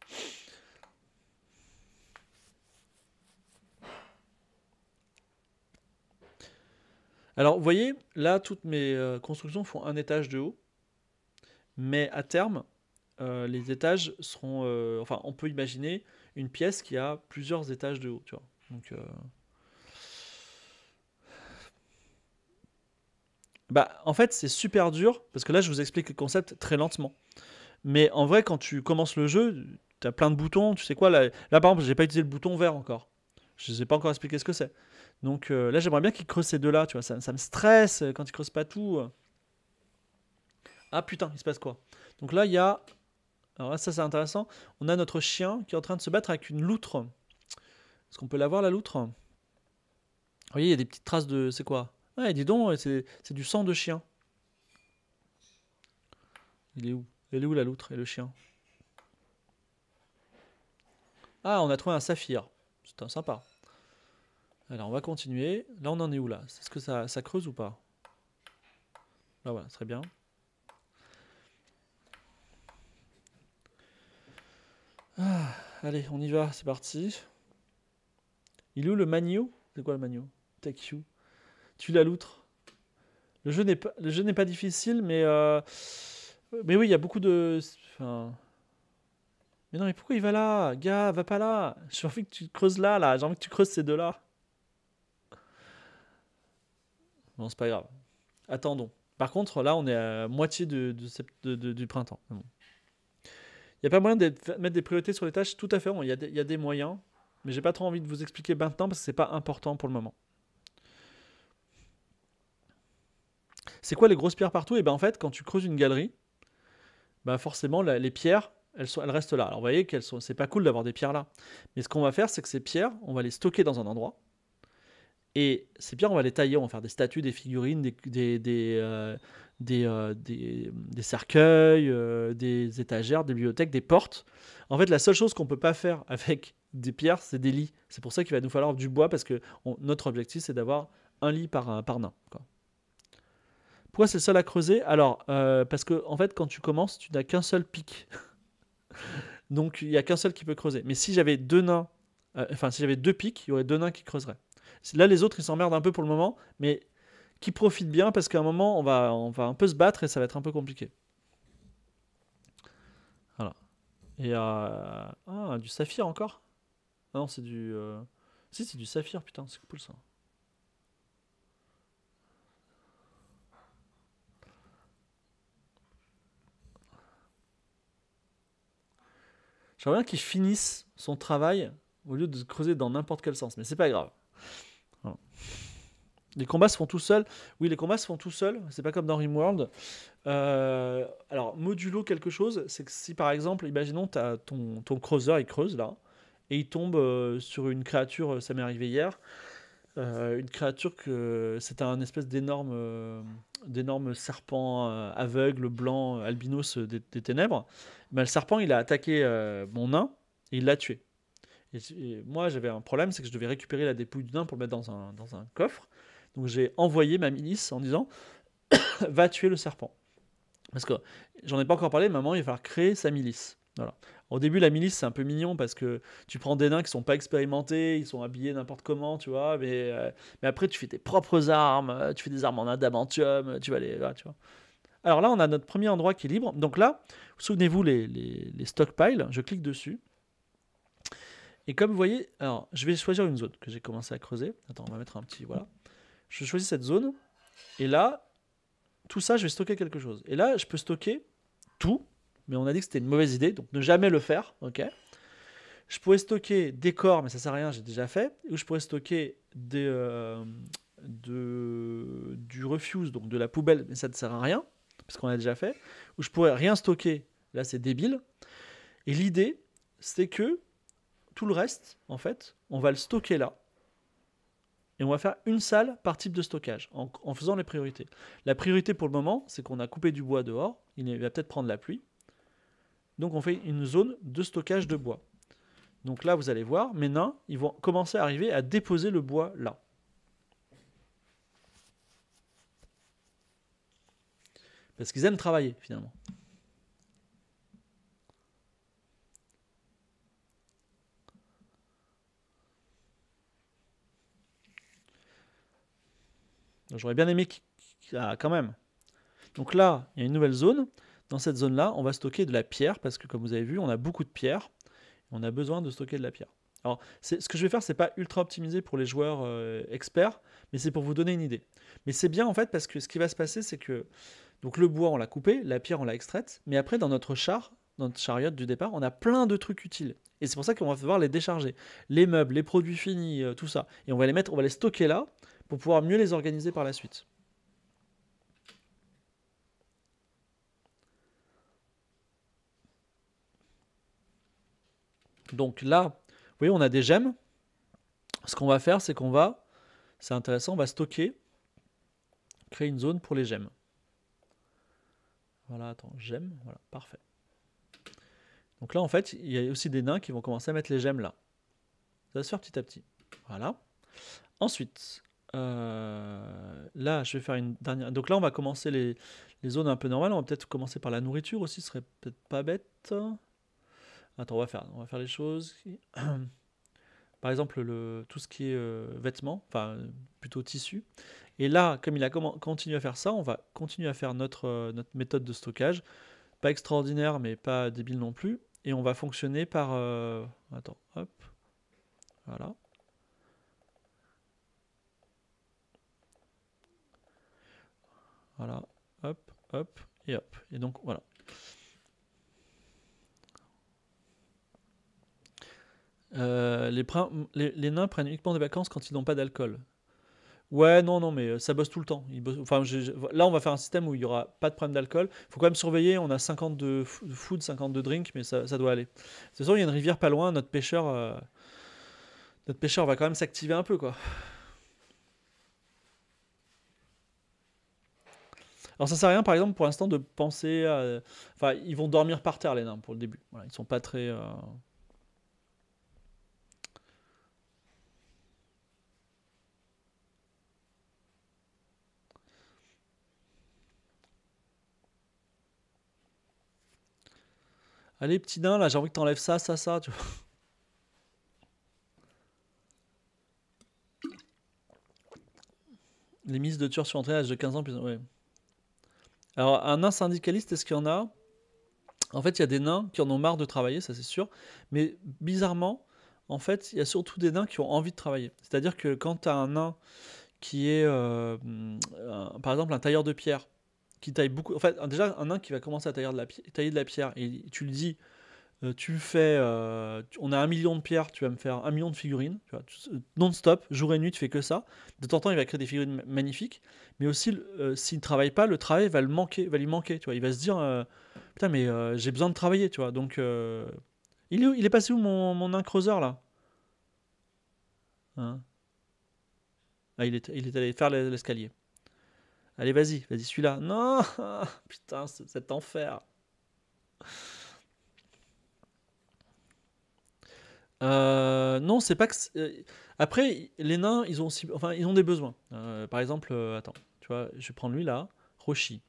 Alors vous voyez, là toutes mes euh, constructions font un étage de haut, mais à terme, euh, les étages seront... Euh, enfin, on peut imaginer une pièce qui a plusieurs étages de haut, Donc... Bah, en fait, c'est super dur, parce que là, je vous explique le concept très lentement. Mais en vrai, quand tu commences le jeu, tu as plein de boutons. Tu sais quoi Là, par exemple, j'ai pas utilisé le bouton vert encore. Je ne sais pas encore expliquer ce que c'est. Donc euh, là, j'aimerais bien qu'il creuse ces deux-là. Tu vois, ça, me stresse euh, quand il creuse pas tout. Euh. Ah putain, il se passe quoi Donc là, il y a. Alors là, ça, c'est intéressant. On a notre chien qui est en train de se battre avec une loutre. Est-ce qu'on peut la voir, la loutre Vous voyez, il y a des petites traces de. C'est quoi Ouais, ah, dis donc, c'est du sang de chien. Il est où elle est où la loutre et le chien Ah, on a trouvé un saphir. C'est un sympa. Alors, on va continuer. Là, on en est où là Est-ce que ça, ça creuse ou pas Là, voilà, très bien. Ah, allez, on y va, c'est parti. Il est où le magno C'est quoi le magno Take you. Tu la loutre. Le jeu n'est pas, pas difficile, mais euh, mais oui, il y a beaucoup de. Mais non, mais pourquoi il va là Gars, va pas là J'ai envie que tu creuses là, là. J'ai envie que tu creuses ces deux-là. Non, c'est pas grave. Attendons. Par contre, là, on est à moitié de, du printemps. Il n'y a pas moyen de mettre des priorités sur les tâches Tout à fait, il y, a des moyens. Mais j'ai pas trop envie de vous expliquer maintenant parce que c'est pas important pour le moment. C'est quoi les grosses pierres partout Et eh bien en fait, quand tu creuses une galerie, bah, forcément, les pierres, elles, sont, elles restent là. Alors, vous voyez qu'elles sont, c'est pas cool d'avoir des pierres là. Mais ce qu'on va faire, c'est que ces pierres, on va les stocker dans un endroit. Et ces pierres, on va les tailler, on va faire des statues, des figurines, des, des, des, euh, euh, des, des, cercueils, euh, des étagères, des bibliothèques, des portes. En fait, la seule chose qu'on peut pas faire avec des pierres, c'est des lits. C'est pour ça qu'il va nous falloir du bois, parce que notre objectif, c'est d'avoir un lit par, par nain. Quoi. Pourquoi c'est le seul à creuser Alors, euh, parce que en fait, quand tu commences, tu n'as qu'un seul pic. Donc, il n'y a qu'un seul qui peut creuser. Mais si j'avais deux nains, euh, enfin, si j'avais deux pics, il y aurait deux nains qui creuseraient. Là, les autres, ils s'emmerdent un peu pour le moment, mais qui profitent bien parce qu'à un moment, on va, on va un peu se battre et ça va être un peu compliqué. Voilà. Et euh... ah, du saphir encore ah non, c'est du. Euh, si, c'est du saphir, putain, c'est cool ça. J'aimerais bien qu'il finisse son travail au lieu de creuser dans n'importe quel sens, mais c'est pas grave. Les combats se font tout seuls. Oui, les combats se font tout seuls. C'est pas comme dans Rimworld. Euh, alors, modulo quelque chose, c'est que si par exemple, imaginons, as ton, ton creuseur, il creuse là, et il tombe euh, sur une créature, euh, ça m'est arrivé hier, une créature que c'est un espèce d'énorme d'énorme serpent aveugle, blanc, albinos des ténèbres le serpent, il a attaqué euh, mon nain et il l'a tué. Et, moi, j'avais un problème, c'est que je devais récupérer la dépouille du nain pour le mettre dans un, coffre. Donc j'ai envoyé ma milice en disant va tuer le serpent. Parce que j'en ai pas encore parlé, maman, il va falloir créer sa milice. Voilà. Au début, la milice, c'est un peu mignon parce que tu prends des nains qui sont pas expérimentés, ils sont habillés n'importe comment, tu vois. Mais, euh, après, tu fais tes propres armes, euh, tu fais des armes en adamantium, tu vas les. Là, tu vois. Alors là, on a notre premier endroit qui est libre. Donc là, souvenez-vous, les, les, stockpiles, je clique dessus. Et comme vous voyez, alors je vais choisir une zone que j'ai commencé à creuser. Attends, on va mettre un petit. Voilà. Je choisis cette zone. Et là, tout ça, je vais stocker quelque chose. Et là, je peux stocker tout. Mais on a dit que c'était une mauvaise idée. Donc ne jamais le faire. OK Je pourrais stocker des corps, mais ça ne sert à rien, j'ai déjà fait. Ou je pourrais stocker euh, du refuse, donc de la poubelle, mais ça ne sert à rien parce qu'on a déjà fait, où je pourrais rien stocker. Là, c'est débile. Et l'idée, c'est que tout le reste, en fait, on va le stocker là. Et on va faire une salle par type de stockage, en, faisant les priorités. La priorité pour le moment, c'est qu'on a coupé du bois dehors, il va peut-être prendre la pluie. Donc on fait une zone de stockage de bois. Donc là, vous allez voir, maintenant, nains, ils vont commencer à arriver à déposer le bois là. Parce qu'ils aiment travailler, finalement. J'aurais bien aimé qu'il ah, quand même. Donc là, il y a une nouvelle zone. Dans cette zone-là, on va stocker de la pierre parce que, comme vous avez vu, on a beaucoup de pierre. On a besoin de stocker de la pierre. Alors, ce que je vais faire, ce n'est pas ultra optimisé pour les joueurs euh, experts, mais c'est pour vous donner une idée. Mais c'est bien en fait parce que ce qui va se passer, c'est que donc le bois, on l'a coupé, la pierre, on l'a extraite, mais après, dans notre char, notre chariot du départ, on a plein de trucs utiles. Et c'est pour ça qu'on va devoir les décharger. Les meubles, les produits finis, euh, tout ça. Et on va les mettre, on va les stocker là pour pouvoir mieux les organiser par la suite. Donc là, vous voyez, on a des gemmes. Ce qu'on va faire, c'est qu'on va, c'est intéressant, on va stocker, créer une zone pour les gemmes. Voilà, attends, j'aime, voilà, parfait. Donc là, en fait, il y a aussi des nains qui vont commencer à mettre les gemmes là. Ça va se faire petit à petit. Voilà. Ensuite, euh, là, je vais faire une dernière. Donc là, on va commencer les, zones un peu normales. On va peut-être commencer par la nourriture aussi, ce serait peut-être pas bête. Attends, on va faire, on va faire les choses. par exemple, le, tout ce qui est euh, vêtements, enfin plutôt tissu, et là, comme il a continué à faire ça, on va continuer à faire euh, notre, méthode de stockage. Pas extraordinaire, mais pas débile non plus. Et on va fonctionner par... Euh, attends, hop. Voilà. Voilà, hop, hop, et hop. Et donc, voilà. Euh, les nains prennent uniquement des vacances quand ils n'ont pas d'alcool. Ouais, non, non, mais euh, ça bosse tout le temps. Là, on va faire un système où il n'y aura pas de problème d'alcool. Il faut quand même surveiller. On a 50 de food, 50 de drink, mais ça, doit aller. De toute façon il y a une rivière pas loin. Notre pêcheur, euh, notre pêcheur va quand même s'activer un peu, quoi. Alors ça ne sert à rien, par exemple, pour l'instant, de penser à... Euh, enfin, ils vont dormir par terre, les nains, pour le début. Ils ne sont pas très... Allez, petit nain, là, j'ai envie que enlèves ça, ça, ça, tu vois. Les mises de tueurs sur entrée à l'âge de 15 ans. Alors, un nain syndicaliste, est-ce qu'il y en a En fait, il y a des nains qui en ont marre de travailler, ça c'est sûr. Mais bizarrement, en fait, il y a surtout des nains qui ont envie de travailler. C'est-à-dire que quand tu as un nain qui est, euh, par exemple, un tailleur de pierre, taille beaucoup. En fait, déjà, un nain qui va commencer à tailler de la, tailler de la pierre, et tu le dis, euh, tu fais. Euh, on a un million de pierres, tu vas me faire un million de figurines, non-stop, jour et nuit, tu fais que ça. De temps en temps, il va créer des figurines magnifiques, mais aussi, euh, s'il ne travaille pas, le travail va, le manquer, va lui manquer, tu vois. Il va se dire, putain, mais j'ai besoin de travailler, tu vois. Donc, il, est, il est passé où mon, mon nain creuseur, là hein ah, il est allé faire l'escalier. Allez, vas-y, vas-y, celui-là. Non Putain, cet enfer. Euh, non, c'est pas que. Euh, après, les nains, ils ont aussi, enfin, ils ont des besoins. Euh, par exemple, attends, tu vois, je vais prendre lui là, Roshi.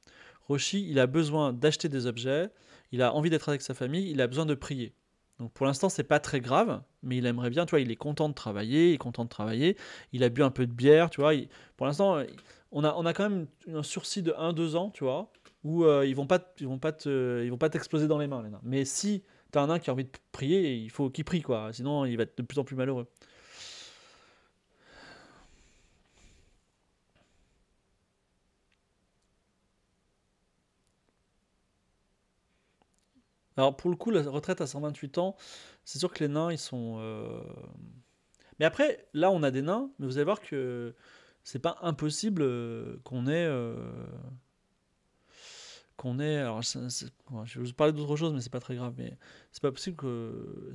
Roshi, il a besoin d'acheter des objets, il a envie d'être avec sa famille, il a besoin de prier. Donc pour l'instant, c'est pas très grave, mais il aimerait bien, tu vois, il est content de travailler, il est content de travailler, il a bu un peu de bière, tu vois. pour l'instant, euh, on a, on a quand même un sursis de 1-2 ans, tu vois, où euh, ils vont pas ils vont pas ils vont pas t'exploser dans les mains, les Mais si t'as un nain qui a envie de prier, il faut qu'il prie, quoi. Sinon, il va être de plus en plus malheureux. Alors pour le coup, la retraite à 128 ans, c'est sûr que les nains, ils sont... Euh, mais après, là, on a des nains, mais vous allez voir que c'est pas impossible euh, qu'on ait... Euh, qu'on ait... Alors, je vais vous parler d'autre chose, mais c'est pas très grave. Mais c'est pas possible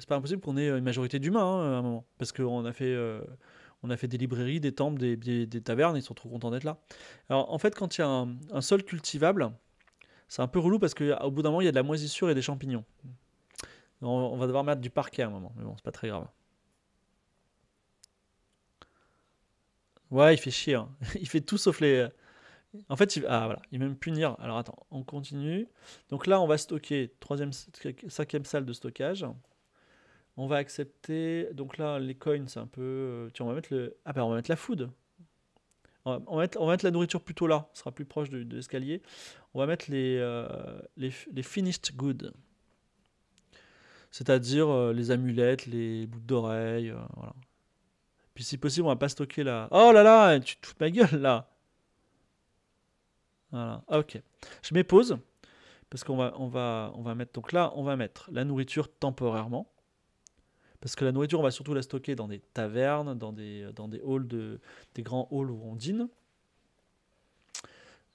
C'est pas impossible qu'on ait une majorité d'humains, hein, à un moment. Parce qu'on a fait... On a fait des librairies, des temples, des, des, tavernes, ils sont trop contents d'être là. Alors en fait, quand il y a un sol cultivable, c'est un peu relou parce qu'au bout d'un moment, il y a de la moisissure et des champignons. On, va devoir mettre du parquet à un moment, mais bon, c'est pas très grave. Ouais, il fait chier. Hein. il fait tout sauf les. Euh, en fait, il... Ah, voilà. il va me punir. Alors attends, on continue. Donc là, on va stocker troisième, cinquième salle de stockage. On va accepter. Donc là, les coins, c'est un peu. Euh, tiens, on va mettre le. Ah ben, on va mettre la food. On va, mettre, la nourriture plutôt là, ce sera plus proche de, l'escalier. On va mettre les, euh, les, finished goods, c'est-à-dire euh, les amulettes, les bouts d'oreilles, euh, voilà. Puis si possible, on va pas stocker la... Oh là là, tu te fous de ma gueule là Voilà, ah, ok. Je mets pause, parce qu'on va, on va, on va mettre... Donc là, on va mettre la nourriture temporairement. Parce que la nourriture, on va surtout la stocker dans des tavernes, dans des, euh, dans des halls de, des grands halls où on dîne.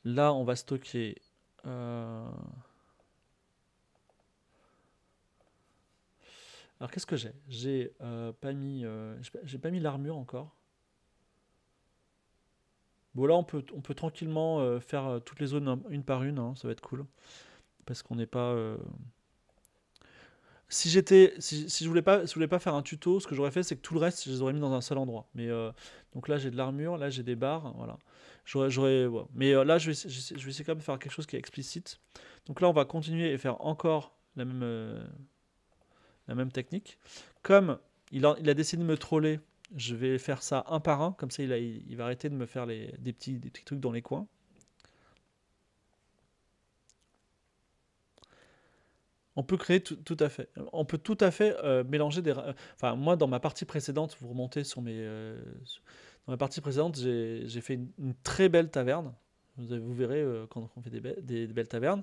Là, on va stocker. Euh, Alors, qu'est-ce que j'ai euh, J'ai pas mis, j'ai pas mis l'armure encore. Bon, là, on peut, on peut tranquillement faire toutes les zones une par une. Hein, ça va être cool. Parce qu'on n'est pas si j'étais, si, je voulais pas, je voulais pas faire un tuto, ce que j'aurais fait, c'est que tout le reste, je les aurais mis dans un seul endroit. Mais euh, donc là, j'ai de l'armure, là j'ai des barres, voilà. J'aurais, j'aurais, Mais euh, là, je vais, je, vais essayer quand même de faire quelque chose qui est explicite. Donc là, on va continuer et faire encore la même, euh, la même technique. Comme il a, il a, décidé de me troller, je vais faire ça un par un. Comme ça, il, il, va arrêter de me faire des petits trucs dans les coins. On peut créer tout, à fait. On peut tout à fait euh, mélanger des. Enfin, moi, dans ma partie précédente, vous remontez sur mes. Euh, dans ma partie précédente, j'ai fait une, très belle taverne. Vous, verrez euh, quand on fait des, belles tavernes,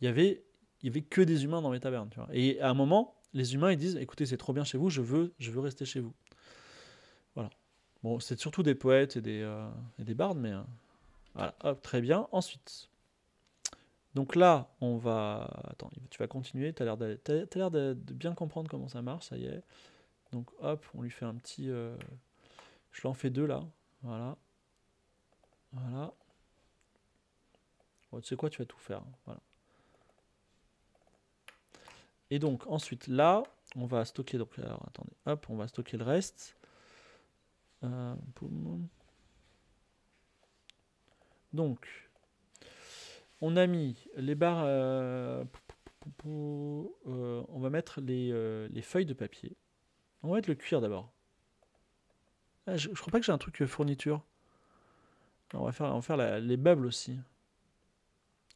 il y avait, y avait que des humains dans mes tavernes. Et à un moment, les humains, ils disent, écoutez, c'est trop bien chez vous, je veux, je veux rester chez vous. Voilà. Bon, c'est surtout des poètes et des, et des bardes, mais très bien. Ensuite. Donc là, on va. Attends, tu vas continuer. Tu as l'air de... bien comprendre comment ça marche, ça y est. Donc hop, on lui fait un petit. Euh, je l'en fais deux là. Voilà. Voilà. Oh, tu sais quoi, tu vas tout faire. Hein, Et donc ensuite là, on va stocker. Donc alors, attendez, hop, on va stocker le reste. Euh, donc on a mis les barres. Euh, euh, on va mettre euh, les, feuilles de papier. On va mettre le cuir d'abord. Ah, je, crois pas que j'ai un truc fourniture. on va faire, on faire les bubbles aussi.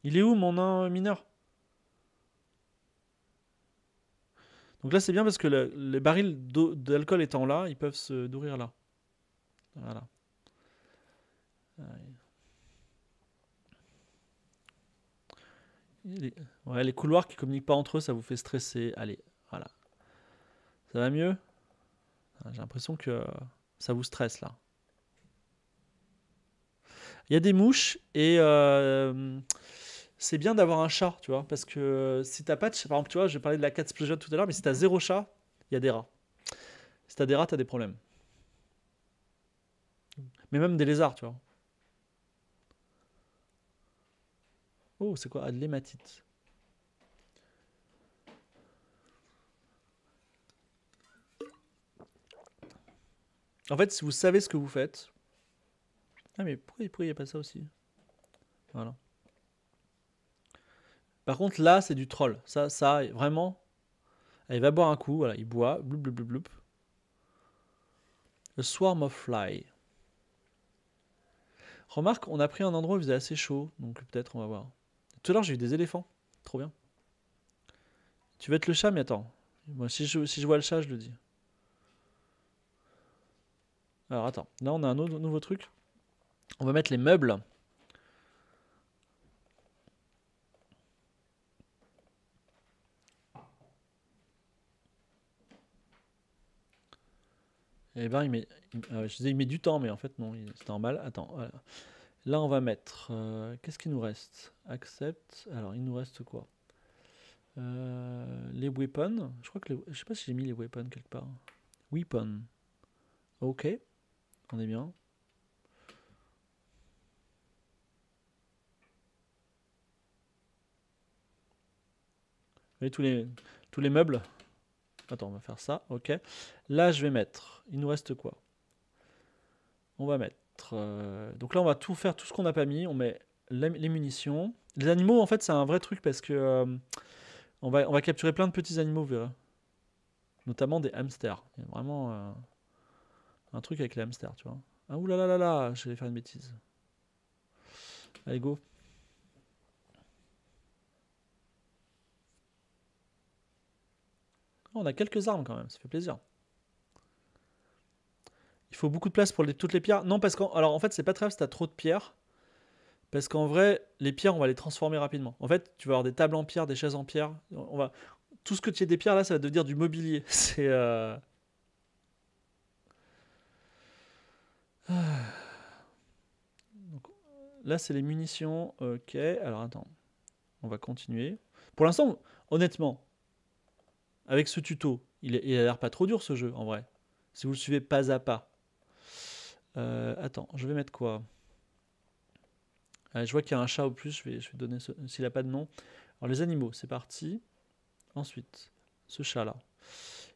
Il est où mon nain mineur Donc là, c'est bien parce que les barils d'alcool étant là, ils peuvent se nourrir là. Voilà. Ah, les... Ouais, les couloirs qui communiquent pas entre eux, ça vous fait stresser. Allez, voilà. Ça va mieux ah, J'ai l'impression que ça vous stresse là. Il y a des mouches et euh, c'est bien d'avoir un chat, tu vois, parce que si t'as pas de chat, par exemple, tu vois, j'ai parlé de la cat splosion tout à l'heure, mais si t'as zéro chat, il y a des rats. Si t'as des rats, t'as des problèmes. Mais même des lézards, tu vois. Oh, c'est quoi de l'hématite En fait, si vous savez ce que vous faites. Ah, mais pourquoi, pourquoi il n'y a pas ça aussi Voilà. Par contre, là, c'est du troll. Ça, ça, vraiment. Il va boire un coup, voilà, il boit. Bloup, bloup, bloup, swarm of fly. Remarque, on a pris un endroit où il faisait assez chaud, donc peut-être on va voir. Tout à l'heure, j'ai eu des éléphants. Trop bien. Tu veux être le chat, mais attends. Moi, si je, vois le chat, je le dis. Alors, attends. Là, on a un autre, nouveau truc. On va mettre les meubles. Eh ben, il met, ah je disais, il met du temps, mais en fait, non, C'est normal. Attends, Là, on va mettre. Euh, qu'est-ce qu'il nous reste Accept. Alors, il nous reste quoi euh, Les weapons. Je crois que. Les, je sais pas si j'ai mis les weapons quelque part. Weapon. Ok. On est bien. Vous voyez tous les, tous les meubles Attends, on va faire ça. Ok. Là, je vais mettre. Il nous reste quoi On va mettre. Euh, donc là, on va tout faire, tout ce qu'on n'a pas mis. On met les munitions. Les animaux, en fait, c'est un vrai truc parce que euh, on, va, on va capturer plein de petits animaux, Notamment des hamsters. Il y a vraiment euh, un truc avec les hamsters, tu vois. Ah là là, là, là, je vais faire une bêtise. Allez, go. On a quelques armes quand même, ça fait plaisir il faut beaucoup de place pour toutes les pierres. Non, parce qu'en alors en fait, c'est pas très grave si t'as trop de pierres. Parce qu'en vrai, les pierres, on va les transformer rapidement. En fait, tu vas avoir des tables en pierre, des chaises en pierre. On va... Tout ce que tu as des pierres, là, ça va devenir du mobilier. C'est. Euh, là, c'est les munitions. Ok, alors attends. On va continuer. Pour l'instant, honnêtement, avec ce tuto, il, est, l'air pas trop dur ce jeu en vrai. Si vous le suivez pas à pas. Euh, attends, je vais mettre quoi ah, Je vois qu'il y a un chat au plus, je vais, je vais donner s'il n'a pas de nom. Alors les animaux, c'est parti. Ensuite, ce chat-là.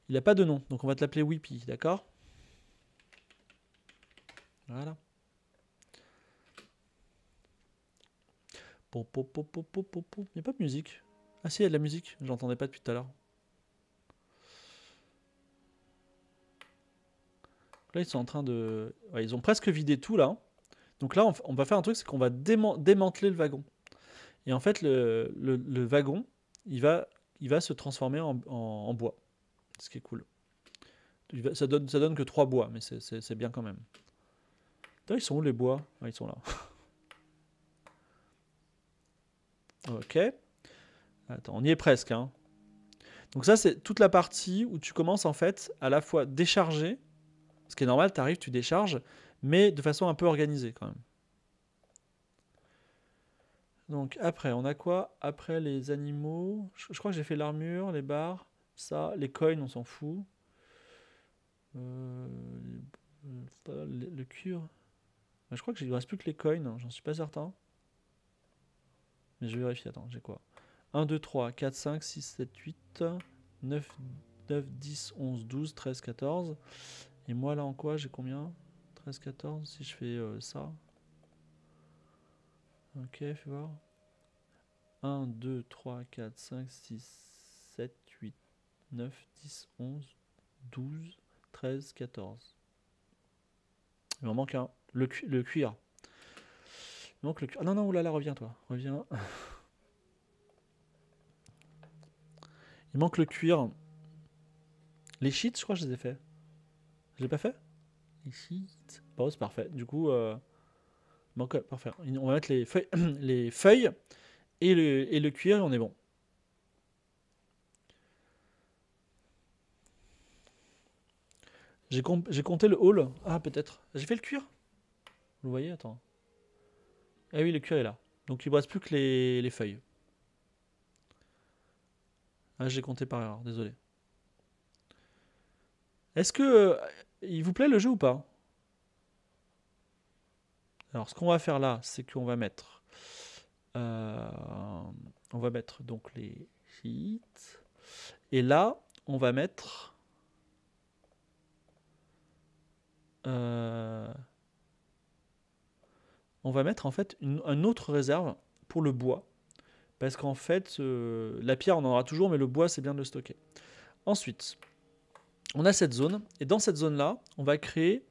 Il n'a pas de nom, donc on va te l'appeler Whippy, d'accord Voilà. Il n'y a pas de musique. Ah si, il y a de la musique, je l'entendais pas depuis tout à l'heure. ils sont en train de. ils ont presque vidé tout là. Hein. Donc là, on, va faire un truc, c'est qu'on va démanteler le wagon. Et en fait, le, wagon, il va, il va se transformer en, bois. Ce qui est cool. ça, donne, ça donne que trois bois, mais c'est bien quand même. Ils sont où les bois ah, Ils sont là. ok. Attends, on y est presque. Hein. Donc ça, c'est toute la partie où tu commences en fait à la fois décharger ce qui est normal, tu arrives, tu décharges, mais de façon un peu organisée quand même. Donc après, on a quoi Après les animaux. Je, crois que j'ai fait l'armure, les barres, ça, les coins, on s'en fout. Euh, le, euh, le, cuir. Je crois que ne reste plus que les coins, hein, j'en suis pas certain. Mais je vérifier, attends, j'ai quoi 1, 2, 3, 4, 5, 6, 7, 8, 9, 9, 10, 11, 12, 13, 14. Et moi, là, en quoi J'ai combien 13, 14 Si je fais euh, ça. Ok, fais voir. 1, 2, 3, 4, 5, 6, 7, 8, 9, 10, 11, 12, 13, 14. Il m'en manque un. Le, cuir. Il manque le cuir. Ah non, non, là, reviens toi. Reviens. Il manque le cuir. Les cheats, je crois que je les ai faits. Je l'ai pas fait Ici. Bon, c'est parfait. Du coup, euh, bon, parfait. On va mettre les feuilles, les feuilles et, le, cuir et on est bon. J'ai compté le hall. Ah, peut-être. J'ai fait le cuir Vous le voyez Attends. Ah oui, le cuir est là. Donc il ne reste plus que les, les feuilles. Ah, j'ai compté par erreur, désolé. Est-ce que il vous plaît le jeu ou pas Alors, ce qu'on va faire là, c'est qu'on va mettre. Euh, on va mettre donc les hits Et là, on va mettre. Euh, on va mettre en fait une, autre réserve pour le bois. Parce qu'en fait, euh, la pierre, on en aura toujours, mais le bois, c'est bien de le stocker. Ensuite, on a cette zone, et dans cette zone-là, on va créer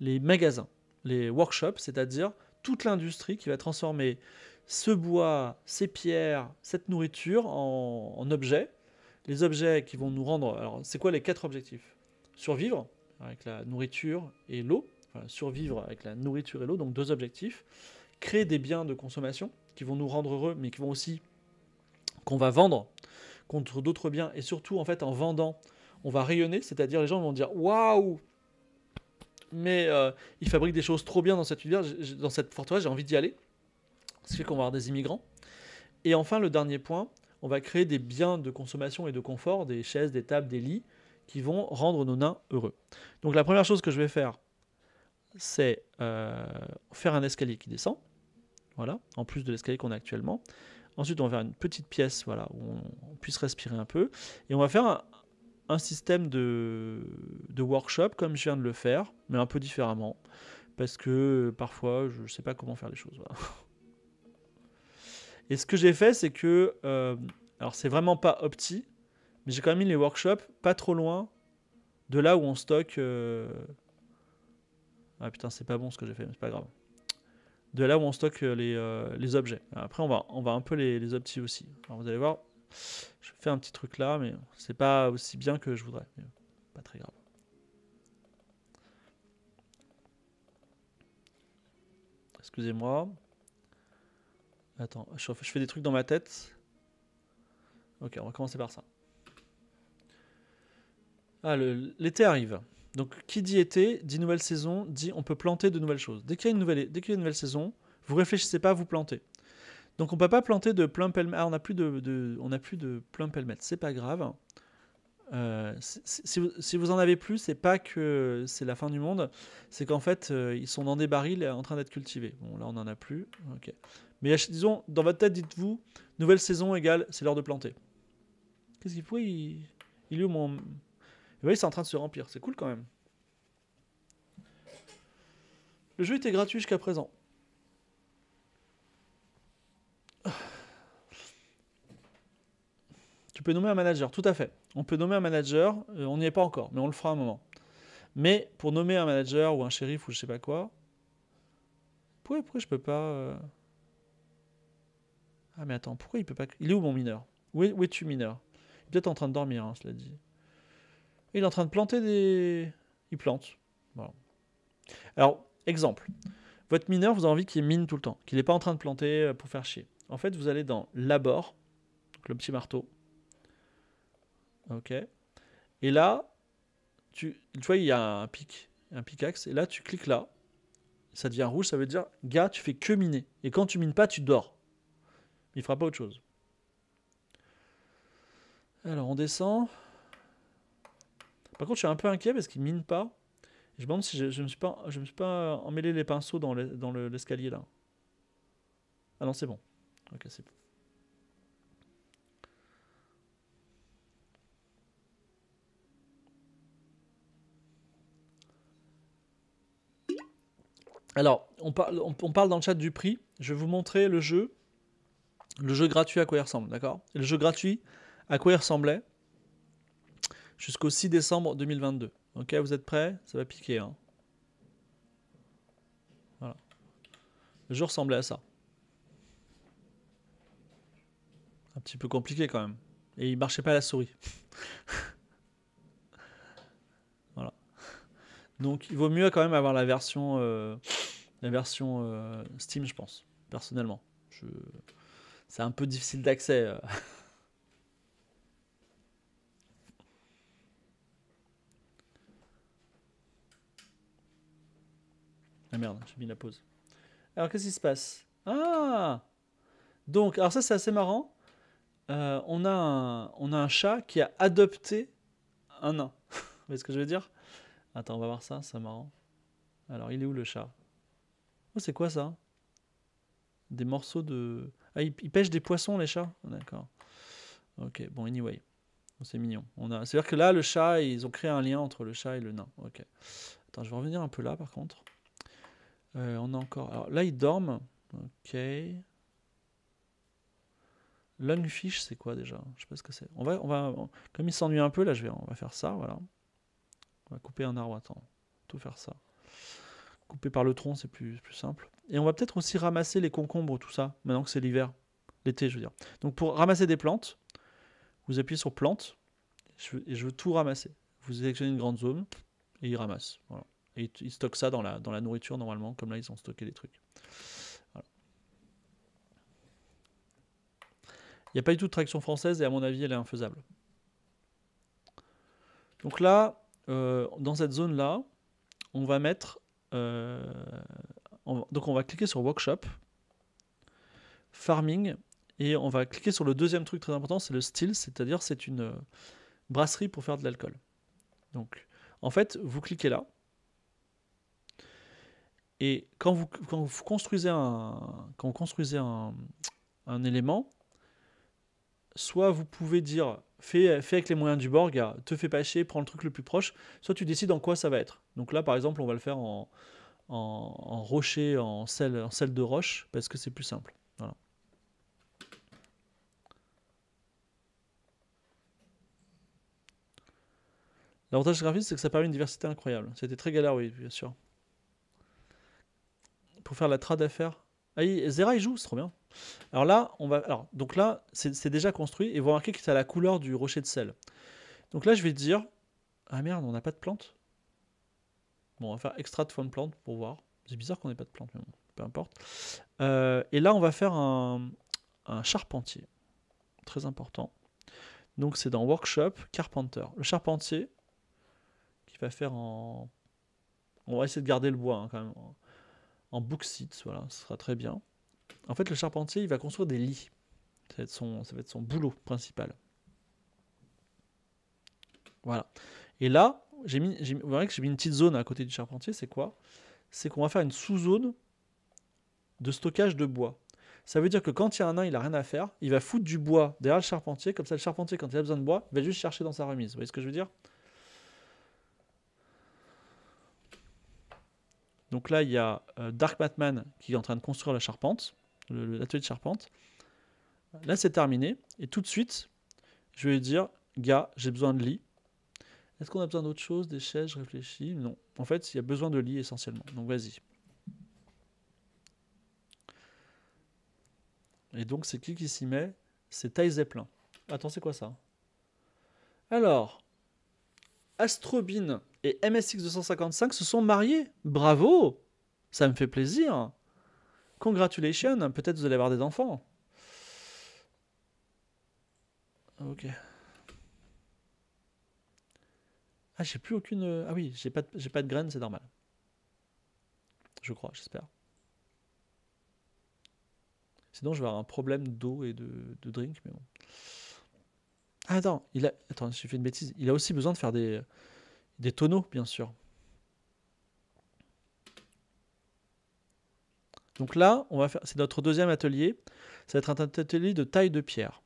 les magasins, les workshops, c'est-à-dire toute l'industrie qui va transformer ce bois, ces pierres, cette nourriture en, objets. Les objets qui vont nous rendre... Alors, c'est quoi les quatre objectifs Survivre avec la nourriture et l'eau. survivre avec la nourriture et l'eau, donc deux objectifs. Créer des biens de consommation qui vont nous rendre heureux, mais qui vont aussi... qu'on va vendre contre d'autres biens, et surtout, en fait, en vendant on va rayonner, c'est-à-dire les gens vont dire waouh, mais euh, ils fabriquent des choses trop bien dans cette dans cette forteresse, j'ai envie d'y aller. Ce qui fait qu'on va avoir des immigrants. Et enfin, le dernier point, on va créer des biens de consommation et de confort, des chaises, des tables, des lits, qui vont rendre nos nains heureux. Donc la première chose que je vais faire, c'est euh, faire un escalier qui descend, voilà, en plus de l'escalier qu'on a actuellement. Ensuite, on va faire une petite pièce, voilà, où on puisse respirer un peu, et on va faire un, un système de, workshop comme je viens de le faire, mais un peu différemment. Parce que euh, parfois, je ne sais pas comment faire les choses. Et ce que j'ai fait, c'est que. Euh, alors, c'est vraiment pas opti, mais j'ai quand même mis les workshops pas trop loin de là où on stocke. Euh, ah putain, c'est pas bon ce que j'ai fait, mais c'est pas grave. De là où on stocke les, les objets. après, on va, on va un peu les, les opti aussi. Alors, vous allez voir, je fais un petit truc là, mais c'est pas aussi bien que je voudrais. pas très grave. Excusez-moi. Attends, je fais des trucs dans ma tête. Ok, on va commencer par ça. Ah, l'été arrive. Donc, qui dit été, dit nouvelle saison, dit on peut planter de nouvelles choses. Dès qu'il y a une nouvelle, dès qu'il y a une nouvelle saison, vous réfléchissez pas, à vous planter. Donc on peut pas planter de plein pelmet. Ah, on n'a plus de, de, on a plus de plein C'est pas grave. Euh, si, vous, en avez plus, c'est pas que c'est la fin du monde, c'est qu'en fait euh, ils sont dans des barils en train d'être cultivés. Bon là on en a plus, ok. Mais disons dans votre tête dites-vous nouvelle saison égale c'est l'heure de planter. Qu'est-ce qu'il faut il, il est où mon, vous eh voyez ben, c'est en train de se remplir, c'est cool quand même. Le jeu était gratuit jusqu'à présent. Tu peux nommer un manager, tout à fait. On peut nommer un manager, euh, on n'y est pas encore, mais on le fera un moment. Mais pour nommer un manager ou un shérif ou je sais pas quoi, pourquoi, je peux pas. Euh, ah, mais attends, pourquoi il peut pas. Il est où mon mineur Où, es-tu, mineur Il est peut-être en train de dormir, hein, cela dit. Il est en train de planter des. Il plante. Alors, exemple. Votre mineur, vous avez envie qu'il mine tout le temps, qu'il n'est pas en train de planter euh, pour faire chier. En fait, vous allez dans l'abord, le petit marteau, Ok. Et là, tu, vois, il y a un pic, un pic axe, Et là, tu cliques là. Ça devient rouge, ça veut dire, gars, tu fais que miner. Et quand tu mines pas, tu dors. Il fera pas autre chose. Alors, on descend. Par contre, je suis un peu inquiet parce qu'il mine pas. Je me demande si je, je, me suis pas, me suis pas emmêlé les pinceaux dans l'escalier dans là. Ah non, c'est bon. Ok, c'est bon. Alors, on, parle, on, parle dans le chat du prix. Je vais vous montrer le jeu. Le jeu gratuit à quoi il ressemble, d'accord Le jeu gratuit à quoi il ressemblait jusqu'au 6 décembre 2022. Ok, vous êtes prêts Ça va piquer. Hein voilà. Le jeu ressemblait à ça. Un petit peu compliqué quand même. Et il marchait pas à la souris. voilà. Donc il vaut mieux quand même avoir la version euh, la version euh, Steam, je pense, personnellement. C'est un peu difficile d'accès. Euh. la ah, merde, j'ai mis la pause. Alors qu'est-ce qui se passe Ah Donc, alors ça c'est assez marrant. Euh, on, a un, on a un chat qui a adopté un nain. Vous voyez ce que je veux dire Attends, on va voir ça, c'est marrant. Alors, il est où le chat Oh, c'est quoi ça Des morceaux de. Ah, ils, pêchent des poissons, les chats D'accord. Ok, bon, anyway. C'est mignon. On a... C'est-à-dire que là, le chat, ils ont créé un lien entre le chat et le nain. Ok. Attends, je vais revenir un peu là, par contre. Euh, on a encore. Alors là, ils dorment. Ok. Lungfish, c'est quoi déjà Je sais pas ce que c'est. On va, on va, comme il s'ennuie un peu, là, je vais, on va faire ça, voilà. On va couper un arbre. Attends, tout faire ça couper par le tronc, c'est plus, plus simple. Et on va peut-être aussi ramasser les concombres, tout ça, maintenant que c'est l'hiver, l'été, je veux dire. Donc pour ramasser des plantes, vous appuyez sur Plantes, et je veux tout ramasser. Vous sélectionnez une grande zone, et il ramasse. Et il stocke ça dans la, dans la nourriture, normalement, comme là, ils ont stocké des trucs. Il n'y a pas du tout de traction française, et à mon avis, elle est infaisable. Donc là, euh, dans cette zone-là, on va mettre euh, donc on va cliquer sur Workshop, Farming, et on va cliquer sur le deuxième truc très important, c'est le style, c'est-à-dire c'est une euh, brasserie pour faire de l'alcool. Donc en fait, vous cliquez là, et quand vous, vous construisez un, quand construisez un, élément, soit vous pouvez dire fais, fais, avec les moyens du bord, te fais pas chier, prends le truc le plus proche, soit tu décides en quoi ça va être. Donc là, par exemple, on va le faire en, rocher, en sel, en de roche, parce que c'est plus simple. L'avantage graphique, c'est que ça permet une diversité incroyable. C'était très galère, oui, bien sûr. Pour faire la trad à faire. Ah, Zera, il joue, c'est trop bien. Alors là, on va. Alors, donc là, c'est déjà construit et vous remarquez que c'est à la couleur du rocher de sel. Donc là, je vais dire. Ah merde, on n'a pas de plante. Bon, on va faire extra de de plante pour voir. C'est bizarre qu'on n'ait pas de plante, mais bon, peu importe. Euh, et là, on va faire un, charpentier. Très important. Donc, c'est dans Workshop, Carpenter. Le charpentier, qui va faire en... On va essayer de garder le bois, hein, quand même. En bauxite, voilà, ce sera très bien. En fait, le charpentier, il va construire des lits. son, ça va être son boulot principal. Voilà. Et là, j'ai vous verrez que j'ai mis une petite zone à côté du charpentier, c'est quoi C'est qu'on va faire une sous-zone de stockage de bois. Ça veut dire que quand il y a un nain, il n'a rien à faire, il va foutre du bois derrière le charpentier, comme ça le charpentier, quand il a besoin de bois, il va juste chercher dans sa remise. Vous voyez ce que je veux dire Donc là, il y a euh, Dark Batman qui est en train de construire la charpente, l'atelier de charpente. Là, c'est terminé. Et tout de suite, je vais lui dire, gars, j'ai besoin de lit. Est-ce qu'on a besoin d'autre chose Des chaises, je réfléchis. Non. En fait, il y a besoin de lits essentiellement. Donc vas-y. Et donc, c'est qui qui s'y met C'est et Zeppelin. Attends, c'est quoi ça Alors, Astrobine et MSX255 se sont mariés. Bravo Ça me fait plaisir. Congratulations, peut-être vous allez avoir des enfants. Ok. Ah, j'ai plus aucune. Euh, ah oui, j'ai pas, de... pas de graines, c'est normal. Je crois, j'espère. Sinon, je vais avoir un problème d'eau et de... drink, mais bon. Ah, attends, il a. Attends, une bêtise. Il a aussi besoin de faire des, des tonneaux, bien sûr. Donc là, on va faire. C'est notre deuxième atelier. Ça va être un atelier de taille de pierre.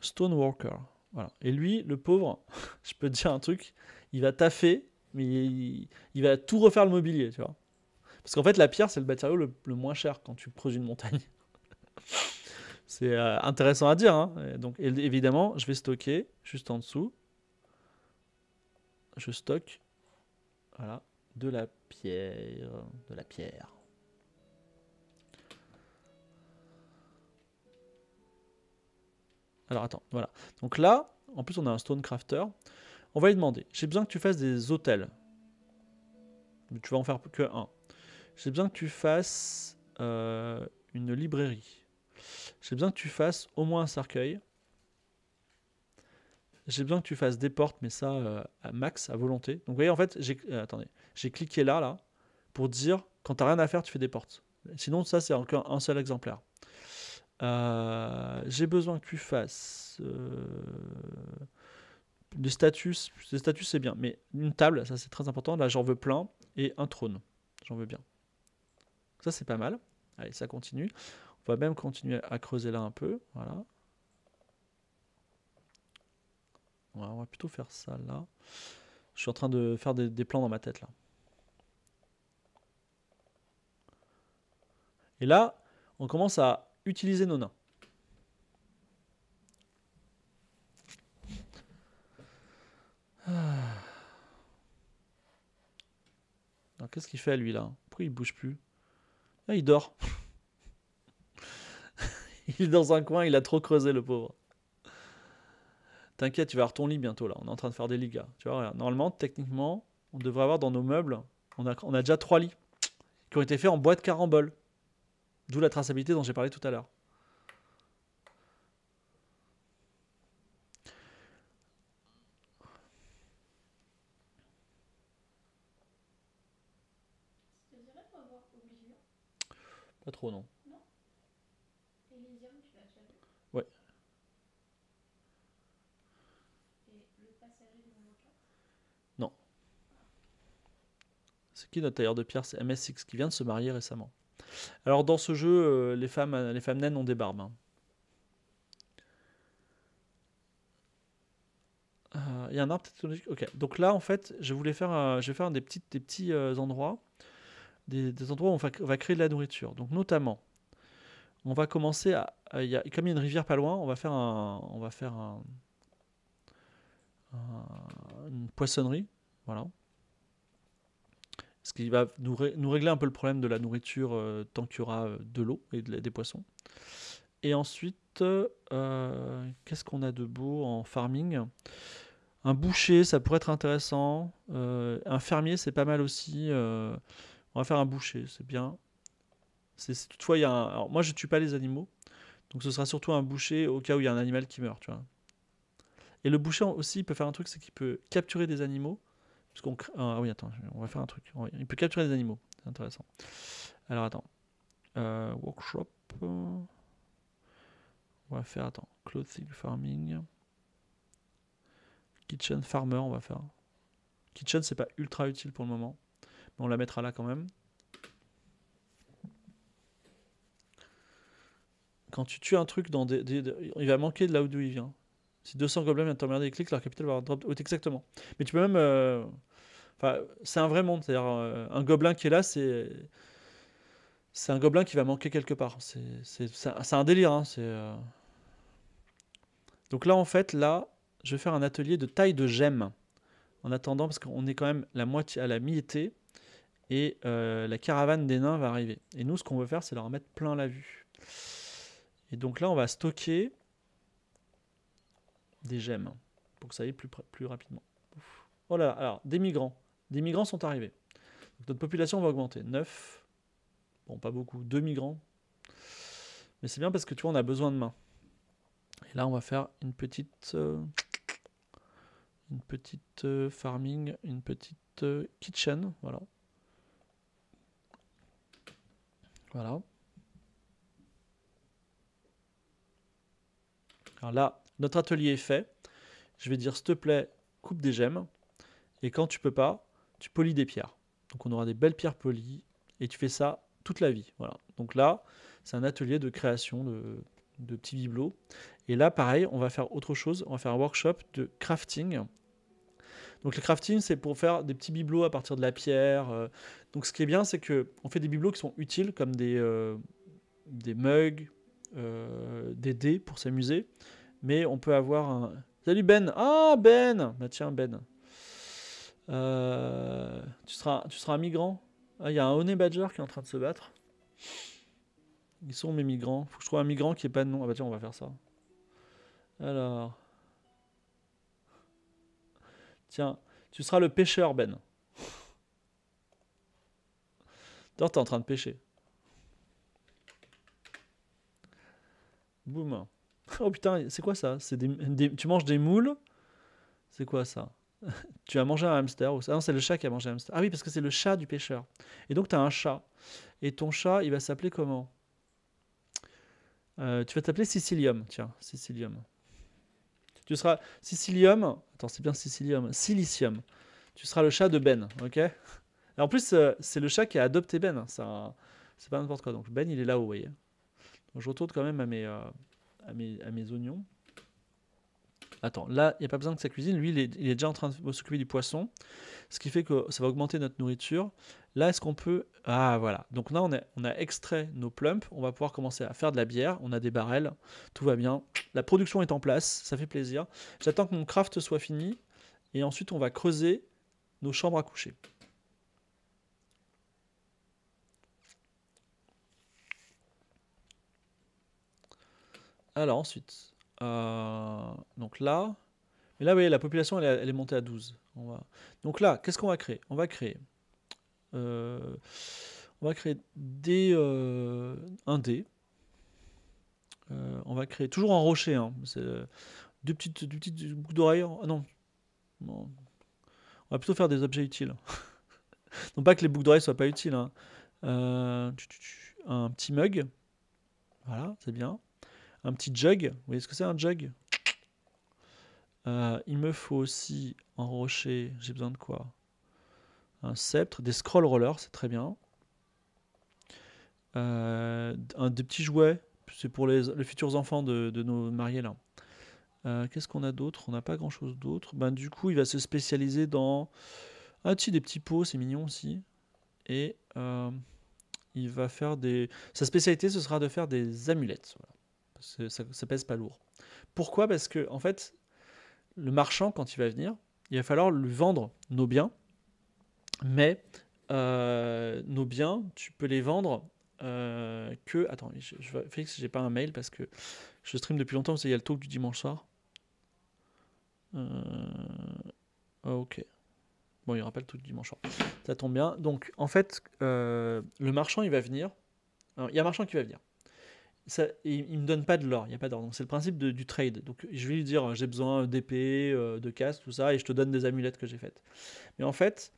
Stonewalker. Voilà. Et lui, le pauvre, je peux te dire un truc, il va taffer, mais il, va tout refaire le mobilier, tu vois. Parce qu'en fait, la pierre, c'est le matériau le, moins cher quand tu creuses une montagne. c'est euh, intéressant à dire. Hein. donc, évidemment, je vais stocker juste en dessous. Je stocke voilà, de la pierre. De la pierre. Alors attends, voilà. Donc là, en plus on a un stonecrafter. On va lui demander, j'ai besoin que tu fasses des hôtels. Mais tu vas en faire que un. J'ai besoin que tu fasses euh, une librairie. J'ai besoin que tu fasses au moins un cercueil. J'ai besoin que tu fasses des portes, mais ça, euh, à max, à volonté. Donc vous voyez, en fait, j'ai euh, cliqué là, là, pour dire, quand n'as rien à faire, tu fais des portes. Sinon, ça, c'est encore un seul exemplaire. Euh, j'ai besoin que tu fasses euh, des statues. Des statues, c'est bien, mais une table, ça c'est très important. Là, j'en veux plein et un trône. J'en veux bien. Ça, c'est pas mal. Allez, ça continue. On va même continuer à creuser là un peu. Voilà. on va plutôt faire ça là. Je suis en train de faire des plans dans ma tête là. Et là, on commence à utiliser Nona. Ah. Qu'est-ce qu'il fait lui là Pourquoi il bouge plus ah, Il dort. il est dans un coin, il a trop creusé le pauvre. T'inquiète, tu vas avoir ton lit bientôt là. On est en train de faire des ligas. Tu normalement, techniquement, on devrait avoir dans nos meubles, on a, on a déjà trois lits qui ont été faits en bois de carambole. D'où la traçabilité dont j'ai parlé tout à l'heure. Pas trop, non. Non. Ouais. Non. C'est qui notre tailleur de pierre C'est MSX qui vient de se marier récemment. Alors dans ce jeu, euh, les femmes, euh, les femmes naines ont des barbes. Hein. Euh, il y a un arbre Ok, donc là en fait, je voulais faire, je vais faire des, petits endroits, des, endroits où on va, créer de la nourriture. Donc notamment, on va commencer à, y comme il y a une rivière pas loin, on va faire un, on va faire un, une poissonnerie, voilà ce qui va nous, régler un peu le problème de la nourriture euh, tant qu'il y aura euh, de l'eau et des poissons. Et ensuite, euh, qu'est-ce qu'on a de beau en farming Un boucher, ça pourrait être intéressant. un fermier, c'est pas mal aussi. on va faire un boucher, c'est bien. toutefois, y a Alors, moi, je ne tue pas les animaux, donc ce sera surtout un boucher au cas où il y a un animal qui meurt, Et le boucher aussi, il peut faire un truc, c'est qu'il peut capturer des animaux qu'on Ah oui, attends, on va faire un truc. Il peut capturer des animaux. C'est intéressant. Alors attends. Euh, workshop. On va faire, attends, clothing farming. Kitchen farmer, on va faire. Kitchen, c'est pas ultra utile pour le moment. Mais on la mettra là quand même. Quand tu tues un truc dans des, il va manquer de là où il vient. Si 200 gobelins viennent t'emmerder des cliquent, leur capital va drop. Oh, exactement. Mais tu peux même. Euh, c'est un vrai monde. cest euh, un gobelin qui est là, c'est. un gobelin qui va manquer quelque part. C'est un délire. Hein, euh. Donc là, en fait, là, je vais faire un atelier de taille de gemmes. En attendant, parce qu'on est quand même la moitié à la mi-été. Et euh, la caravane des nains va arriver. Et nous, ce qu'on veut faire, c'est leur mettre plein la vue. Et donc là, on va stocker des gemmes pour que ça aille plus, rapidement. Oh là là, alors, des migrants des migrants sont arrivés. notre population va augmenter. 9, bon, pas beaucoup, Deux migrants. Mais c'est bien parce que tu vois, on a besoin de mains. Et là, on va faire une petite. Euh, une petite euh, farming, une petite euh, kitchen, voilà. Voilà. Alors là, notre atelier est fait. Je vais dire, s'il te plaît, coupe des gemmes. Et quand tu peux pas, tu polis des pierres. Donc on aura des belles pierres polies et tu fais ça toute la vie. Voilà. Donc là, c'est un atelier de création de, petits bibelots. Et là, pareil, on va faire autre chose. On va faire un workshop de crafting. Donc le crafting, c'est pour faire des petits bibelots à partir de la pierre. Euh. Donc ce qui est bien, c'est que on fait des bibelots qui sont utiles, comme des, euh, des mugs, euh, des dés pour s'amuser. Mais on peut avoir un... Salut Ben Ah Ben bah, tiens Ben, euh, tu, seras, tu seras un migrant ah, Il y a un Honey Badger qui est en train de se battre. Ils sont mes migrants. Faut que je trouve un migrant qui n'ait pas de nom. Ah bah tiens, on va faire ça. Alors. Tiens, tu seras le pêcheur, Ben. Toi, t'es en train de pêcher. Boum. Oh putain, c'est quoi ça Tu manges des moules C'est quoi ça tu as mangé un hamster ou ah Non, c'est le chat qui a mangé un hamster. Ah oui, parce que c'est le chat du pêcheur. Et donc, tu as un chat. Et ton chat, il va s'appeler comment euh, Tu vas t'appeler Sicilium. Tiens, Sicilium. Tu seras Sicilium. Attends, c'est bien Sicilium. Silicium. Tu seras le chat de Ben, ok en plus, euh, c'est le chat qui a adopté Ben. Ça, hein, C'est pas n'importe quoi. Donc, Ben, il est là-haut, vous voyez. je retourne quand même à mes, euh, à mes oignons. Attends, là, il n'y a pas besoin que ça cuisine. Lui, il est, déjà en train de s'occuper du poisson. Ce qui fait que ça va augmenter notre nourriture. Là, est-ce qu'on peut. Ah, voilà. Donc là, on a, on a extrait nos plumps. On va pouvoir commencer à faire de la bière. On a des barrels. Tout va bien. La production est en place. Ça fait plaisir. J'attends que mon craft soit fini. Et ensuite, on va creuser nos chambres à coucher. Alors ensuite, euh, donc là, mais là, vous voyez, la population, elle, est montée à 12. On va... Donc là, qu'est-ce qu'on va créer On va créer, euh, on va créer des, euh, un dé. on va créer, toujours un rocher, hein, deux petites, deux boucles d'oreilles. Ah non. On va plutôt faire des objets utiles. non pas que les boucles d'oreilles soient pas utiles. Hein. un petit mug. Voilà, c'est bien un petit jug. Vous voyez ce que c'est un jug euh, Il me faut aussi un rocher, j'ai besoin de quoi Un sceptre, des scroll rollers, c'est très bien. Euh, un, des petits jouets, c'est pour les, futurs enfants de, nos mariés là. Euh, qu'est-ce qu'on a d'autre On n'a pas grand-chose d'autre. Ben, du coup, il va se spécialiser dans... Ah, tu des petits pots, c'est mignon aussi. Et il va faire des... Sa spécialité, ce sera de faire des amulettes ça, pèse pas lourd. Pourquoi Parce que, en fait, le marchand, quand il va venir, il va falloir lui vendre nos biens, mais euh, nos biens, tu peux les vendre euh, que. Attends, je, je vérifie j'ai pas un mail parce que je stream depuis longtemps, savez, il y a le talk du dimanche soir. Euh, ok. Bon, il n'y aura pas le talk dimanche soir. Ça tombe bien. Donc, en fait, le marchand, il va venir. il y a un marchand qui va venir il, ne me donne pas de l'or, il n'y a pas d'or. Donc c'est le principe du trade. Donc je vais lui dire euh, j'ai besoin d'épée, euh, de casse, tout ça, et je te donne des amulettes que j'ai faites. Mais en fait,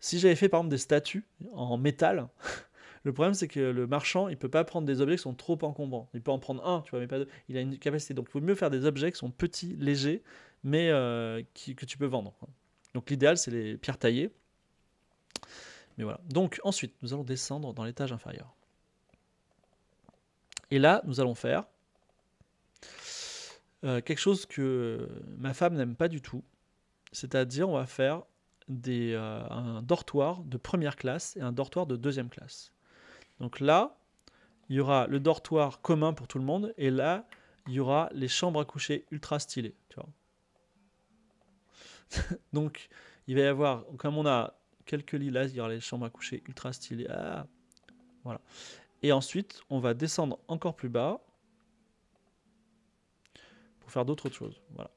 si j'avais fait par exemple des statues en métal, le problème c'est que le marchand il peut pas prendre des objets qui sont trop encombrants. Il peut en prendre un, tu vois, mais pas deux. Il a une capacité. Donc il vaut mieux faire des objets qui sont petits, légers, mais euh, que tu peux vendre. Donc l'idéal c'est les pierres taillées. Mais voilà. Donc ensuite, nous allons descendre dans l'étage inférieur. Et là, nous allons faire euh, quelque chose que ma femme n'aime pas du tout. C'est-à-dire, on va faire euh, un dortoir de première classe et un dortoir de deuxième classe. Donc là, il y aura le dortoir commun pour tout le monde et là, il y aura les chambres à coucher ultra stylées. Donc, il va y avoir, comme on a quelques lits là, il y aura les chambres à coucher ultra stylées. Ah, voilà. Et ensuite, on va descendre encore plus bas pour faire d'autres choses. Voilà.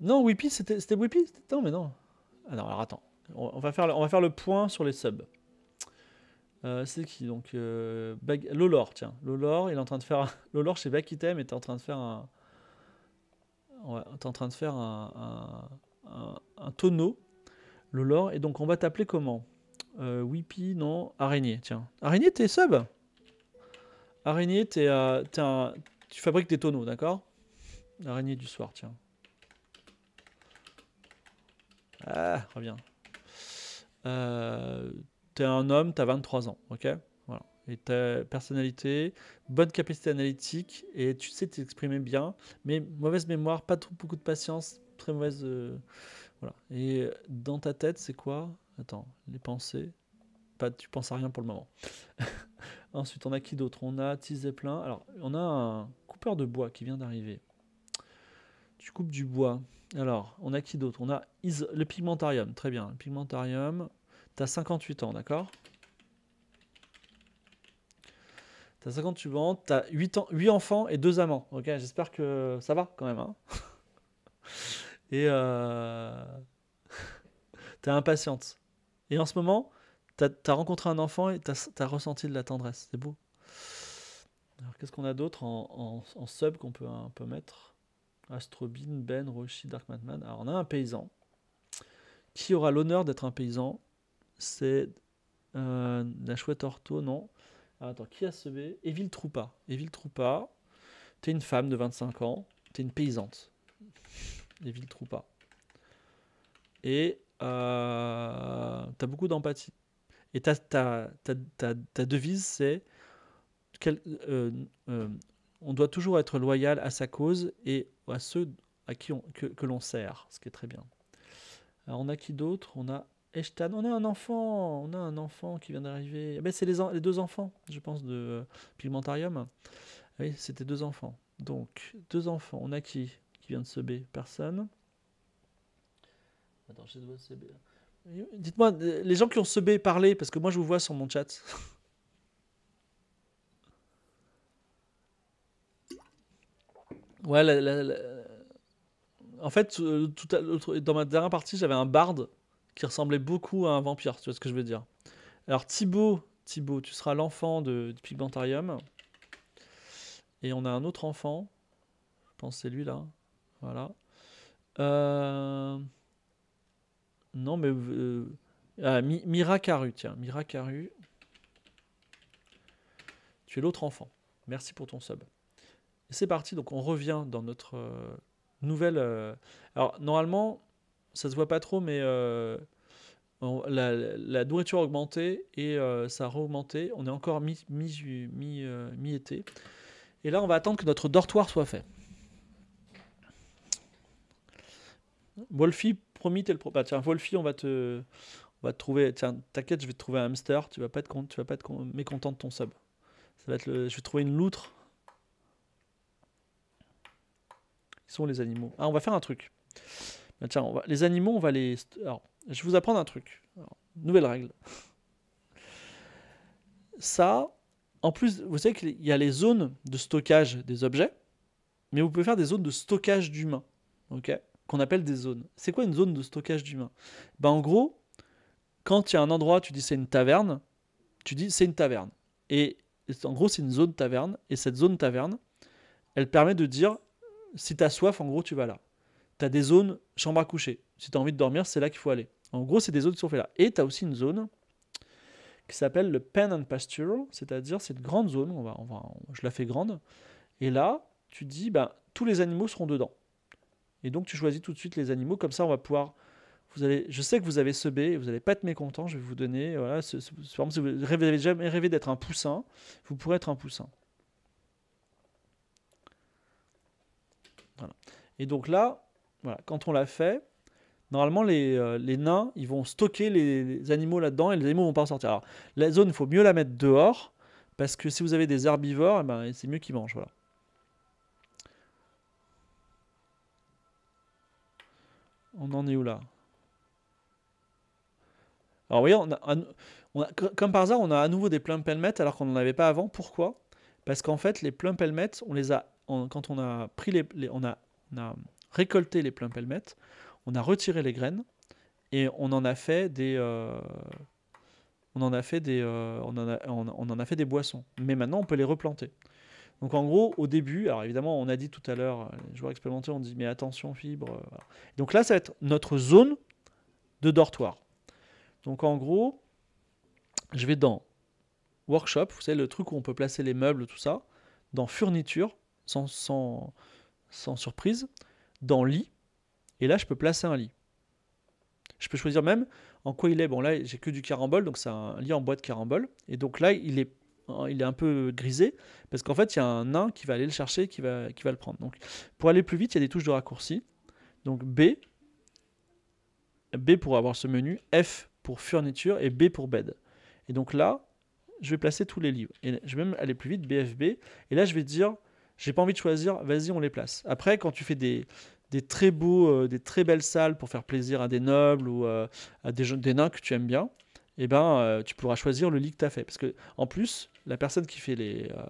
Non, Whippy, c'était Whippy Non, mais non. Ah alors attends. On, va faire, on va faire le point sur les subs. Euh, c'est qui donc euh, Lolor, tiens. Lolor, il est en train de faire. Lolor chez Bakitem était en train de faire un. en train de faire un tonneau le lore. Et donc on va t'appeler comment euh, Whippy, non. Araignée, tiens. Araignée, t'es sub Araignée, t'es, euh, tu fabriques des tonneaux, d'accord Araignée du soir, tiens. Ah, reviens. Euh, t'es un homme, t'as 23 ans, ok Voilà. Et ta personnalité, bonne capacité analytique, et tu sais t'exprimer bien, mais mauvaise mémoire, pas trop beaucoup de patience, très mauvaise euh, et dans ta tête, c'est quoi Attends, les pensées. Pas, tu penses à rien pour le moment. Ensuite, on a qui d'autre On a plein. Alors, on a un coupeur de bois qui vient d'arriver. Tu coupes du bois. Alors, on a qui d'autre On a le pigmentarium. Très bien. Le pigmentarium. T'as 58 ans, d'accord T'as 58 ans, t'as 8, 8 enfants et 2 amants. Ok, j'espère que ça va quand même. Hein Et euh... t'es impatiente. Et en ce moment, t'as as rencontré un enfant et t'as as ressenti de la tendresse. C'est beau. Alors qu'est-ce qu'on a d'autre en, sub qu'on peut, un peu mettre Astrobin, Ben, Roshi, Dark Madman. Alors on a un paysan. Qui aura l'honneur d'être un paysan C'est euh, la chouette orto, non Attends, qui a ce B Evil Troupa. Evil Troupa, t'es une femme de 25 ans, t'es une paysante les villes troupas. Et euh, tu as beaucoup d'empathie. Et ta, ta, ta, ta devise, c'est qu'on euh, euh, on doit toujours être loyal à sa cause et à ceux à qui que, l'on sert, ce qui est très bien. Alors, on a qui d'autre On a Eshtan. On a un enfant On a un enfant qui vient d'arriver. Ah ben, c'est les, les, deux enfants, je pense, de euh, Pigmentarium. Ah oui, c'était deux enfants. Donc, deux enfants. On a qui vient de se B Personne. je hein. Dites-moi, euh, les gens qui ont se B, parlez, parce que moi je vous vois sur mon chat. ouais, la, euh, en fait, euh, tout à, dans ma dernière partie, j'avais un barde qui ressemblait beaucoup à un vampire, tu vois ce que je veux dire. Alors Thibaut, Thibaut tu seras l'enfant de, du Pigmentarium. Et on a un autre enfant, je pense c'est lui là. Voilà. Euh, non, mais. Euh, ah, Mira Caru, tiens. Mira Tu es l'autre enfant. Merci pour ton sub. C'est parti, donc on revient dans notre euh, nouvelle. Alors, normalement, ça se voit pas trop, mais. la, nourriture nourriture augmenté et ça a augmenté. On est encore mis mi, été et là, on va attendre que notre dortoir soit fait. Wolfie, promis, t'es le pro. Bah, tiens, Wolfie, on va te, on va te trouver. Tiens, t'inquiète, je vais te trouver un hamster. Tu vas pas être, con... tu vas pas être mécontent de ton sub. Ça va être Je vais trouver une loutre. Qui sont les animaux. Ah, on va faire un truc. Bah, tiens, on va... les animaux, on va les. Alors, je vais vous apprendre un truc. nouvelle règle. Ça, en plus, vous savez qu'il y a les zones de stockage des objets, mais vous pouvez faire des zones de stockage d'humains. Ok qu'on appelle des zones. C'est quoi une zone de stockage d'humains ben, En gros, quand il y a un endroit, tu dis c'est une taverne, tu dis c'est une taverne. Et en gros, c'est une zone taverne. Et cette zone taverne, elle permet de dire si tu as soif, en gros, tu vas là. Tu as des zones chambre à coucher. Si tu as envie de dormir, c'est là qu'il faut aller. En gros, c'est des zones qui sont là. Et tu as aussi une zone qui s'appelle le pen and pasture, c'est-à-dire cette grande zone, on va, on va, je la fais grande. Et là, tu dis, ben, tous les animaux seront dedans. Et donc tu choisis tout de suite les animaux, comme ça on va pouvoir... Vous allez, je sais que vous avez ce B, vous n'allez pas être mécontent, je vais vous donner... Euh, voilà, ce, si vous n'avez jamais rêvé d'être un poussin, vous pourrez être un poussin. Et donc là, voilà, quand on l'a fait, normalement les, euh, les, nains, ils vont stocker les, animaux là-dedans et les animaux vont pas en sortir. Alors la zone, il faut mieux la mettre dehors, parce que si vous avez des herbivores, eh ben, c'est mieux qu'ils mangent. Voilà. On en est où là Alors oui, on a, comme par hasard, on a à nouveau des pleins pelmets alors qu'on n'en avait pas avant. Pourquoi Parce qu'en fait, les pleins pelmets, on les a, quand on a pris les, on, a, récolté les pleins pelmettes, on a retiré les graines et on en a fait des, euh, on en a fait des, euh, on en a fait des boissons. Mais maintenant, on peut les replanter. Donc en gros, au début, alors évidemment, on a dit tout à l'heure, euh, les joueurs expérimentés ont dit mais attention fibre. Euh, donc là, ça va être notre zone de dortoir. Donc en gros, je vais dans workshop, vous savez le truc où on peut placer les meubles, tout ça, dans fourniture, sans, surprise, dans lit, et là je peux placer un lit. Je peux choisir même en quoi il est. Bon là j'ai que du carambole, donc c'est un lit en bois de carambole, et donc là il est Hein, il est un peu grisé, parce qu'en fait, il y a un nain qui va aller le chercher, qui va, qui va le prendre. Donc, pour aller plus vite, il y a des touches de raccourci. Donc, B, B pour avoir ce menu, F pour furniture et B pour bed. Et donc là, je vais placer tous les livres. Et je vais même aller plus vite, BFB. Et là, je vais dire, j'ai pas envie de choisir, vas-y, on les place. Après, quand tu fais des, des très beaux, euh, des très belles salles pour faire plaisir à des nobles ou euh, à des, des nains que tu aimes bien, eh ben, euh, tu pourras choisir le lit que tu as fait. Parce que, en plus, la personne qui fait les, euh,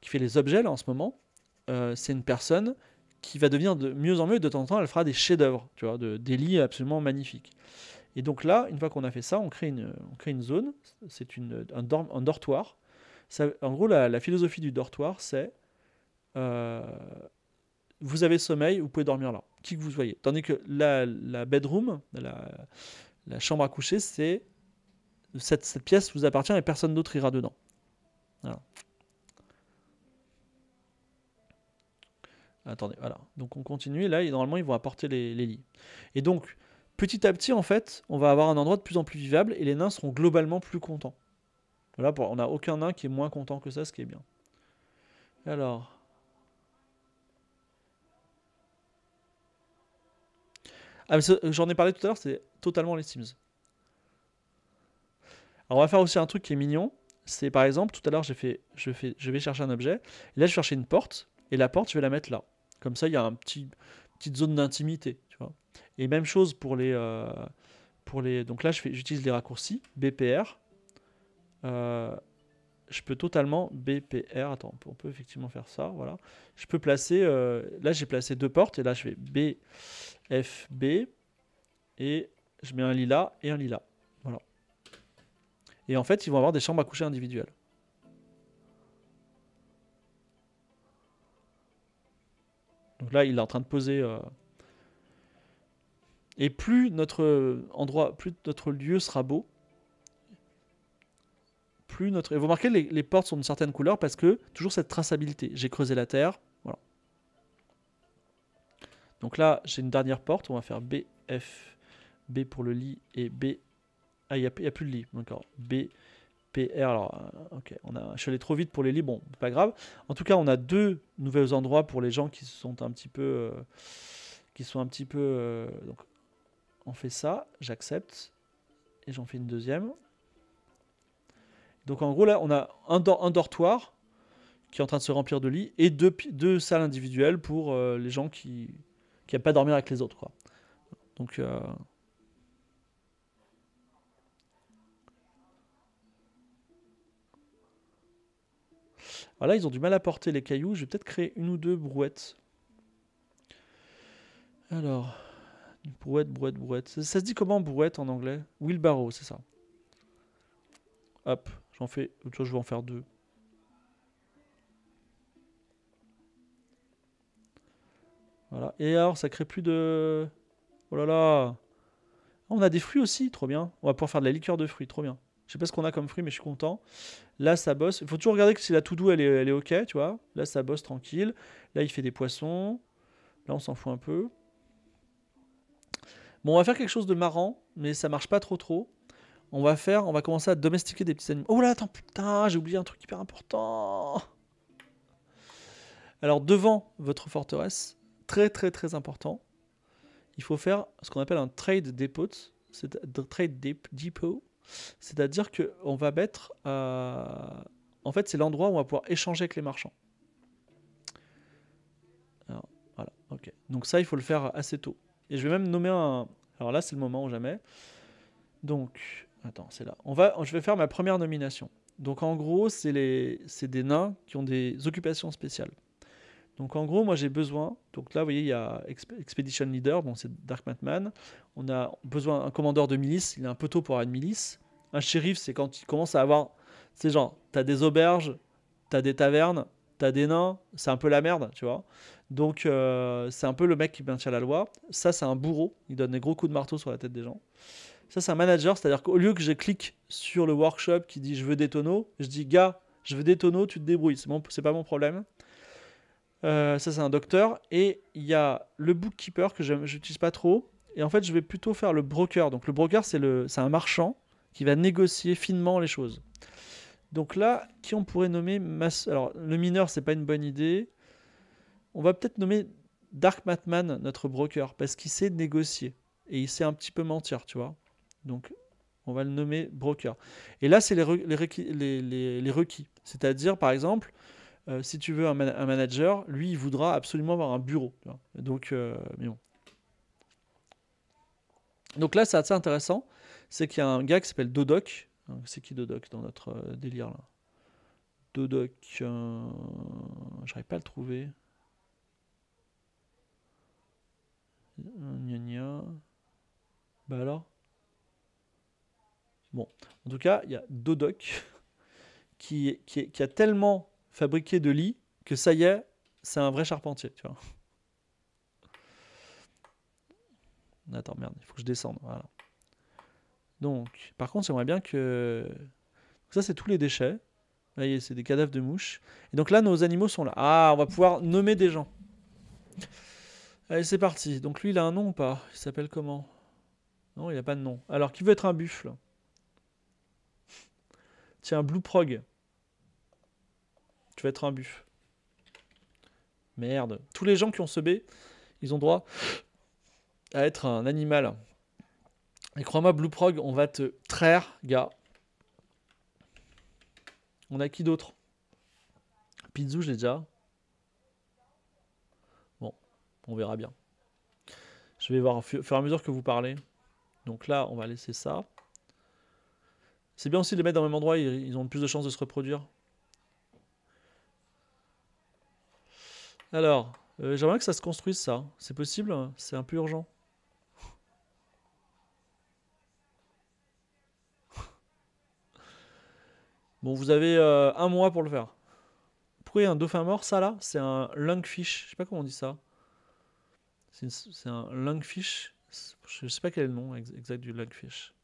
qui fait les objets là, en ce moment, euh, c'est une personne qui va devenir de mieux en mieux. De temps en temps, elle fera des chefs-d'œuvre, tu vois, de, des lits absolument magnifiques. Et donc là, une fois qu'on a fait ça, on crée une, on crée une zone, c'est un, dortoir. Ça, en gros, la, philosophie du dortoir, c'est vous avez sommeil, vous pouvez dormir là, qui que vous soyez. Tandis que la, bedroom, la chambre à coucher, c'est cette, pièce vous appartient et personne d'autre ira dedans. Attendez, voilà. Donc on continue, là, normalement, ils vont apporter les, lits. Et donc, petit à petit, en fait, on va avoir un endroit de plus en plus vivable, et les nains seront globalement plus contents. Voilà, on n'a aucun nain qui est moins content que ça, ce qui est bien. Alors... Ah, J'en ai parlé tout à l'heure, c'est totalement les Sims on va faire aussi un truc qui est mignon. C'est par exemple, tout à l'heure, j'ai fait, je, vais chercher un objet. là, je vais une porte. Et la porte, je vais la mettre là. Comme ça, il y a une petite zone d'intimité. Tu vois. Et même chose pour les, euh, pour les. Donc là, j'utilise les raccourcis BPR. Euh, je peux totalement BPR. Attends, on peut, effectivement faire ça. Voilà. Je peux placer. Euh, là, j'ai placé deux portes. Et là, je fais BFB. Et je mets un là et un là. Et en fait, ils vont avoir des chambres à coucher individuelles. Donc là, il est en train de poser. Euh, et plus notre endroit, plus notre lieu sera beau, plus notre. Et vous remarquez, les, les portes sont de certaines couleurs parce que toujours cette traçabilité. J'ai creusé la terre, voilà. Donc là, j'ai une dernière porte. On va faire B, F, B pour le lit et B ah, il n'y a, plus de lit. D'accord. B, P, R. Alors, euh, ok. On a, je suis allé trop vite pour les lits. Bon, pas grave. En tout cas, on a deux nouveaux endroits pour les gens qui sont un petit peu. Euh, qui sont un petit peu. Euh, donc, on fait ça. J'accepte. Et j'en fais une deuxième. Donc, en gros, là, on a un, dortoir qui est en train de se remplir de lits et deux, deux salles individuelles pour les gens qui n'aiment pas dormir avec les autres. Quoi. Donc. Voilà, ils ont du mal à porter les cailloux. Je vais peut-être créer une ou deux brouettes. Alors, brouette, brouette, brouette. Ça, se dit comment brouette en anglais Wheelbarrow, c'est ça. Hop, j'en fais. Autre chose, je vais en faire deux. Voilà. Et alors, ça crée plus de. Oh là là On a des fruits aussi, trop bien. On va pouvoir faire de la liqueur de fruits, trop bien. Je sais pas ce qu'on a comme fruit, mais je suis content. Là, ça bosse. Il faut toujours regarder que si la tout doux, elle est, elle est OK, tu vois. Là, ça bosse tranquille. Là, il fait des poissons. Là, on s'en fout un peu. Bon, on va faire quelque chose de marrant, mais ça marche pas trop trop. On va faire, on va commencer à domestiquer des petits animaux. Oh là, attends, putain, j'ai oublié un truc hyper important. Alors devant votre forteresse, très très très important, il faut faire ce qu'on appelle un trade depot. C'est trade depot. C'est-à-dire qu'on va mettre. Euh, en fait, c'est l'endroit où on va pouvoir échanger avec les marchands. voilà, ok. Donc, ça, il faut le faire assez tôt. Et je vais même nommer un. Alors là, c'est le moment ou jamais. Donc, attends, c'est là. On va, je vais faire ma première nomination. Donc, en gros, c'est des nains qui ont des occupations spéciales. Donc en gros, moi j'ai besoin, donc là vous voyez il y a Expedition Leader, bon c'est Dark Matman, on a besoin d'un commandeur de milice, il est un peu tôt pour avoir une milice, un shérif c'est quand il commence à avoir, c'est genre, t'as des auberges, t'as des tavernes, t'as des nains, c'est un peu la merde, tu vois. Donc euh, c'est un peu le mec qui maintient la loi, ça c'est un bourreau, il donne des gros coups de marteau sur la tête des gens. Ça c'est un manager, c'est-à-dire qu'au lieu que je clique sur le workshop qui dit je veux des tonneaux, je dis gars, je veux des tonneaux, tu te débrouilles, c'est pas mon problème. Euh, ça, c'est un docteur. Et il y a le bookkeeper que j'utilise pas trop. Et en fait, je vais plutôt faire le broker. Donc, le broker, c'est un marchand qui va négocier finement les choses. Donc là, qui on pourrait nommer Alors, le mineur, c'est pas une bonne idée. On va peut-être nommer Dark Matman, notre broker, parce qu'il sait négocier. Et il sait un petit peu mentir, tu vois. Donc, on va le nommer broker. Et là, c'est les requis. C'est-à-dire, par exemple, euh, si tu veux un, manager, lui, il voudra absolument avoir un bureau. Donc, euh, mais bon. Donc là, c'est assez intéressant. C'est qu'il y a un gars qui s'appelle Dodoc. Hein, c'est qui Dodoc dans notre euh, délire là Dodoc. J'arrive pas à le trouver. Gna Bah alors Bon. En tout cas, il y a Dodoc qui, qui a tellement fabriquer de lits que ça y est, c'est un vrai charpentier, tu vois. Attends, merde, il faut que je descende. Voilà. Donc, par contre, j'aimerais bien que... Ça, c'est tous les déchets. Voyez, c'est des cadavres de mouches. Et donc là, nos animaux sont là. Ah, on va pouvoir nommer des gens. Allez, c'est parti. Donc lui, il a un nom ou pas Il s'appelle comment Non, il n'a pas de nom. Alors, qui veut être un buffle Tiens, Blue Prog tu vas être un buff. Merde. Tous les gens qui ont ce B, ils ont droit à être un animal. Et crois-moi, Blue Prog, on va te traire, gars. On a qui d'autre Pizzou, je l'ai déjà. Bon, on verra bien. Je vais voir au fur et à mesure que vous parlez. Donc là, on va laisser ça. C'est bien aussi de les mettre dans le même endroit, ils ont plus de chances de se reproduire. Alors, euh, j'aimerais que ça se construise ça. C'est possible hein. C'est un peu urgent. Bon, vous avez euh, un mois pour le faire. Pourquoi un dauphin mort, ça là C'est un lungfish. Je sais pas comment on dit ça. C'est un lungfish. Je sais pas quel est le nom exact du lungfish.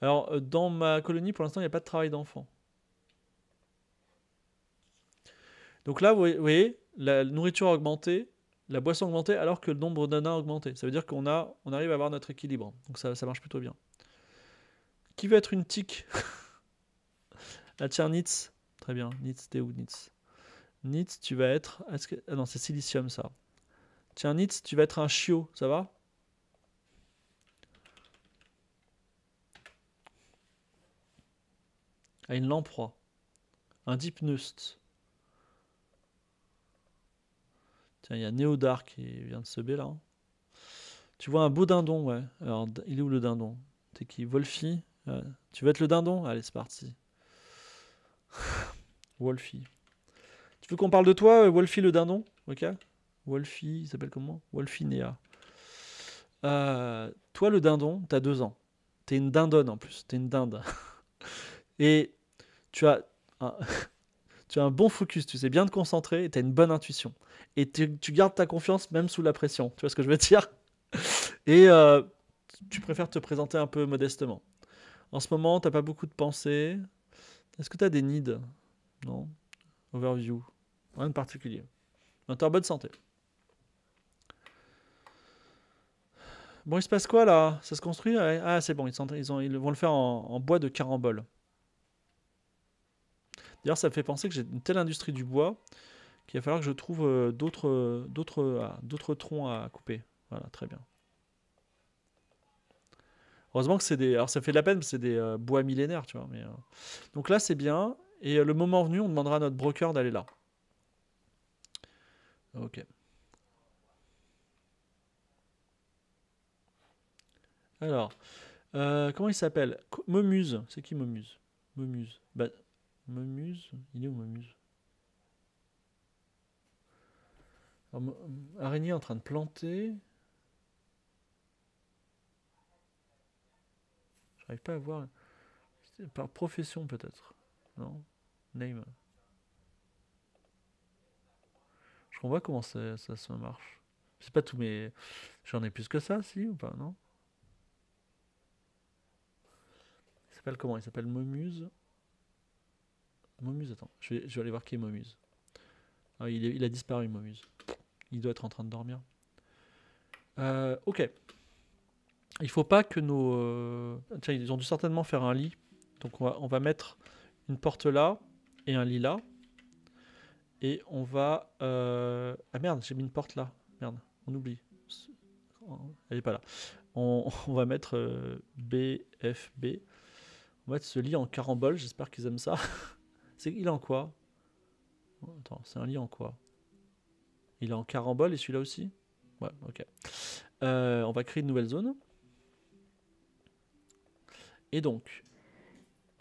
Alors, euh, dans ma colonie, pour l'instant, il n'y a pas de travail d'enfant. Donc là, vous voyez, la nourriture a augmenté, la boisson a augmenté, alors que le nombre d'ananas a augmenté. Ça veut dire qu'on a, on arrive à avoir notre équilibre. Donc ça, ça marche plutôt bien. Qui veut être une tique La ah, Nitz. Très bien. Nitz, t'es où Nitz Nitz, tu vas être. Ah non, c'est silicium ça. Tiens, Nitz, tu vas être un chiot, ça va à ah, une lamproie, un dipneust. il y a Néodar qui vient de se b là. Hein. Tu vois un beau dindon, ouais. Alors, il est où le dindon T'es qui Wolfie euh, Tu veux être le dindon Allez, c'est parti. Wolfie. Tu veux qu'on parle de toi, euh, Wolfie le dindon Ok Wolfie, il s'appelle comment Wolfie Nea. Euh, toi, le dindon, t'as deux ans. T'es une dindonne en plus. T'es une dinde. Et tu as. tu as un bon focus, tu sais bien te concentrer, et tu as une bonne intuition. Et tu, gardes ta confiance même sous la pression, tu vois ce que je veux dire Et euh, tu préfères te présenter un peu modestement. En ce moment, tu n'as pas beaucoup de pensées. Est-ce que tu as des needs Non. Overview. Rien de particulier. Tu en bonne santé. Bon, il se passe quoi là Ça se construit Ah, c'est bon, ils, vont le faire en, en bois de carambole. D'ailleurs, ça me fait penser que j'ai une telle industrie du bois qu'il va falloir que je trouve euh, euh, euh, ah, d'autres, troncs à couper. Voilà, très bien. Heureusement que c'est des. Alors ça fait de la peine, c'est des bois millénaires, tu vois. Donc là, c'est bien. Et le moment venu, on demandera à notre broker d'aller là. Ok. Alors, comment il s'appelle Momuse. C'est qui Momuse Momuse. Bah, Momuse Il est où Momuse ah, Araignée en train de planter. J'arrive pas à voir. Par profession peut-être. Non Name. Je comprends comment ça, ça, se marche. C'est pas tous mes. J'en ai plus que ça, si ou pas, non Il s'appelle comment Il s'appelle Momuse. Momuse, attends. Je vais, aller voir qui est Momuse. Ah, il, a disparu, Momuse. Il doit être en train de dormir. Euh, ok. Il faut pas que nos. Euh, ils ont dû certainement faire un lit. Donc on va, mettre une porte là et un lit là. Et on va. Euh, ah merde, j'ai mis une porte là. Merde, on oublie. Elle est pas là. On, va mettre BFB. On va mettre ce lit en carambole. J'espère qu'ils aiment ça. il est en quoi Attends, c'est un lit en quoi Il est en carambole et celui-là aussi Ouais, ok. Euh, on va créer une nouvelle zone. Et donc,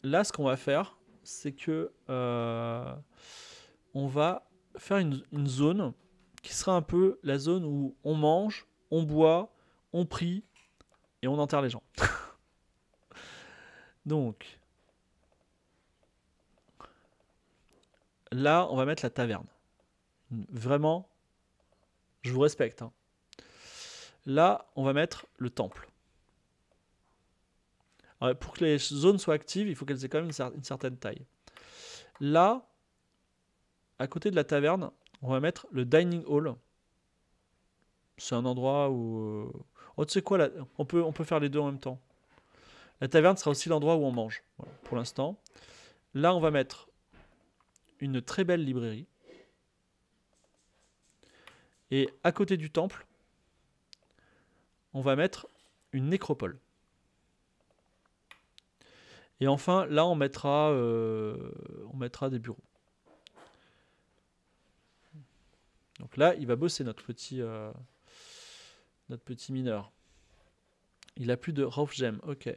là, ce qu'on va faire, c'est que euh, on va faire une, une, zone qui sera un peu la zone où on mange, on boit, on prie et on enterre les gens. donc, là, on va mettre la taverne. Vraiment, je vous respecte. Hein. Là, on va mettre le temple. pour que les zones soient actives, il faut qu'elles aient quand même une, certaine taille. Là, à côté de la taverne, on va mettre le dining hall. C'est un endroit où... Euh, oh, tu quoi, on, peut, on peut faire les deux en même temps. La taverne sera aussi l'endroit où on mange, pour l'instant. Là, on va mettre une très belle librairie. Et à côté du temple, on va mettre une nécropole. Et enfin, là, on mettra, euh, on mettra des bureaux. Donc là, il va bosser notre petit, euh, notre petit mineur. Il a plus de Raufgem. Ok,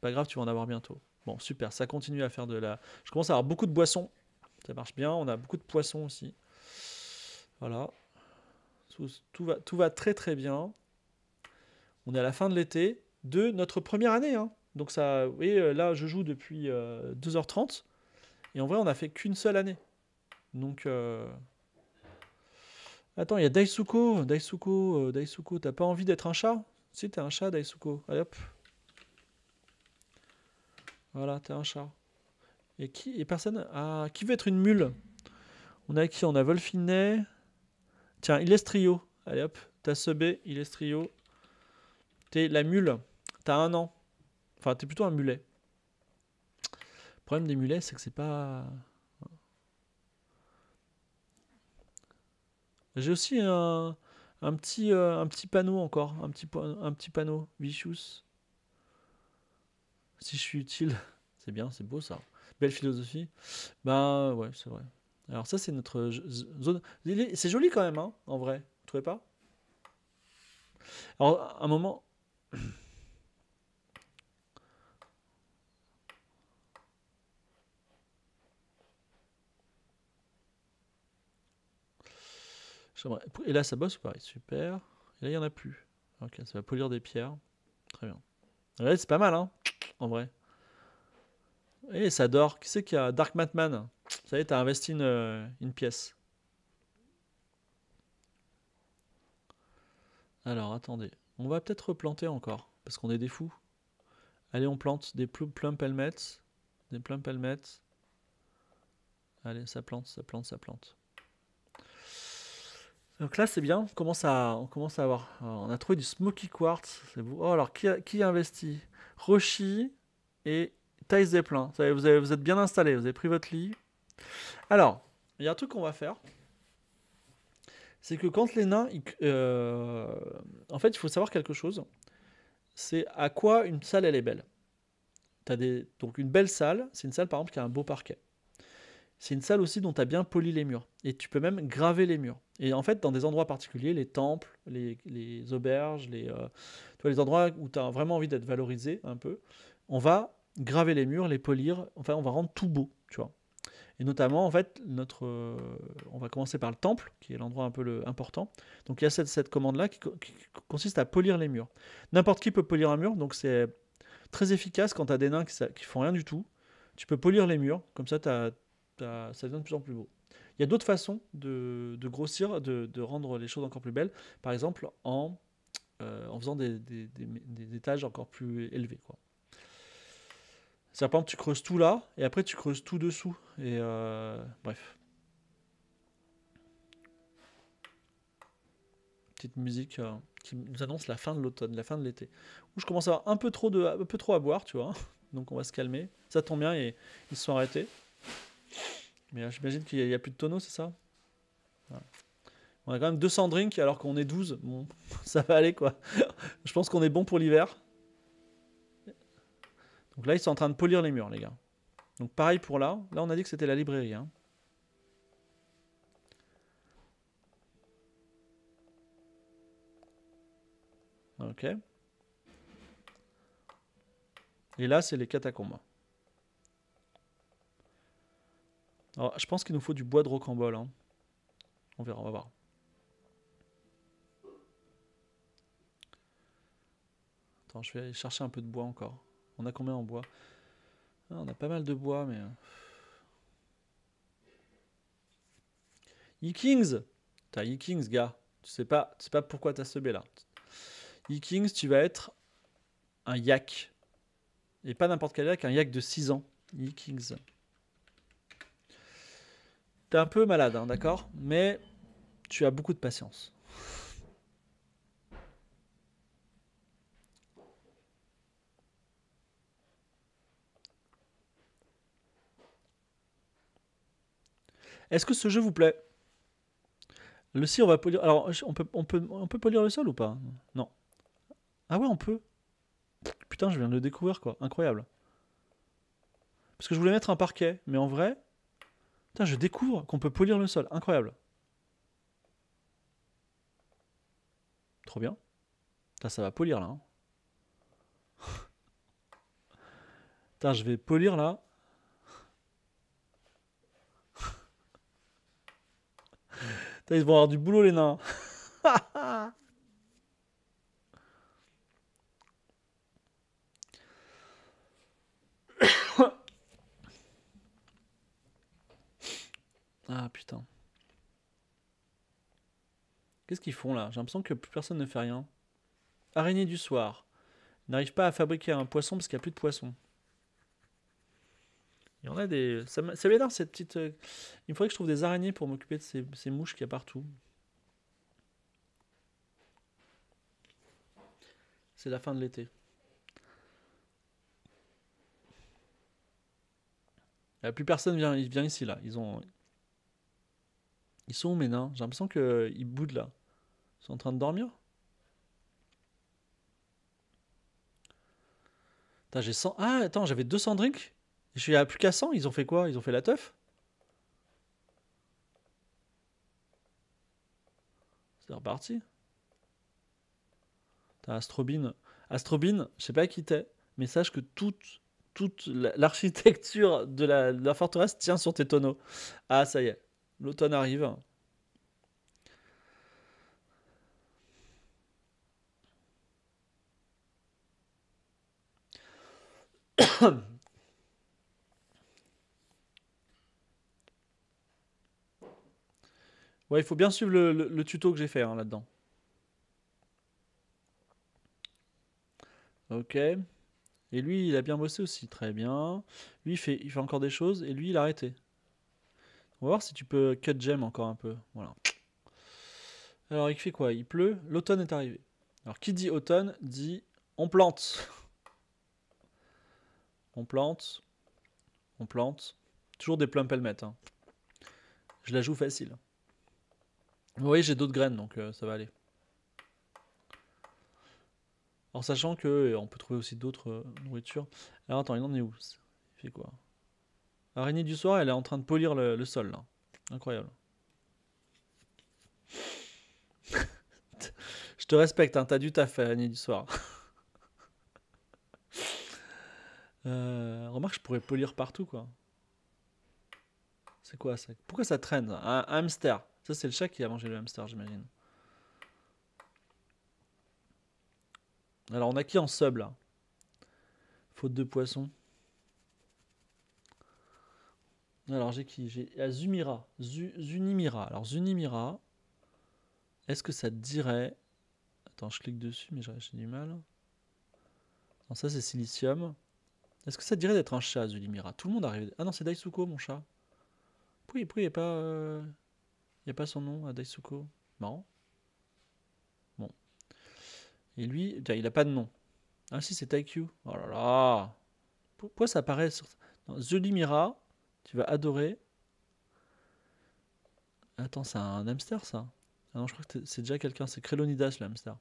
pas grave, tu vas en avoir bientôt. Bon, super, ça continue à faire de la. Je commence à avoir beaucoup de boissons ça marche bien. On a beaucoup de poissons aussi. Voilà. Tout, va, tout va très très bien. On est à la fin de l'été de notre première année. Hein. Donc ça, oui euh, là je joue depuis 2h30. Euh, Et en vrai, on n'a fait qu'une seule année. Donc... Euh, attends, il y a Daisuko. Daisuko, Daisuko, t'as pas envie d'être un chat Si, t'es un chat, Daisuko. Allez hop. Voilà, t'es un chat. Et qui et personne Qui veut être une mule On a qui On a Wolfine. Tiens, il est trio. Allez hop, t'as b. il est trio. T'es la mule. T'as un an. Enfin, t'es plutôt un mulet. Le problème des mulets, c'est que c'est pas... J'ai aussi un, petit, euh, un petit panneau encore. Un petit, un petit panneau. Vicious. Si je suis utile. C'est bien, c'est beau ça belle philosophie. Ben, ouais, c'est vrai. Alors ça, c'est notre zone. C'est joli quand même, hein, en vrai. Vous trouvez pas Alors, un moment. Et là, ça bosse ou pareil Super. Et là, il n'y en a plus. Ok, ça va polir des pierres. Très bien. c'est pas mal, hein En vrai. Et eh, ça dort. Qui c'est qu'il y a Dark Matman. Ça y est, t'as investi euh, une, pièce. Alors, attendez. On va peut-être replanter encore, parce qu'on est des fous. Allez, on plante des plump helmets. Des plumes helmets. Allez, ça plante, ça plante, ça plante. Donc là, c'est bien. On commence à, on commence à avoir. Euh, on a trouvé du smoky quartz. C'est beau. Oh, alors, qui, qui a investi Roshi et Thaïs est Vous, avez, vous êtes bien installé, vous avez pris votre lit. Alors, il y a un truc qu'on va faire. C'est que quand les nains. Euh, en fait, il faut savoir quelque chose. C'est à quoi une salle, elle est belle. As des, donc, une belle salle, c'est une salle par exemple qui a un beau parquet. C'est une salle aussi dont tu as bien poli les murs. Et tu peux même graver les murs. Et en fait, dans des endroits particuliers, les temples, les, auberges, les, euh, les endroits où tu as vraiment envie d'être valorisé un peu, on va graver les murs, les polir, enfin on va rendre tout beau, tu vois. Et notamment, en fait, notre, euh, on va commencer par le temple, qui est l'endroit un peu le, important. Donc il y a cette, commande-là qui, consiste à polir les murs. N'importe qui peut polir un mur, donc c'est très efficace quand tu as des nains qui, font rien du tout. Tu peux polir les murs, comme ça t as, ça devient de plus en plus beau. Il y a d'autres façons de, grossir, de, rendre les choses encore plus belles, par exemple en, euh, faisant des étages encore plus élevés. Quoi. C'est-à-dire, par exemple, tu creuses tout là, et après tu creuses tout dessous. Et euh, bref. Petite musique euh, qui nous annonce la fin de l'automne, la fin de l'été. Où je commence à avoir un peu trop, de, un peu trop à boire, tu vois. Donc on va se calmer. Ça tombe bien, et, ils se sont arrêtés. Mais euh, j'imagine qu'il n'y a, plus de tonneaux, c'est ça On a quand même 200 drinks alors qu'on est 12. Bon, ça va aller quoi. je pense qu'on est bon pour l'hiver. Donc là, ils sont en train de polir les murs, les gars. Donc pareil pour là. Là, on a dit que c'était la librairie. Hein. Ok. Et là, c'est les catacombes. Alors, je pense qu'il nous faut du bois de rocambole. Hein. On verra, on va voir. Attends, je vais aller chercher un peu de bois encore. On a combien en bois ah, On a pas mal de bois, mais... E-Kings euh. T'as E-Kings, gars. Tu sais pas, tu sais pas pourquoi t'as ce B là. e tu vas être un yak. Et pas n'importe quel yak, un yak de 6 ans. E-Kings. T'es un peu malade, hein, d'accord Mais tu as beaucoup de patience. Est-ce que ce jeu vous plaît Le si, on va polir. Alors, on peut, on peut, polir le sol ou pas Non. Ah ouais, on peut. Putain, je viens de le découvrir, quoi. Incroyable. Parce que je voulais mettre un parquet, mais en vrai, putain, je découvre qu'on peut polir le sol. Incroyable. Trop bien. Putain, ça va polir là. Hein. putain, je vais polir là. Ils vont avoir du boulot, les nains. ah putain. Qu'est-ce qu'ils font là J'ai l'impression que plus personne ne fait rien. Araignée du soir. N'arrive pas à fabriquer un poisson parce qu'il n'y a plus de poisson. Il y en a des. Ça, m'énerve cette petite. Euh, il me faudrait que je trouve des araignées pour m'occuper de ces, mouches qu'il y a partout. C'est la fin de l'été. Euh, plus personne vient, vient ici là. Ils ont. Ils sont où mes J'ai l'impression qu'ils euh, boudent là. Ils sont en train de dormir j'ai Ah, attends, j'avais 200 drinks je suis à plus qu'à 100, ils ont fait quoi Ils ont fait la teuf C'est reparti. T'as Astrobin. Astrobin, je sais pas qui t'es, mais sache que toute, toute l'architecture de la forteresse tient sur tes tonneaux. Ah, ça y est, l'automne arrive. Ouais, il faut bien suivre le, tuto que j'ai fait hein, là-dedans. Ok. Et lui, il a bien bossé aussi, très bien. Lui, il fait, il fait encore des choses, et lui, il a arrêté. On va voir si tu peux cut gem encore un peu. Voilà. Alors, il fait quoi Il pleut, l'automne est arrivé. Alors, qui dit automne dit on plante. on plante. On plante. Toujours des plumps, pelmettes. Hein. Je la joue facile. Oui, j'ai d'autres graines, donc euh, ça va aller. En sachant que euh, on peut trouver aussi d'autres euh, nourritures. Alors attends, il en est où Il fait quoi Araignée du soir, elle est en train de polir le, sol là. Incroyable. Je te respecte, hein, t'as du taf, Araignée du soir. remarque, je pourrais polir partout, quoi. C'est quoi ça Pourquoi ça traîne Un hamster. Ça, c'est le chat qui a mangé le hamster, j'imagine. Alors, on a qui en sub là Faute de poisson. Alors, j'ai qui J'ai Azumira. Ah, Zunimira. Alors, Zunimira, est-ce que ça dirait. Attends, je clique dessus, mais j'ai du mal. Non, ça, c'est Silicium. Est-ce que ça dirait d'être un chat, Zunimira Tout le monde arrive. Ah non, c'est Daisuko, mon chat. Oui, pourquoi il pas. Euh, n'y a pas son nom à euh, Daisuko. Marrant. Bon. Et lui, il n'a pas de nom. Ah si, c'est Taikyu. Oh là là. Pourquoi ça apparaît sur... Zulimira, tu vas adorer. Attends, c'est un hamster ça ah non, je crois que c'est déjà quelqu'un, c'est Krelonidas, le hamster.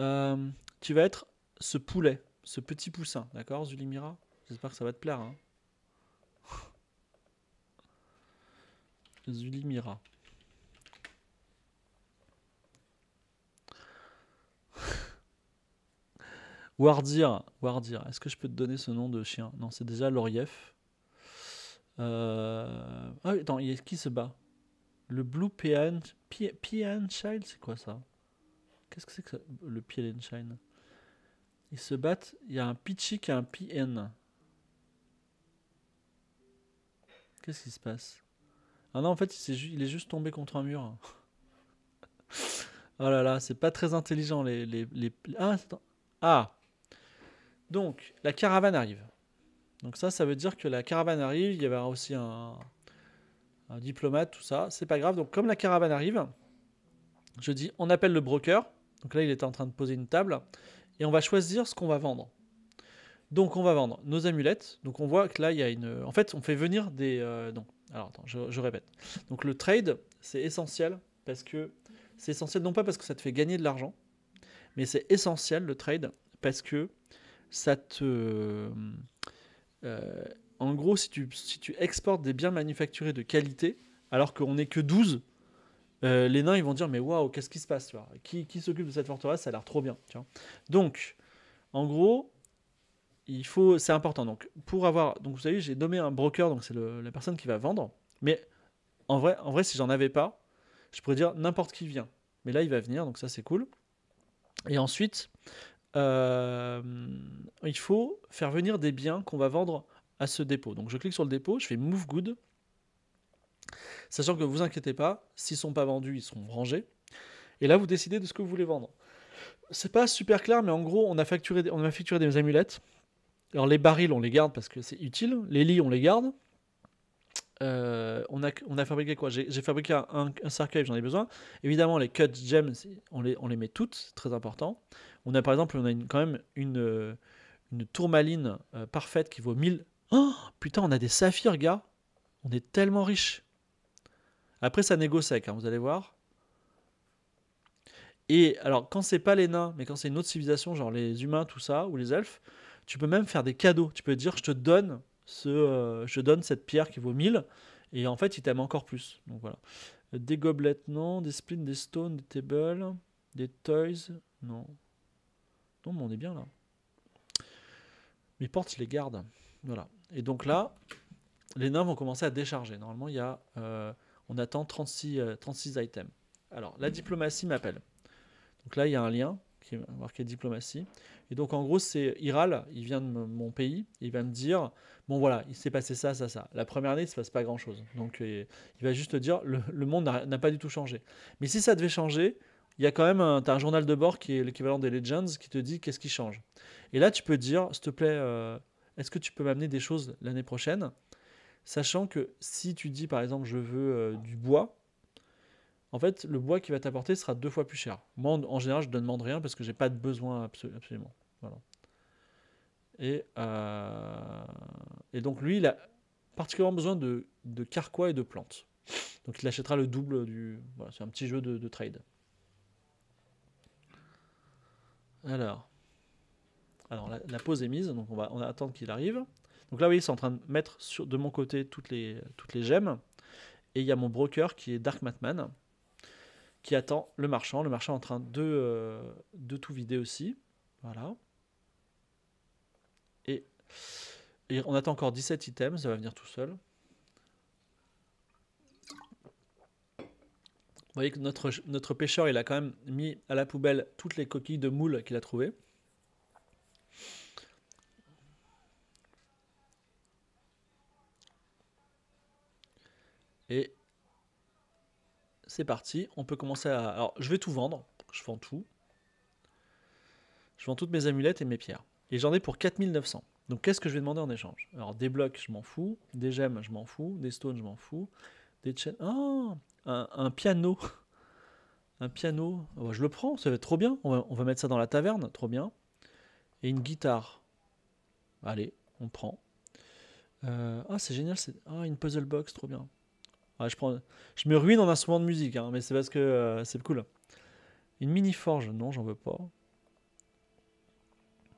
Euh, tu vas être ce poulet, ce petit poussin, d'accord, Zulimira J'espère que ça va te plaire. Hein. Zulimira Mira. Wardir, est-ce que je peux te donner ce nom de chien Non, c'est déjà Lorieff. Euh... Ah, attends, il y a qui se bat Le Blue PN. PN Child, c'est quoi ça Qu'est-ce que c'est que ça le PN Child Ils se battent, il y a un qui a un PN. Qu'est-ce qui se passe ah non, en fait, il, est, juste tombé contre un mur. oh là là, c'est pas très intelligent les. les, les... Ah, ah, Donc, la caravane arrive. Donc, ça, ça veut dire que la caravane arrive. Il y avait aussi un, diplomate, tout ça. C'est pas grave. Donc, comme la caravane arrive, je dis on appelle le broker. Donc là, il était en train de poser une table. Et on va choisir ce qu'on va vendre. Donc on va vendre nos amulettes. Donc on voit que là il y a une. En fait, on fait venir des. Euh, donc alors attends, je, répète. Donc le trade, c'est essentiel parce que c'est essentiel non pas parce que ça te fait gagner de l'argent, mais c'est essentiel le trade parce que ça te... Euh, en gros, si tu, si tu exportes des biens manufacturés de qualité, alors qu'on n'est que 12, euh, les nains ils vont dire mais waouh, qu'est-ce qui se passe qui, s'occupe de cette forteresse Ça a l'air trop bien. Donc, en gros, il faut, c'est important. Donc, pour avoir, donc vous savez, j'ai nommé un broker, donc c'est la personne qui va vendre. Mais en vrai, en vrai, si j'en avais pas, je pourrais dire n'importe qui vient. Mais là, il va venir, donc ça c'est cool. Et ensuite, euh, il faut faire venir des biens qu'on va vendre à ce dépôt. Donc je clique sur le dépôt, je fais Move Good. Sachant que vous inquiétez pas, s'ils sont pas vendus, ils seront rangés. Et là, vous décidez de ce que vous voulez vendre. C'est pas super clair, mais en gros, on a facturé, on a facturé des amulettes. Alors les barils, on les garde parce que c'est utile. Les lits, on les garde. Euh, on, a, on a fabriqué quoi J'ai fabriqué un, cercueil, j'en ai besoin. Évidemment, les cut gems, on les, on les met toutes, c'est très important. On a par exemple, on a quand même une, une tourmaline euh, parfaite qui vaut 1000. Oh, putain, on a des saphirs, gars On est tellement riche Après, ça négocie hein, vous allez voir. Et alors, quand c'est pas les nains, mais quand c'est une autre civilisation, genre les humains, tout ça, ou les elfes, tu peux même faire des cadeaux. Tu peux dire, je te donne, ce, euh, je donne cette pierre qui vaut 1000. Et en fait, il t'aime encore plus. Donc voilà. Des gobelets, non. Des splits, des stones, des tables, des toys, non. Non, mais on est bien là. Mes portes, je les garde. Voilà. Et donc là, les nains vont commencer à décharger. Normalement, il y a, euh, on attend 36, 36 euh, items. Alors, la diplomatie m'appelle. Donc là, il y a un lien qui est marqué diplomatie. Et donc, en gros, c'est Iral, il vient de mon pays, il va me dire Bon, voilà, il s'est passé ça, ça, ça. La première année, il ne se passe pas grand-chose. Donc, euh, il va juste te dire Le, monde n'a pas du tout changé. Mais si ça devait changer, il y a quand même un, un journal de bord qui est l'équivalent des Legends qui te dit qu'est-ce qui change. Et là, tu peux dire S'il te plaît, euh, est-ce que tu peux m'amener des choses l'année prochaine Sachant que si tu dis, par exemple, je veux euh, du bois, en fait, le bois qui va t'apporter sera deux fois plus cher. Moi, en, général, je ne demande rien parce que je n'ai pas de besoin absolument. Euh, et, donc, lui, il a particulièrement besoin de, carquois et de plantes. Donc, il achètera le double du. c'est un petit jeu de, trade. Alors. Alors, la, pause est mise, donc on va, attendre qu'il arrive. Donc là, vous voyez, c'est en train de mettre sur, de mon côté toutes les gemmes. Et il y a mon broker qui est Dark Matman qui attend le marchand. Le marchand en train de, euh, de tout vider aussi. Voilà. Et, on attend encore 17 items, ça va venir tout seul. Vous voyez que notre, notre pêcheur, il a quand même mis à la poubelle toutes les coquilles de moules qu'il a trouvées. Et c'est parti, on peut commencer à... Alors, je vais tout vendre, je vends tout. Je vends toutes mes amulettes et mes pierres. Et j'en ai pour 4900. Donc qu'est-ce que je vais demander en échange Alors des blocs, je m'en fous. Des gemmes, je m'en fous. Des stones, je m'en fous. Des chaînes... Ah un, piano Un piano oh, Je le prends, ça va être trop bien. On va, mettre ça dans la taverne, trop bien. Et une guitare. Allez, on prend. Euh, ah, c'est génial. Ah, une puzzle box, trop bien je, je me ruine en instrument de musique, hein, mais c'est parce que euh, c'est cool. Une mini forge, non, j'en veux pas.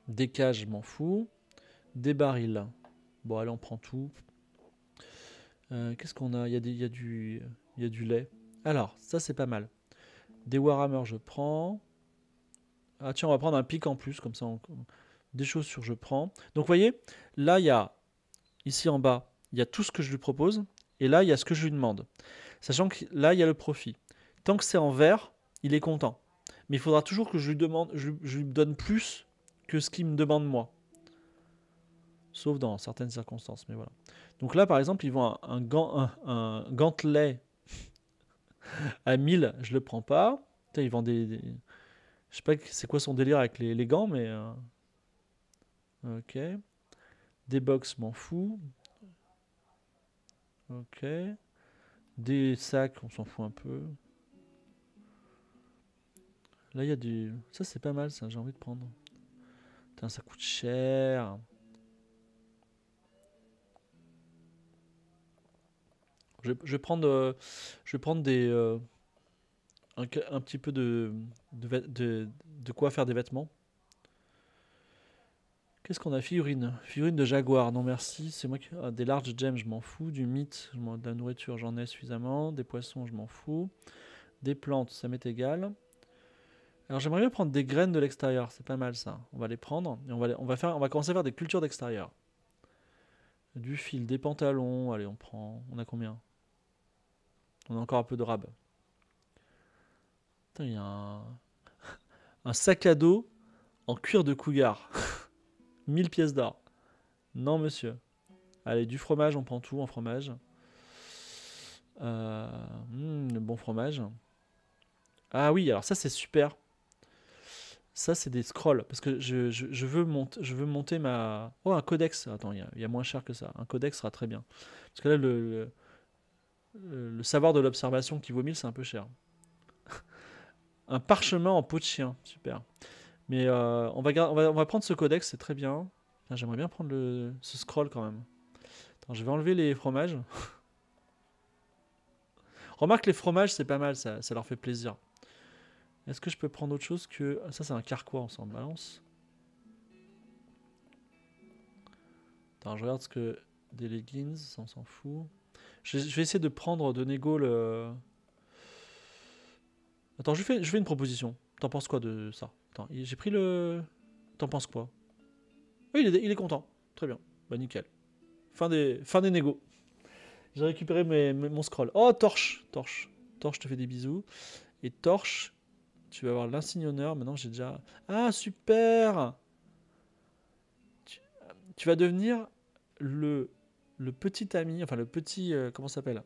Des cages, je m'en fous. Des barils. Bon, allez, on prend tout. Euh, qu'est-ce qu'on a Il y, a du... lait. Alors, ça, c'est pas mal. Des Warhammer, je prends. Ah, tiens, on va prendre un pic en plus, comme ça. Des chaussures, je prends. Donc, vous voyez, là, il y a, ici en bas, il y a tout ce que je lui propose. Et là, il y a ce que je lui demande. Sachant que là, il y a le profit. Tant que c'est en vert, il est content. Mais il faudra toujours que je lui, demande, je, lui donne plus que ce qu'il me demande moi. Sauf dans certaines circonstances, mais voilà. Donc là, par exemple, ils vend un, un, gantelet à 1000, je le prends pas. Putain, ils des, Je sais pas c'est quoi son délire avec les, gants, mais... Euh, ok. Des box, m'en fous. Ok. Des sacs, on s'en fout un peu. Là, il y a du... Ça, c'est pas mal, ça, j'ai envie de prendre. Putain, ça coûte cher. Je, vais prendre, euh, je vais prendre des, euh, un, petit peu de, de quoi faire des vêtements. Qu'est-ce qu'on a Figurine. Figurine de jaguar. Non, merci. C'est moi qui. Ah, des large gems, je m'en fous. Du mythe, de la nourriture, j'en ai suffisamment. Des poissons, je m'en fous. Des plantes, ça m'est égal. Alors j'aimerais bien prendre des graines de l'extérieur, c'est pas mal ça. On va les prendre et on va, faire... on va commencer à faire des cultures d'extérieur. Du fil, des pantalons, allez on prend, on a combien On a encore un peu de rab. il y a un... un sac à dos en cuir de cougar. 1000 pièces d'or. Non, monsieur. Allez, du fromage, on prend tout en fromage. Euh, hmm, le bon fromage. Ah oui, alors ça, c'est super. Ça, c'est des scrolls. Parce que je, veux monter, je veux monter ma. Oh, un codex. Attends, il y, a moins cher que ça. Un codex sera très bien. Parce que là, le, le, euh, le savoir de l'observation qui vaut 1000, c'est un peu cher. un parchemin en peau de chien. Super. Mais euh, on, va on, va, prendre ce codex, c'est très bien. J'aimerais bien prendre le, ce scroll quand même. Attends, je vais enlever les fromages. Remarque, les fromages, c'est pas mal, ça, leur fait plaisir. Est-ce que je peux prendre autre chose que... Ah, ça, c'est un carquois, on s'en balance. Attends, je regarde ce que... Des leggings, ça, on s'en fout. Je, vais essayer de prendre, de négo le... Attends, je fais, je fais une proposition. T'en penses quoi de ça Attends, j'ai pris le... T'en penses quoi Oui, ah, il est, content. Très bien. Bah nickel. Fin des, fin des négos. J'ai récupéré mes, mon scroll. Oh, Torche Torche. Torche, te fais des bisous. Et Torche, tu vas avoir l'insigne honneur. Maintenant, j'ai déjà... Ah, super tu, vas devenir le, le petit ami... Enfin, le petit... Euh, comment ça s'appelle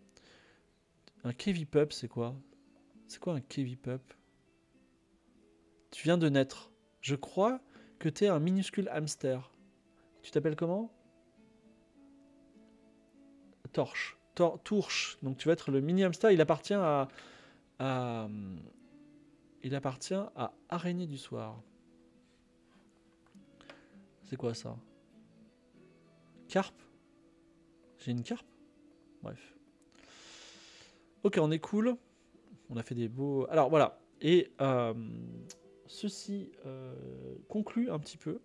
Un kevipup, Pup, c'est quoi C'est quoi un kevipup Pup tu viens de naître. Je crois que t'es un minuscule hamster. Tu t'appelles comment Torche. torche. Donc tu vas être le mini hamster. Il appartient à, il appartient à Araignée du Soir. C'est quoi ça Carpe J'ai une carpe Bref. Ok, on est cool. On a fait des beaux. Alors voilà. Et euh, ceci euh, conclut un petit peu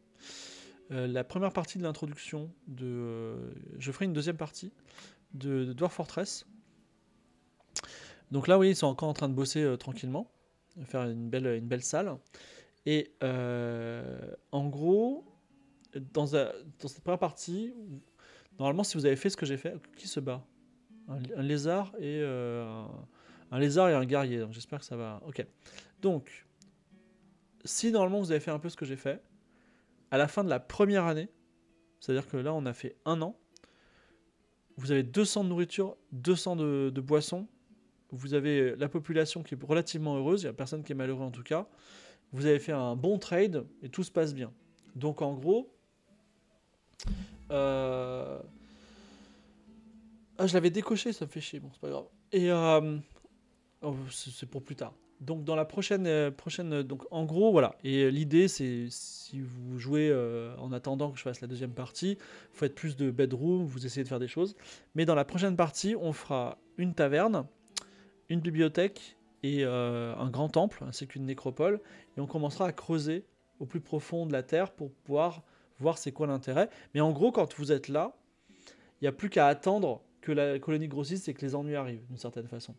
euh, la première partie de l'introduction de. Euh, je ferai une deuxième partie de, Dwarf Fortress. Donc là, vous voyez, ils sont encore en train de bosser tranquillement, faire une belle, une belle salle. Et en gros, dans, cette première partie, normalement, si vous avez fait ce que j'ai fait, qui se bat un, lézard et un, un, lézard et un guerrier. J'espère que ça va. Ok. Donc, si normalement vous avez fait un peu ce que j'ai fait, à la fin de la première année, c'est-à-dire que là on a fait un an, vous avez 200 de nourriture, 200 de, de boissons, vous avez la population qui est relativement heureuse, il n'y a personne qui est malheureux en tout cas, vous avez fait un bon trade et tout se passe bien. Donc en gros, euh, ah, je l'avais décoché, ça me fait chier, bon c'est pas grave. Et euh, oh, c'est pour plus tard. Donc dans la prochaine euh, prochaine euh, donc en gros voilà et euh, l'idée c'est si vous jouez en attendant que je fasse la deuxième partie, faut être plus de bedroom, vous essayez de faire des choses. Mais dans la prochaine partie, on fera une taverne, une bibliothèque et un grand temple ainsi qu'une nécropole et on commencera à creuser au plus profond de la terre pour pouvoir voir c'est quoi l'intérêt. Mais en gros quand vous êtes là, il n'y a plus qu'à attendre la colonie grossisse et que les ennuis arrivent, d'une certaine façon.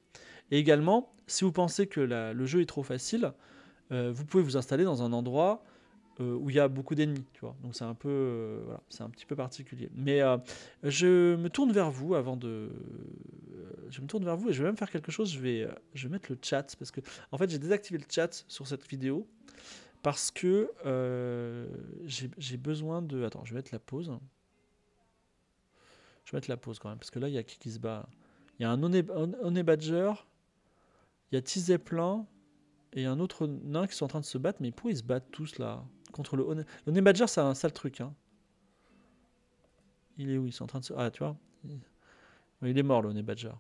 Et également, si vous pensez que le jeu est trop facile, euh, vous pouvez vous installer dans un endroit euh, où il y a beaucoup d'ennemis, tu vois. Donc c'est un peu, euh, voilà, c'est un petit peu particulier. Mais je me tourne vers vous avant de, je me tourne vers vous et je vais même faire quelque chose. Je vais, je vais mettre le chat parce que, en fait, j'ai désactivé le chat sur cette vidéo parce que j'ai besoin de. Attends, je vais mettre la pause. Je vais mettre la pause quand même, parce que là, il y a qui qui se bat Il y a un Badger, il y a Plein et un autre nain qui sont en train de se battre, mais pourquoi ils se battent tous là Contre le One... c'est un sale truc. Hein. Il est où Ils sont en train de se. Ah, tu vois Il est mort, le Badger.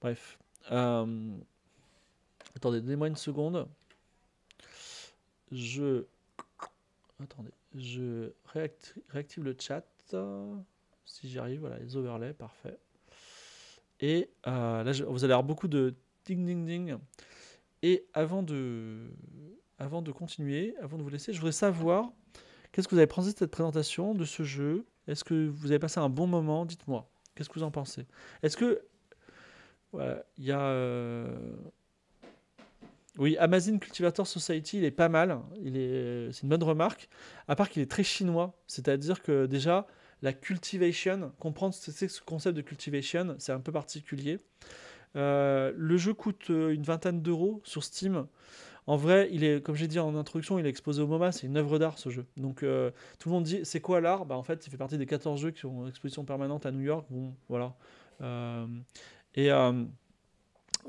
Bref. Euh, attendez, donnez-moi une seconde. Je. Attendez. Je réactive le chat si j'y arrive, voilà, les overlays, parfait. Et euh, là, vous allez avoir beaucoup de ding ding ding. Et avant de, avant de continuer, avant de vous laisser, je voudrais savoir qu'est-ce que vous avez pensé de cette présentation, de ce jeu. Est-ce que vous avez passé un bon moment Dites-moi, qu'est-ce que vous en pensez Est-ce que. Voilà, il y a. Euh, oui, Amazon Cultivator Society, il est pas mal. Il est, c'est une bonne remarque. À part qu'il est très chinois, c'est-à-dire que déjà, la cultivation, comprendre ce, ce concept de cultivation, c'est un peu particulier. Euh, le jeu coûte euh, une vingtaine d'euros sur Steam. En vrai, il est, comme j'ai dit en introduction, il est exposé au MoMA, c'est une œuvre d'art ce jeu. Donc euh, tout le monde dit, c'est quoi l'art bah, En fait, il fait partie des 14 jeux qui sont en exposition permanente à New York. Bon, voilà. et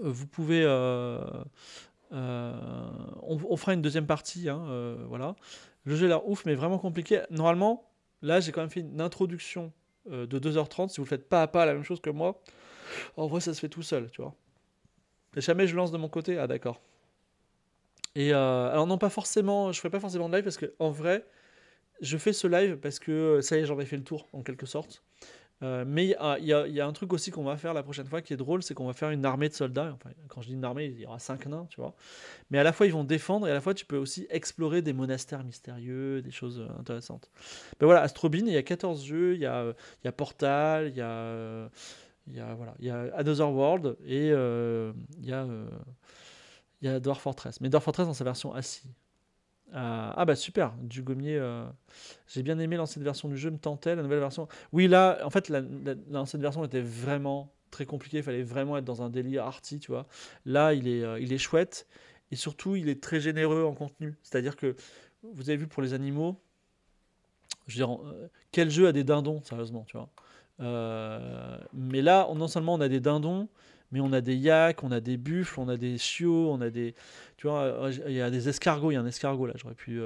vous pouvez... On, fera une deuxième partie, hein, voilà. Le jeu a l'air ouf, mais vraiment compliqué. Normalement, Là, j'ai quand même fait une introduction euh, de 2h30. Si vous ne faites pas à pas la même chose que moi, en vrai, ça se fait tout seul, tu vois. Et jamais je lance de mon côté. Ah, d'accord. Et euh, alors, non, pas forcément. Je ne ferai pas forcément de live parce que, en vrai, je fais ce live parce que ça y est, j'en ai fait le tour, en quelque sorte mais il y, a un truc aussi qu'on va faire la prochaine fois qui est drôle, c'est qu'on va faire une armée de soldats. Enfin, quand je dis une armée, il y aura cinq nains, tu vois. Mais à la fois, ils vont défendre et à la fois, tu peux aussi explorer des monastères mystérieux, des choses intéressantes. Mais voilà, Astrobin, il y a 14 jeux, il y a, Portal, il y a, voilà, il y a Another World et il y a. il y a Dwarf Fortress. Mais Dwarf Fortress dans sa version assis. Ah, ah bah super, du Gommier, euh, j'ai bien aimé l'ancienne version du jeu, me tentait la nouvelle version. Oui là, en fait, l'ancienne version était vraiment très compliquée, il fallait vraiment être dans un délire arty, tu vois. Là, il est, euh, il est chouette, et surtout, il est très généreux en contenu. C'est-à-dire que, vous avez vu pour les animaux, je veux euh, quel jeu a des dindons, sérieusement, tu vois. mais là, non seulement on a des dindons, mais on a des yaks, on a des buffles, on a des chiots, on a des. Tu vois, il y des escargots, il y a un escargot là, j'aurais pu.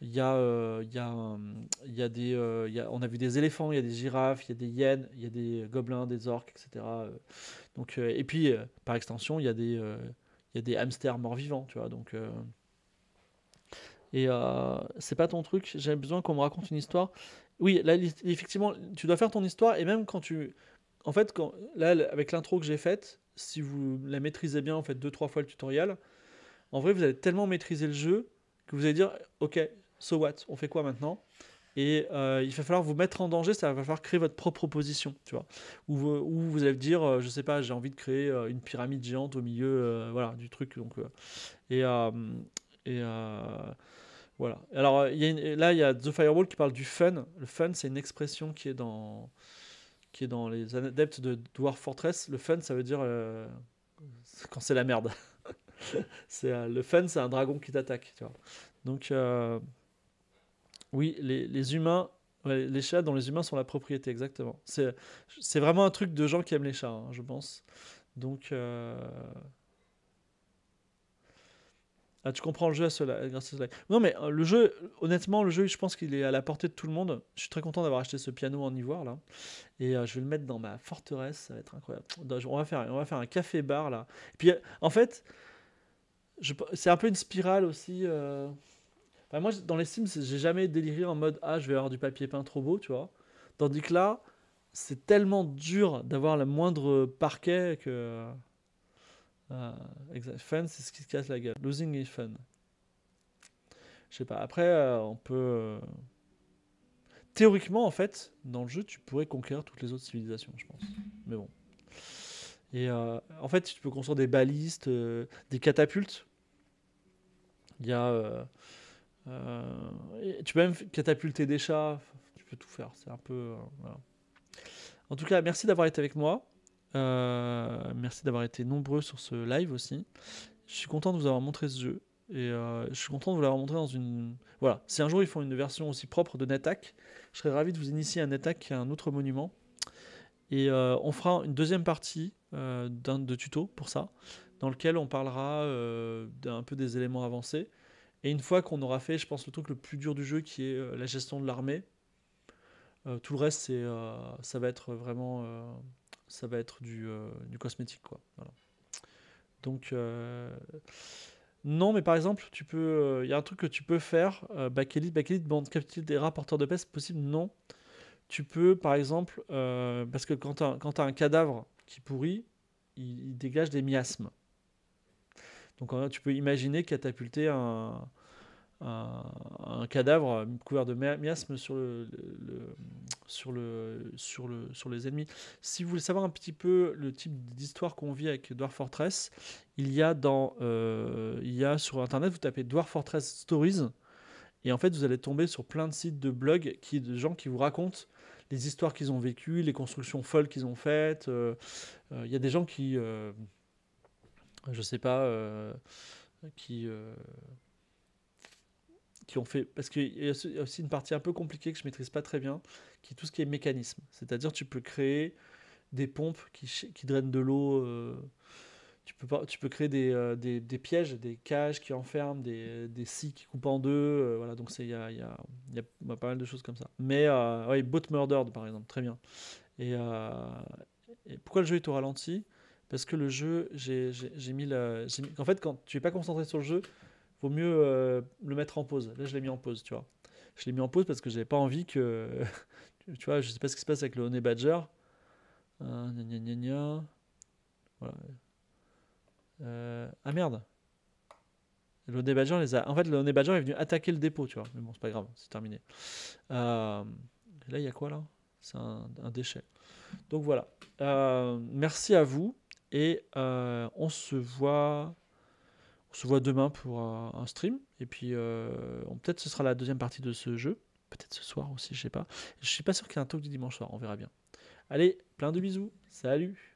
il y, y y des. on a vu des éléphants, il y a des girafes, il y a des hyènes, il y a des gobelins, des orques, etc. Donc, et puis, par extension, il y a des, des hamsters morts-vivants, tu vois. Donc. et c'est pas ton truc, j'ai besoin qu'on me raconte une histoire. Oui, effectivement, tu dois faire ton histoire, et même quand tu, en fait, là, avec l'intro que j'ai faite, si vous la maîtrisez bien, en fait, deux, trois fois le tutoriel, en vrai, vous allez tellement maîtriser le jeu que vous allez dire, OK, so what On fait quoi maintenant et euh, il va falloir vous mettre en danger, ça va falloir créer votre propre position. tu vois. Ou vous, allez dire, euh, je sais pas, j'ai envie de créer euh, une pyramide géante au milieu, voilà, du truc. Donc, et voilà. Alors là, il y a The Firewall qui parle du fun. Le fun, c'est une expression qui est dans qui dans les adeptes de Dwarf Fortress, le fun, ça veut dire euh, quand c'est la merde. c'est euh, le fun, c'est un dragon qui t'attaque. Donc euh, oui, les, humains, les chats dont les humains sont la propriété, exactement. C'est vraiment un truc de gens qui aiment les chats, hein, je pense. Donc ah, tu comprends le jeu à cela, grâce à cela. Non, mais euh, le jeu, honnêtement, le jeu, je pense qu'il est à la portée de tout le monde. Je suis très content d'avoir acheté ce piano en ivoire, là. Et euh, je vais le mettre dans ma forteresse, ça va être incroyable. On va faire, on va faire un café-bar, là. Et puis, euh, en fait, c'est un peu une spirale aussi. moi, dans les Sims, j'ai jamais déliré en mode Ah, je vais avoir du papier peint trop beau, tu vois. Tandis que là, c'est tellement dur d'avoir le moindre parquet que. Euh, exact. Fun, c'est ce qui se casse la gueule. Losing is fun. Je sais pas. Après, euh, on peut. Euh, théoriquement, en fait, dans le jeu, tu pourrais conquérir toutes les autres civilisations, je pense. Mais bon. Et en fait, tu peux construire des balistes, des catapultes. Il y a. tu peux même catapulter des chats. Tu peux tout faire. C'est un peu. En tout cas, merci d'avoir été avec moi. Euh, merci d'avoir été nombreux sur ce live aussi. Je suis content de vous avoir montré ce jeu. Et euh, je suis content de vous l'avoir montré dans une. Voilà, si un jour ils font une version aussi propre de NetHack, je serais ravi de vous initier à NetHack, un autre monument. Et euh, on fera une deuxième partie de tuto pour ça, dans lequel on parlera d'un peu des éléments avancés. Et une fois qu'on aura fait, je pense, le truc le plus dur du jeu qui est la gestion de l'armée, tout le reste, ça va être vraiment ça va être du, euh, du cosmétique. Quoi. Donc, euh, non, mais par exemple, tu peux, il euh, y a un truc que tu peux faire. Euh, Bakelite bande captive des rapporteurs de peste possible Non. Tu peux, par exemple, parce que quand tu as, un cadavre qui pourrit, il, il dégage des miasmes. Donc, tu peux imaginer catapulter un, un, cadavre couvert de miasme sur sur, le, sur, le, sur les ennemis. Si vous voulez savoir un petit peu le type d'histoire qu'on vit avec Dwarf Fortress, il y a, dans, euh, il y sur Internet, vous tapez Dwarf Fortress Stories, et en fait, vous allez tomber sur plein de sites de blogs qui, de gens qui vous racontent les histoires qu'ils ont vécues, les constructions folles qu'ils ont faites. Euh, euh, il y a des gens qui, je sais pas, qui qui ont fait. Parce qu'il y a aussi une partie un peu compliquée que je maîtrise pas très bien, qui est tout ce qui est mécanisme. C'est-à-dire, tu peux créer des pompes qui, qui drainent de l'eau. Euh, tu peux, tu peux créer des, euh, des, des, pièges, des cages qui enferment, des, des scies qui coupent en deux. Euh, voilà, donc il y a, y, a, y a, pas mal de choses comme ça. Mais, oui, Boat Murdered, par exemple, très bien. Et, pourquoi le jeu est au ralenti Parce que le jeu, j'ai mis en fait, quand tu es pas concentré sur le jeu, vaut mieux euh, le mettre en pause. Là, je l'ai mis en pause, tu vois. Je l'ai mis en pause parce que j'avais pas envie que. tu vois, je sais pas ce qui se passe avec le Honey Badger. Euh, voilà. Euh, ah merde! Le Honey Badger les a. En fait, le Honey Badger est venu attaquer le dépôt, tu vois. Mais bon, c'est pas grave, c'est terminé. là, il y a quoi là? C'est un, déchet. Donc voilà. merci à vous et on se voit. On se voit demain pour euh, un stream. Et puis, euh, peut-être ce sera la deuxième partie de ce jeu. Peut-être ce soir aussi, je sais pas. Je suis pas sûr qu'il y ait un talk du dimanche soir, on verra bien. Allez, plein de bisous. Salut